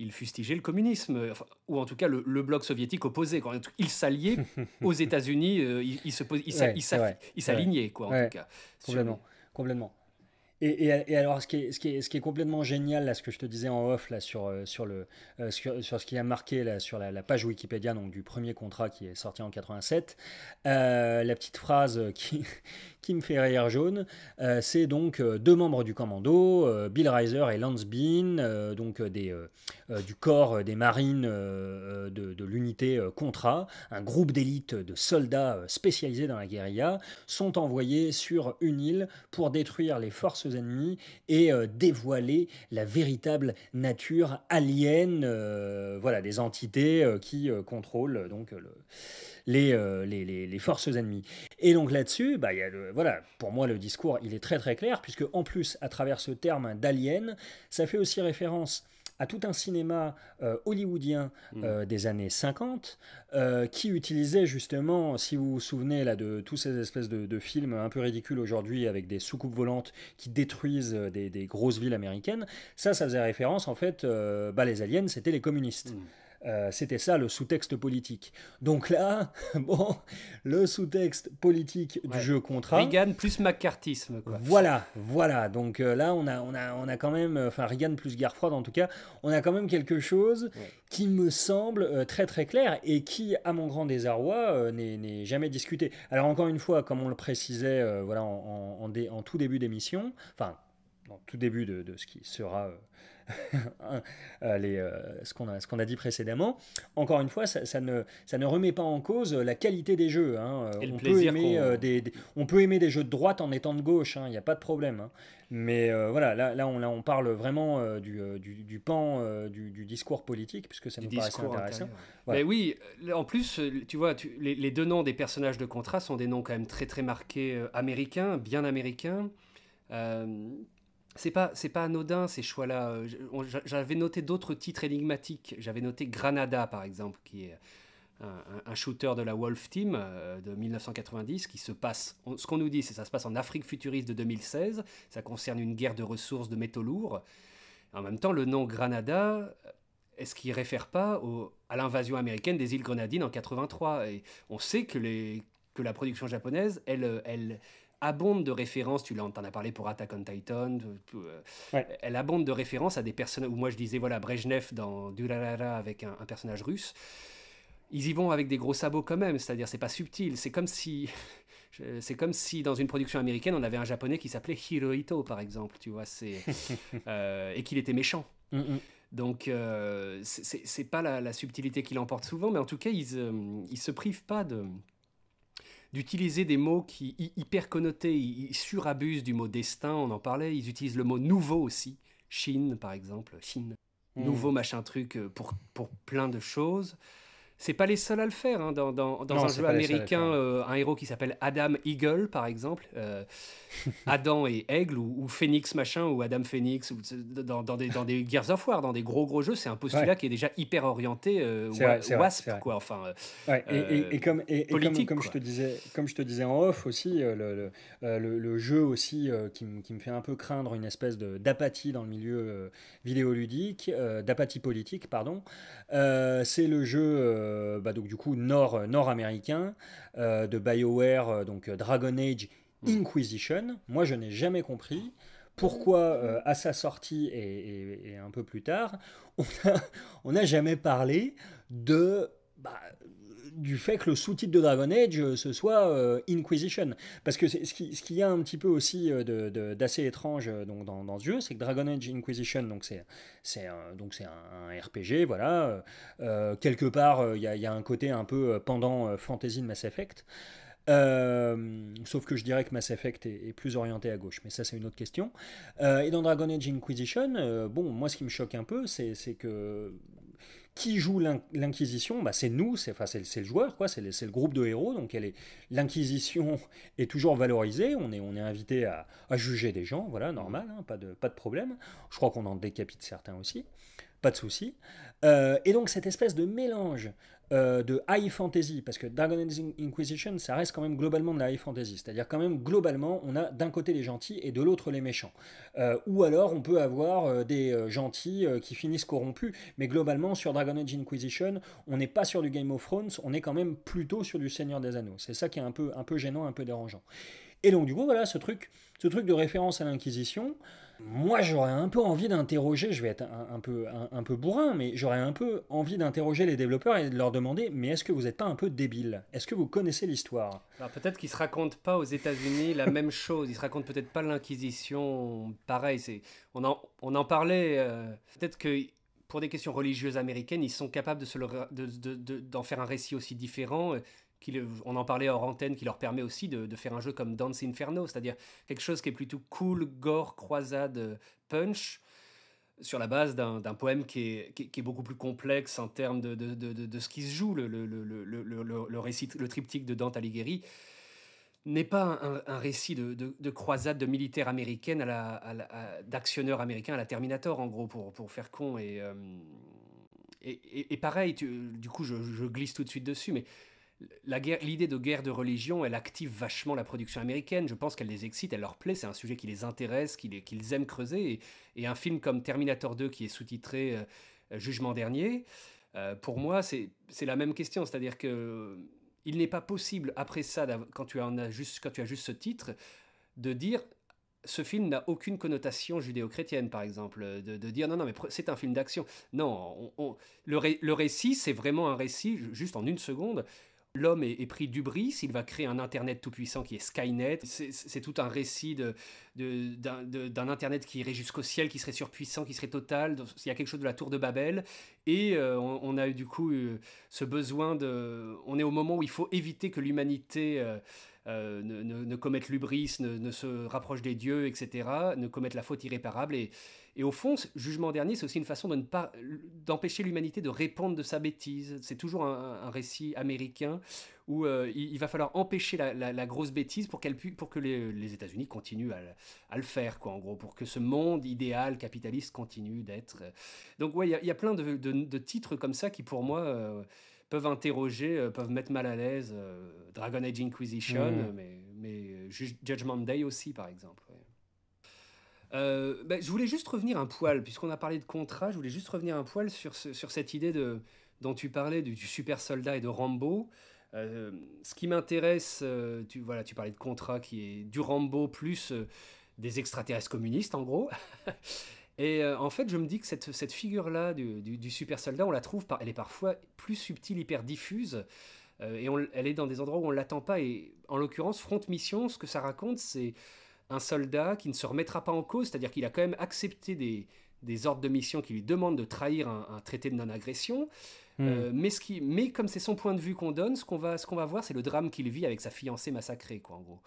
ils fustigeaient le communisme, ou en tout cas le, bloc soviétique opposé. ils s'alliaient *laughs* aux États-Unis, ils s'alignaient, quoi, en tout cas. Complètement. Complètement. Et, alors, ce qui, est, ce, qui est, complètement génial, là, ce que je te disais en off, là, sur, euh, sur, le, euh, sur, ce qui a marqué là, sur la, page Wikipédia donc, du premier contrat qui est sorti en 87, euh, la petite phrase qui, Kim Ferrier jaune. Euh, c'est donc euh, deux membres du commando, euh, Bill Reiser et Lance Bean, donc du corps des marines de, l'unité Contra, un groupe d'élite de soldats spécialisés dans la guérilla, sont envoyés sur une île pour détruire les forces ennemies et dévoiler la véritable nature alien, voilà, des entités qui contrôlent donc le euh, les, forces ennemies. Et donc là-dessus, bah, voilà, pour moi, le discours, il est très très clair, puisque en plus, à travers ce terme d'alien, ça fait aussi référence à tout un cinéma euh, hollywoodien hmm. euh, des années 50 qui utilisait justement, si vous vous souvenez là, de tous ces espèces de, films un peu ridicules aujourd'hui avec des soucoupes volantes qui détruisent des, grosses villes américaines, ça, ça faisait référence en fait, bah, les aliens, c'était les communistes. Hmm. Euh, c'était ça le sous-texte politique. Donc là, *laughs* bon, le sous-texte politique du jeu contrat. Reagan plus McCarthyisme. Voilà, voilà. Donc euh, là, on a, on a, on a quand même, euh, enfin Reagan plus guerre froide en tout cas, on a quand même quelque chose qui me semble très très clair et qui, à mon grand désarroi, n'est jamais discuté. Alors encore une fois, comme on le précisait, voilà, en, tout début d'émission, enfin, en tout début de ce qui sera *laughs* Euh, euh, ce qu'on a, a, dit précédemment. Encore une fois, ça, ne, ça ne remet pas en cause la qualité des jeux. Hein. on, peut aimer, euh, Des, on peut aimer des jeux de droite en étant de gauche, hein, il n'y a pas de problème. Hein. Mais voilà, là, on, on parle vraiment du, pan du, discours politique, puisque ça nous paraissait intéressant. Mais ben oui, en plus, tu vois, les, les, deux noms des personnages de contrat sont des noms quand même très très marqués américains, bien américains c'est pas c'est pas anodin ces choix-là. Euh, j'avais noté d'autres titres énigmatiques. J'avais noté Granada par exemple, qui est un, shooter de la Wolf Team euh, de 1990 qui se passe. ce qu'on nous dit, c'est ça se passe en Afrique futuriste de 2016. Ça concerne une guerre de ressources de métaux lourds. En même temps, le nom Granada, euh, est-ce qu'il réfère pas à l'invasion américaine des îles Grenadines en 83 Et on sait que les que la production japonaise, elle, elle abonde de références, tu en as parlé pour Attack on Titan, euh, elle abonde de références à des personnages, où moi je disais, voilà, Brejnev dans Durarara avec un, personnage russe, ils y vont avec des gros sabots quand même, c'est-à-dire c'est pas subtil, c'est comme si... *laughs* C'est comme si dans une production américaine, on avait un japonais qui s'appelait Hirohito, par exemple, tu vois, *laughs* euh, et qu'il était méchant. Mm, mm. Donc, euh, c'est pas la, subtilité qui l'emporte souvent, mais en tout cas, ils, ils se privent pas de, d'utiliser des mots qui hyper connotés, ils surabusent du mot destin, on en parlait, ils utilisent le mot nouveau aussi, Chine par exemple, Chine, mmh. nouveau machin truc euh, pour plein de choses. C'est pas les seuls à le faire. Hein, dans, dans, un jeu américain, euh, un héros qui s'appelle Adam Eagle, par exemple, euh, *laughs* Adam et Aigle, ou, Phoenix machin, ou Adam Phoenix, dans, dans, des, dans des Gears of War, dans des gros gros jeux, c'est un postulat qui est déjà hyper orienté euh, WASP, quoi. Enfin, ouais, et, comme, et, comme, je te disais, comme je te disais en off aussi, le, le, le, jeu aussi qui, qui, me fait un peu craindre une espèce d'apathie dans le milieu vidéoludique, d'apathie politique, pardon, c'est le jeu euh, bah, donc du coup nord euh, nord américain euh, de BioWare donc Dragon Age Inquisition. Moi je n'ai jamais compris pourquoi à sa sortie et, un peu plus tard on n'a jamais parlé de bah, du fait que le sous-titre de Dragon Age, euh, ce soit euh, Inquisition. Parce que ce qu'il ce qu'il y a un petit peu aussi euh, d'assez étrange donc, dans, ce jeu, c'est que Dragon Age Inquisition, donc c'est un, donc c'est un RPG, voilà. quelque part, il y, a un côté un peu pendant Fantasy de Mass Effect. sauf que je dirais que Mass Effect est, plus orienté à gauche, mais ça c'est une autre question. et dans Dragon Age Inquisition, bon, moi ce qui me choque un peu, c'est que qui joue l'Inquisition bah, C'est nous, c'est le joueur, c'est le, groupe de héros. Donc l'Inquisition est, *laughs* est, toujours valorisée, on est, invité à, juger des gens, voilà, normal, hein, pas, de, problème. Je crois qu'on en décapite certains aussi, pas de souci. Euh, et donc cette espèce de mélange euh, de high fantasy, parce que Dragon Age Inquisition, ça reste quand même globalement de la high fantasy, c'est-à-dire quand même globalement, on a d'un côté les gentils et de l'autre les méchants. Euh, ou alors on peut avoir euh, des gentils qui finissent corrompus, mais globalement sur Dragon Age Inquisition, on n'est pas sur du Game of Thrones, on est quand même plutôt sur du Seigneur des Anneaux. C'est ça qui est un peu, un peu gênant, un peu dérangeant. Et donc du coup, voilà ce truc, ce truc de référence à l'Inquisition. Moi, j'aurais un peu envie d'interroger, je vais être un, peu, un, peu bourrin, mais j'aurais un peu envie d'interroger les développeurs et de leur demander mais est-ce que vous n'êtes pas un peu débile Est-ce que vous connaissez l'histoire bah, peut-être qu'ils ne se racontent pas aux États-Unis la *laughs* même chose, ils ne se racontent peut-être pas l'Inquisition, pareil, c'est, on, en, on en parlait, euh, peut-être que pour des questions religieuses américaines, ils sont capables de se de, de, d'en faire un récit aussi différent. Euh, on en parlait hors antenne, qui leur permet aussi de, faire un jeu comme Dance Inferno, c'est-à-dire quelque chose qui est plutôt cool, gore, croisade, euh, punch, sur la base d'un poème qui est, beaucoup plus complexe en termes de, ce qui se joue. Le, récit, le triptyque de Dante Alighieri n'est pas un, récit de, croisade de militaire américaine à la, à la d'actionneurs américains à la Terminator, en gros, pour, faire con. Et, euh, pareil, du coup, je, glisse tout de suite dessus, mais l'idée de guerre de religion, elle active vachement la production américaine. Je pense qu'elle les excite, elle leur plaît. C'est un sujet qui les intéresse, qu'ils aiment creuser. Et, un film comme Terminator 2, qui est sous-titré euh, euh, Jugement dernier, euh, pour moi, c'est la même question. C'est-à-dire que il n'est pas possible après ça, quand tu as juste, quand tu as juste ce titre, de dire ce film n'a aucune connotation judéo-chrétienne, par exemple, de, dire non, non, mais c'est un film d'action. Non, le, le, récit, c'est vraiment un récit, juste en une seconde, l'homme est, pris d'Ubris, il va créer un Internet tout-puissant qui est Skynet. C'est tout un récit d'un de, Internet qui irait jusqu'au ciel, qui serait surpuissant, qui serait total. Il y a quelque chose de la tour de Babel. Et euh, on, a eu du coup euh, ce besoin de... On est au moment où il faut éviter que l'humanité... Euh, ne, commette l'ubris, ne, ne, se rapproche des dieux, etc., ne commette la faute irréparable. Et, et au fond, jugement dernier, c'est aussi une façon de ne pas d'empêcher l'humanité de répondre de sa bêtise. C'est toujours un, récit américain où euh, il, va falloir empêcher la, grosse bêtise pour, qu'elle pour que les, États-Unis continuent à, le faire, quoi, en gros, pour que ce monde idéal capitaliste continue d'être. Euh. Donc, ouais, il y, a plein de, titres comme ça qui, pour moi, euh, peuvent interroger, peuvent mettre mal à l'aise. Dragon Age Inquisition, mmh. mais, mais Judgment Day aussi, par exemple. Euh, bah, je voulais juste revenir un poil, puisqu'on a parlé de contrat, je voulais juste revenir un poil sur, sur cette idée de, dont tu parlais du, super soldat et de Rambo. Euh, ce qui m'intéresse, euh, tu, voilà, tu parlais de contrat qui est du Rambo plus des extraterrestres communistes en gros. *laughs* et en fait, je me dis que cette, cette figure-là du, super soldat, on la trouve, par, elle est parfois plus subtile, hyper diffuse et elle est dans des endroits où on l'attend pas. Et en l'occurrence, Front Mission, ce que ça raconte, c'est un soldat qui ne se remettra pas en cause, c'est-à-dire qu'il a quand même accepté des, des, ordres de mission qui lui demandent de trahir un, traité de non-agression. Hmm. Euh, mais, ce qui, mais comme c'est son point de vue qu'on donne, ce qu'on va, ce qu'on va voir, c'est le drame qu'il vit avec sa fiancée massacrée, quoi, gros.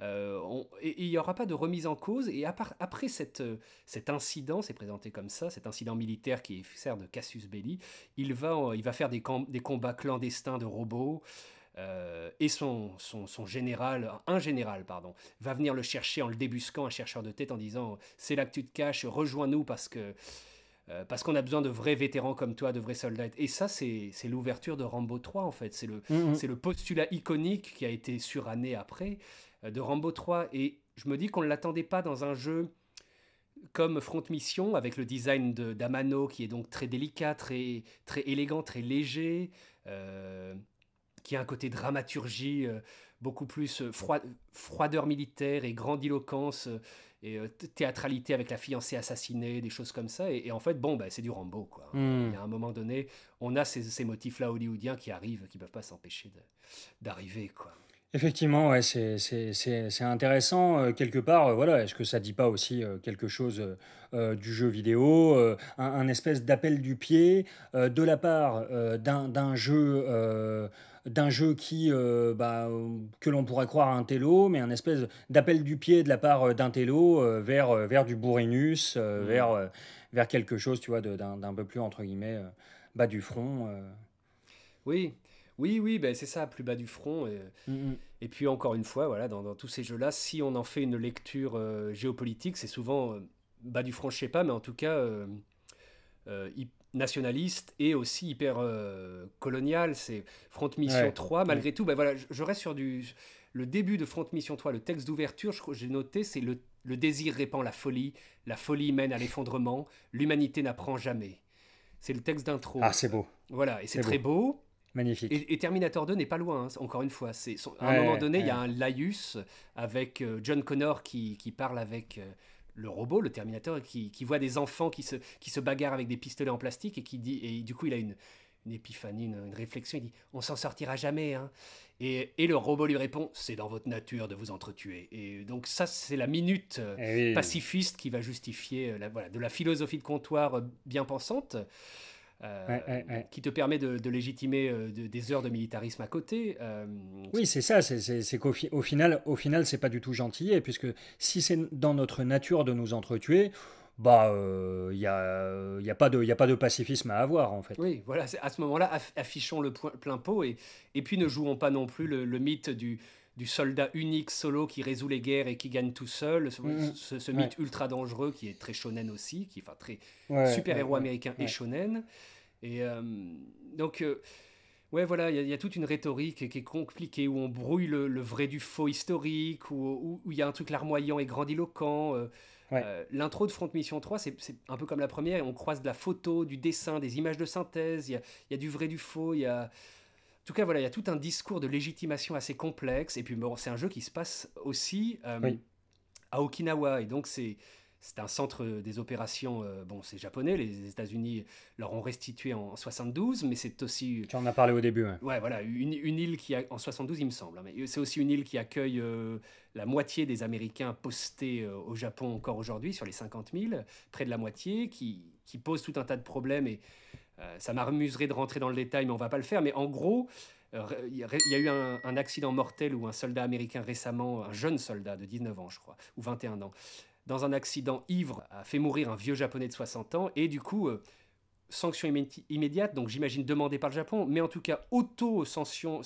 Euh, il n'y aura pas de remise en cause. Et après cette, cet incident, c'est présenté comme ça, cet incident militaire qui sert de Cassius Belli, il va, il va faire des, des combats clandestins de robots. Euh, et son, général, un général, pardon, va venir le chercher en le débusquant, un chercheur de tête, en disant C'est là que tu te caches, rejoins-nous parce que. Euh, parce qu'on a besoin de vrais vétérans comme toi, de vrais soldats. Et ça, c'est l'ouverture de Rambo 3, en fait. C'est le, mm, mm. le postulat iconique qui a été suranné après euh, de Rambo 3. Et je me dis qu'on ne l'attendait pas dans un jeu comme Front Mission, avec le design d'Amano qui est donc très délicat, très, très élégant, très léger. Euh, qui a un côté dramaturgie euh, beaucoup plus euh, froideur militaire et grandiloquence euh, et théâtralité avec la fiancée assassinée, des choses comme ça. Et, en fait, bon, bah, c'est du Rambo, quoi. à hmm. un moment donné, on a ces, motifs-là hollywoodiens qui arrivent, qui ne peuvent pas s'empêcher d'arriver, quoi. Effectivement, ouais, c'est intéressant quelque part. voilà, est-ce que ça dit pas aussi quelque chose du jeu vidéo, un, un, espèce d'appel du pied de la part d'un jeu d'un jeu qui, euh, bah, que l'on pourrait croire un télo, mais un espèce d'appel du pied de la part euh, d'un télo euh, vers, vers du bourrinus, mmh. vers, vers quelque chose, tu vois, d'un peu plus, entre guillemets, bas du front. Oui, oui, oui, ben c'est ça, plus bas du front. Et, mmh, mmh. puis, encore une fois, voilà, dans, tous ces jeux-là, si on en fait une lecture géopolitique, c'est souvent bas du front, je sais pas, mais en tout cas, il nationaliste et aussi hyper euh, colonial. C'est Front Mission 3. Malgré tout, ben voilà, je, reste sur du, le début de Front Mission 3, le texte d'ouverture, j'ai noté, c'est le, désir répand la folie, la folie mène à l'effondrement, l'humanité n'apprend jamais. C'est le texte d'intro. Ah, c'est beau. Voilà, et c'est très beau. Magnifique. Et, Terminator 2 n'est pas loin, hein, encore une fois. c'est à un moment donné, il y a un laïus avec euh, John Connor qui, qui parle avec... Euh, le robot, le Terminator, qui, voit des enfants qui se, qui se bagarrent avec des pistolets en plastique et qui dit, et du coup, il a une, une épiphanie, une, réflexion. Il dit On s'en sortira jamais. Hein. Et, et, le robot lui répond C'est dans votre nature de vous entretuer. Et donc, ça, c'est la minute euh, eh pacifiste qui va justifier euh, de la philosophie de comptoir euh, bien pensante. Euh, qui te permet de, légitimer euh, des heures de militarisme à côté. Euh, oui, c'est ça, c'est qu'au au final, au final c'est pas du tout gentil, et puisque si c'est dans notre nature de nous entretuer, bah, il n'y a, y a, pas de, pacifisme à avoir, en fait. Oui, voilà, à ce moment-là, affichons le plein pot et, puis ne jouons pas non plus le mythe du, du soldat unique solo qui résout les guerres et qui gagne tout seul, ce, mm. mythe ultra dangereux qui est très shonen aussi, qui est enfin très super-héros américain et shonen. Et euh, donc, euh, ouais, voilà, il y, a toute une rhétorique qui est compliquée où on brouille le, vrai du faux historique, où il y a un truc larmoyant et grandiloquent. Euh, l'intro de Front Mission 3, c'est un peu comme la première, on croise de la photo, du dessin, des images de synthèse, il y y a, du vrai, du faux, il y a, tout cas, voilà, il y a tout un discours de légitimation assez complexe. Et puis, c'est un jeu qui se passe aussi euh, à Okinawa. Et donc, c'est. C'est un centre des opérations, euh, bon, c'est japonais, les États-Unis leur ont restitué en 72, mais c'est aussi. Tu en as parlé au début, ouais. ouais voilà, une, île qui. en 72, il me semble, hein, mais c'est aussi une île qui accueille euh, la moitié des Américains postés au Japon encore aujourd'hui, sur les 50 000, près de la moitié, qui, qui pose tout un tas de problèmes et euh, ça m'amuserait de rentrer dans le détail, mais on va pas le faire. Mais en gros, euh, il y a eu un, accident mortel où un soldat américain récemment, un jeune soldat de 19 ans, je crois, ou 21 ans, dans un accident ivre, a fait mourir un vieux japonais de 60 ans. Et du coup, euh, sanction immédiate, donc j'imagine demandée par le Japon, mais en tout cas auto-mention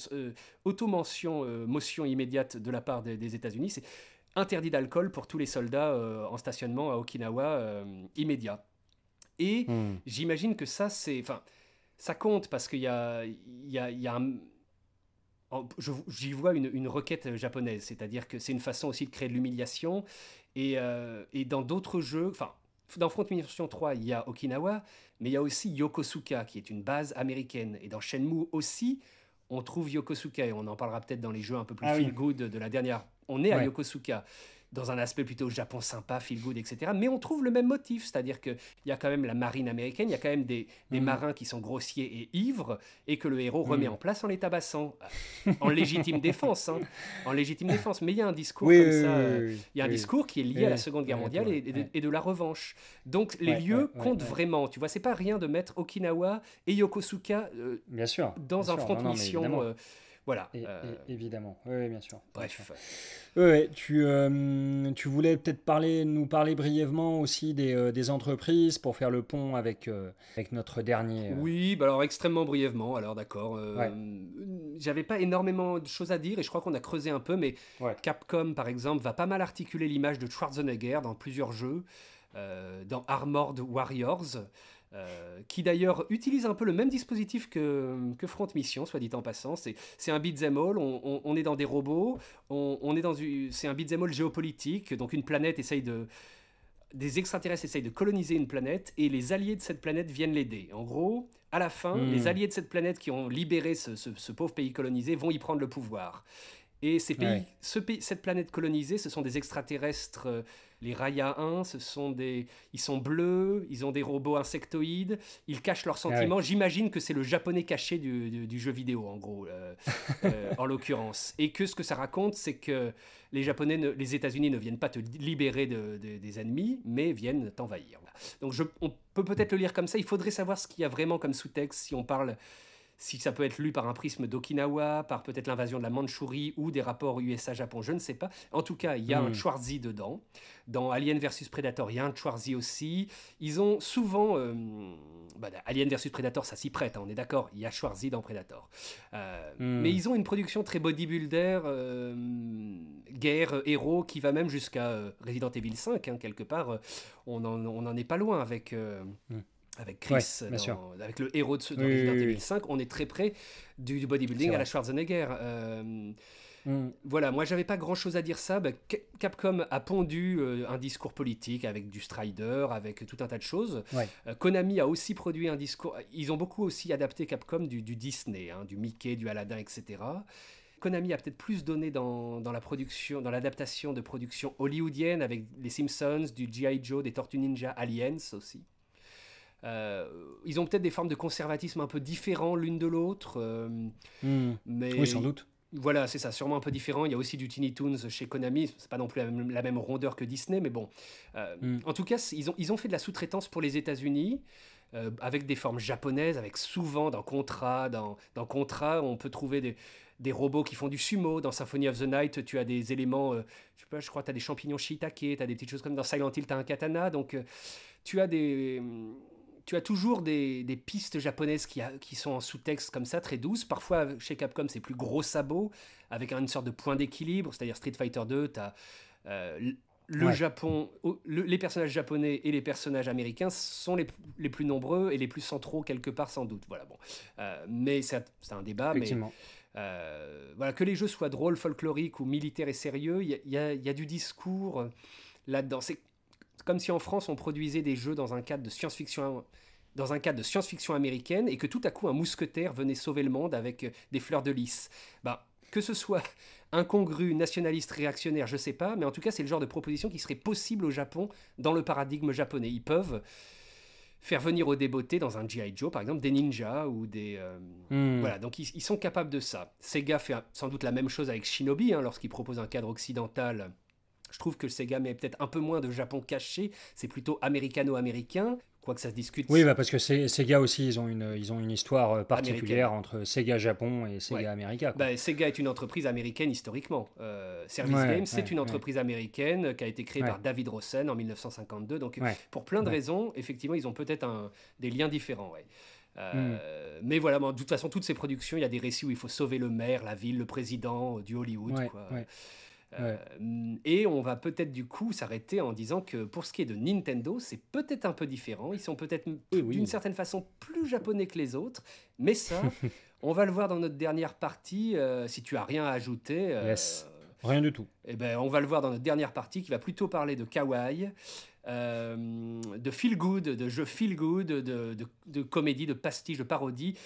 auto motion immédiate de la part des États-Unis. C'est interdit d'alcool pour tous les soldats en stationnement à Okinawa immédiat. Et hmm. j'imagine que ça, c'est. Enfin, ça compte parce qu'il y a, y y a J'y vois une, une, requête japonaise, c'est-à-dire que c'est une façon aussi de créer de l'humiliation. Et, euh, et, dans d'autres jeux, enfin, dans Front Mission 3, il y a Okinawa, mais il y a aussi Yokosuka, qui est une base américaine. Et dans Shenmue aussi, on trouve Yokosuka, et on en parlera peut-être dans les jeux un peu plus ah good de la dernière. On est à Yokosuka dans un aspect plutôt Japon sympa, feel good, etc. Mais on trouve le même motif, c'est-à-dire qu'il y a quand même la marine américaine, il y a quand même des, mm. marins qui sont grossiers et ivres, et que le héros mm. remet en place en les tabassant, en légitime *laughs* défense, hein. en légitime défense. Mais il y a un discours comme ça, euh, il y a un discours qui est lié à la Seconde Guerre mondiale et, de, la revanche. Donc les lieux comptent vraiment, tu vois, c'est pas rien de mettre Okinawa et Yokosuka euh, dans un front de mission. Voilà. Euh, évidemment, oui, bien sûr. Bref. tu, euh, tu voulais peut-être parler, nous parler brièvement aussi des, euh, des entreprises pour faire le pont avec, avec notre dernier. Oui, bah alors extrêmement brièvement, alors d'accord. J'avais pas énormément de choses à dire et je crois qu'on a creusé un peu, mais Capcom par exemple va pas mal articuler l'image de Schwarzenegger dans plusieurs jeux, dans Armored Warriors. Euh, qui d'ailleurs utilise un peu le même dispositif que, Front Mission, soit dit en passant. C'est un beat'em all, on, est dans des robots, on, est dans c'est un beat'em all géopolitique, donc une planète essaye de... Des extraterrestres essayent de coloniser une planète et les alliés de cette planète viennent l'aider. En gros, à la fin, hmm. les alliés de cette planète qui ont libéré ce, ce pauvre pays colonisé vont y prendre le pouvoir. Et ces pays, ce cette planète colonisée, ce sont des extraterrestres, euh, les Raya 1, ce sont des, ils sont bleus, ils ont des robots insectoïdes, ils cachent leurs ah sentiments. J'imagine que c'est le japonais caché du, du, jeu vidéo, en gros, euh, *laughs* euh, en l'occurrence. Et que ce que ça raconte, c'est que les Japonais, les États-Unis ne viennent pas te libérer des ennemis, mais viennent t'envahir. Donc on peut peut-être le lire comme ça. Il faudrait savoir ce qu'il y a vraiment comme sous-texte si on parle si ça peut être lu par un prisme d'Okinawa, par peut-être l'invasion de la Mandchourie ou des rapports USA-Japon, je ne sais pas. En tout cas, il y a un Schwarzy hmm. dedans. Dans Alien versus Predator, il y a un Schwarzy aussi. Ils ont souvent... Euh, bah, Alien versus Predator, ça s'y prête, hein, on est d'accord, il y a Schwarzy dans Predator. Euh, hmm. Mais ils ont une production très bodybuilder, euh, guerre, héros, qui va même jusqu'à Resident Evil 5, hein, quelque part. On n'en est pas loin avec... Hmm avec Chris, euh, avec le héros de 2005, on est très près du, bodybuilding à la Schwarzenegger. Euh, mm. Voilà, moi j'avais pas grand chose à dire ça. Bah, Capcom a pondu euh, un discours politique avec du Strider, avec tout un tas de choses. Konami a aussi produit un discours. Ils ont beaucoup aussi adapté Capcom du, Disney, hein, du Mickey, du Aladdin, etc. Konami a peut-être plus donné dans, la production, dans l'adaptation de productions hollywoodiennes avec les Simpsons, du G.I. Joe, des Tortues Ninja, Aliens aussi. Euh, ils ont peut-être des formes de conservatisme un peu différents l'une de l'autre. Euh, hmm. mais Oui, sans doute. Voilà, c'est ça, sûrement un peu différent. Il y a aussi du Tiny Toons chez Konami. C'est pas non plus la même, rondeur que Disney, mais bon. Euh, hmm. En tout cas, ils ont, fait de la sous-traitance pour les États-Unis. avec des formes japonaises, avec souvent dans contrat, dans, dans on peut trouver des, robots qui font du sumo. Dans Symphony of the Night, tu as des éléments, Je je sais pas, je crois, tu as des champignons shiitake, tu as des petites choses comme dans Silent Hill, tu as un katana. Donc, tu as des, tu as toujours des, pistes japonaises qui, sont en sous-texte comme ça, très douces. Parfois, chez Capcom, c'est plus gros sabots, avec une sorte de point d'équilibre. C'est-à-dire Street Fighter 2, tu euh, le Japon, les personnages japonais et les personnages américains sont les, plus nombreux et les plus centraux quelque part sans doute. Voilà bon, euh, mais c'est un débat. Mais euh, voilà que les jeux soient drôles, folkloriques ou militaires et sérieux, il y, a du discours là-dedans comme si en France on produisait des jeux dans un cadre de science-fiction dans un cadre de science-fiction américaine et que tout à coup un mousquetaire venait sauver le monde avec euh, des fleurs de lys. Bah, que ce soit *laughs* incongru, nationaliste, réactionnaire, je sais pas, mais en tout cas c'est le genre de proposition qui serait possible au Japon dans le paradigme japonais. Ils peuvent faire venir aux débeautés dans un G.I. Joe, par exemple, des ninjas ou des... Euh, hmm. Voilà, donc ils, sont capables de ça. Sega fait sans doute la même chose avec Shinobi, hein, lorsqu'il propose un cadre occidental je trouve que le Sega met peut-être un peu moins de Japon caché, c'est plutôt américano-américain, quoi que ça se discute. Oui, bah, parce que Sega aussi, ils ont une, ils ont une histoire euh, particulière entre Sega Japon et Sega ouais. America. Bah, Sega est une entreprise américaine historiquement. Euh, Service Games, c'est une entreprise américaine euh, qui a été créée par David Rosen en 1952. Donc, pour plein de raisons, effectivement, ils ont peut-être des liens différents. Hmm. Mais voilà, de toute façon, toutes ces productions, il y a des récits où il faut sauver le maire, la ville, le président du Hollywood. Quoi. Euh, et on va peut-être du coup s'arrêter en disant que pour ce qui est de Nintendo, c'est peut-être un peu différent. Ils sont peut-être eh d'une certaine façon plus japonais que les autres, mais ça, *laughs* on va le voir dans notre dernière partie. Euh, si tu as rien à ajouter, euh, rien du tout. Eh ben, on va le voir dans notre dernière partie qui va plutôt parler de kawaii. de feel good, de jeux feel good, de, de comédie, de pastiche, de parodie,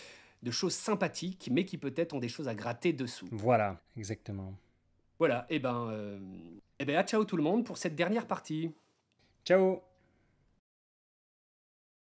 de choses sympathiques, mais qui peut-être ont des choses à gratter dessous. Voilà, exactement. Voilà, et eh ben, et euh, eh ben à ciao tout le monde pour cette dernière partie. Ciao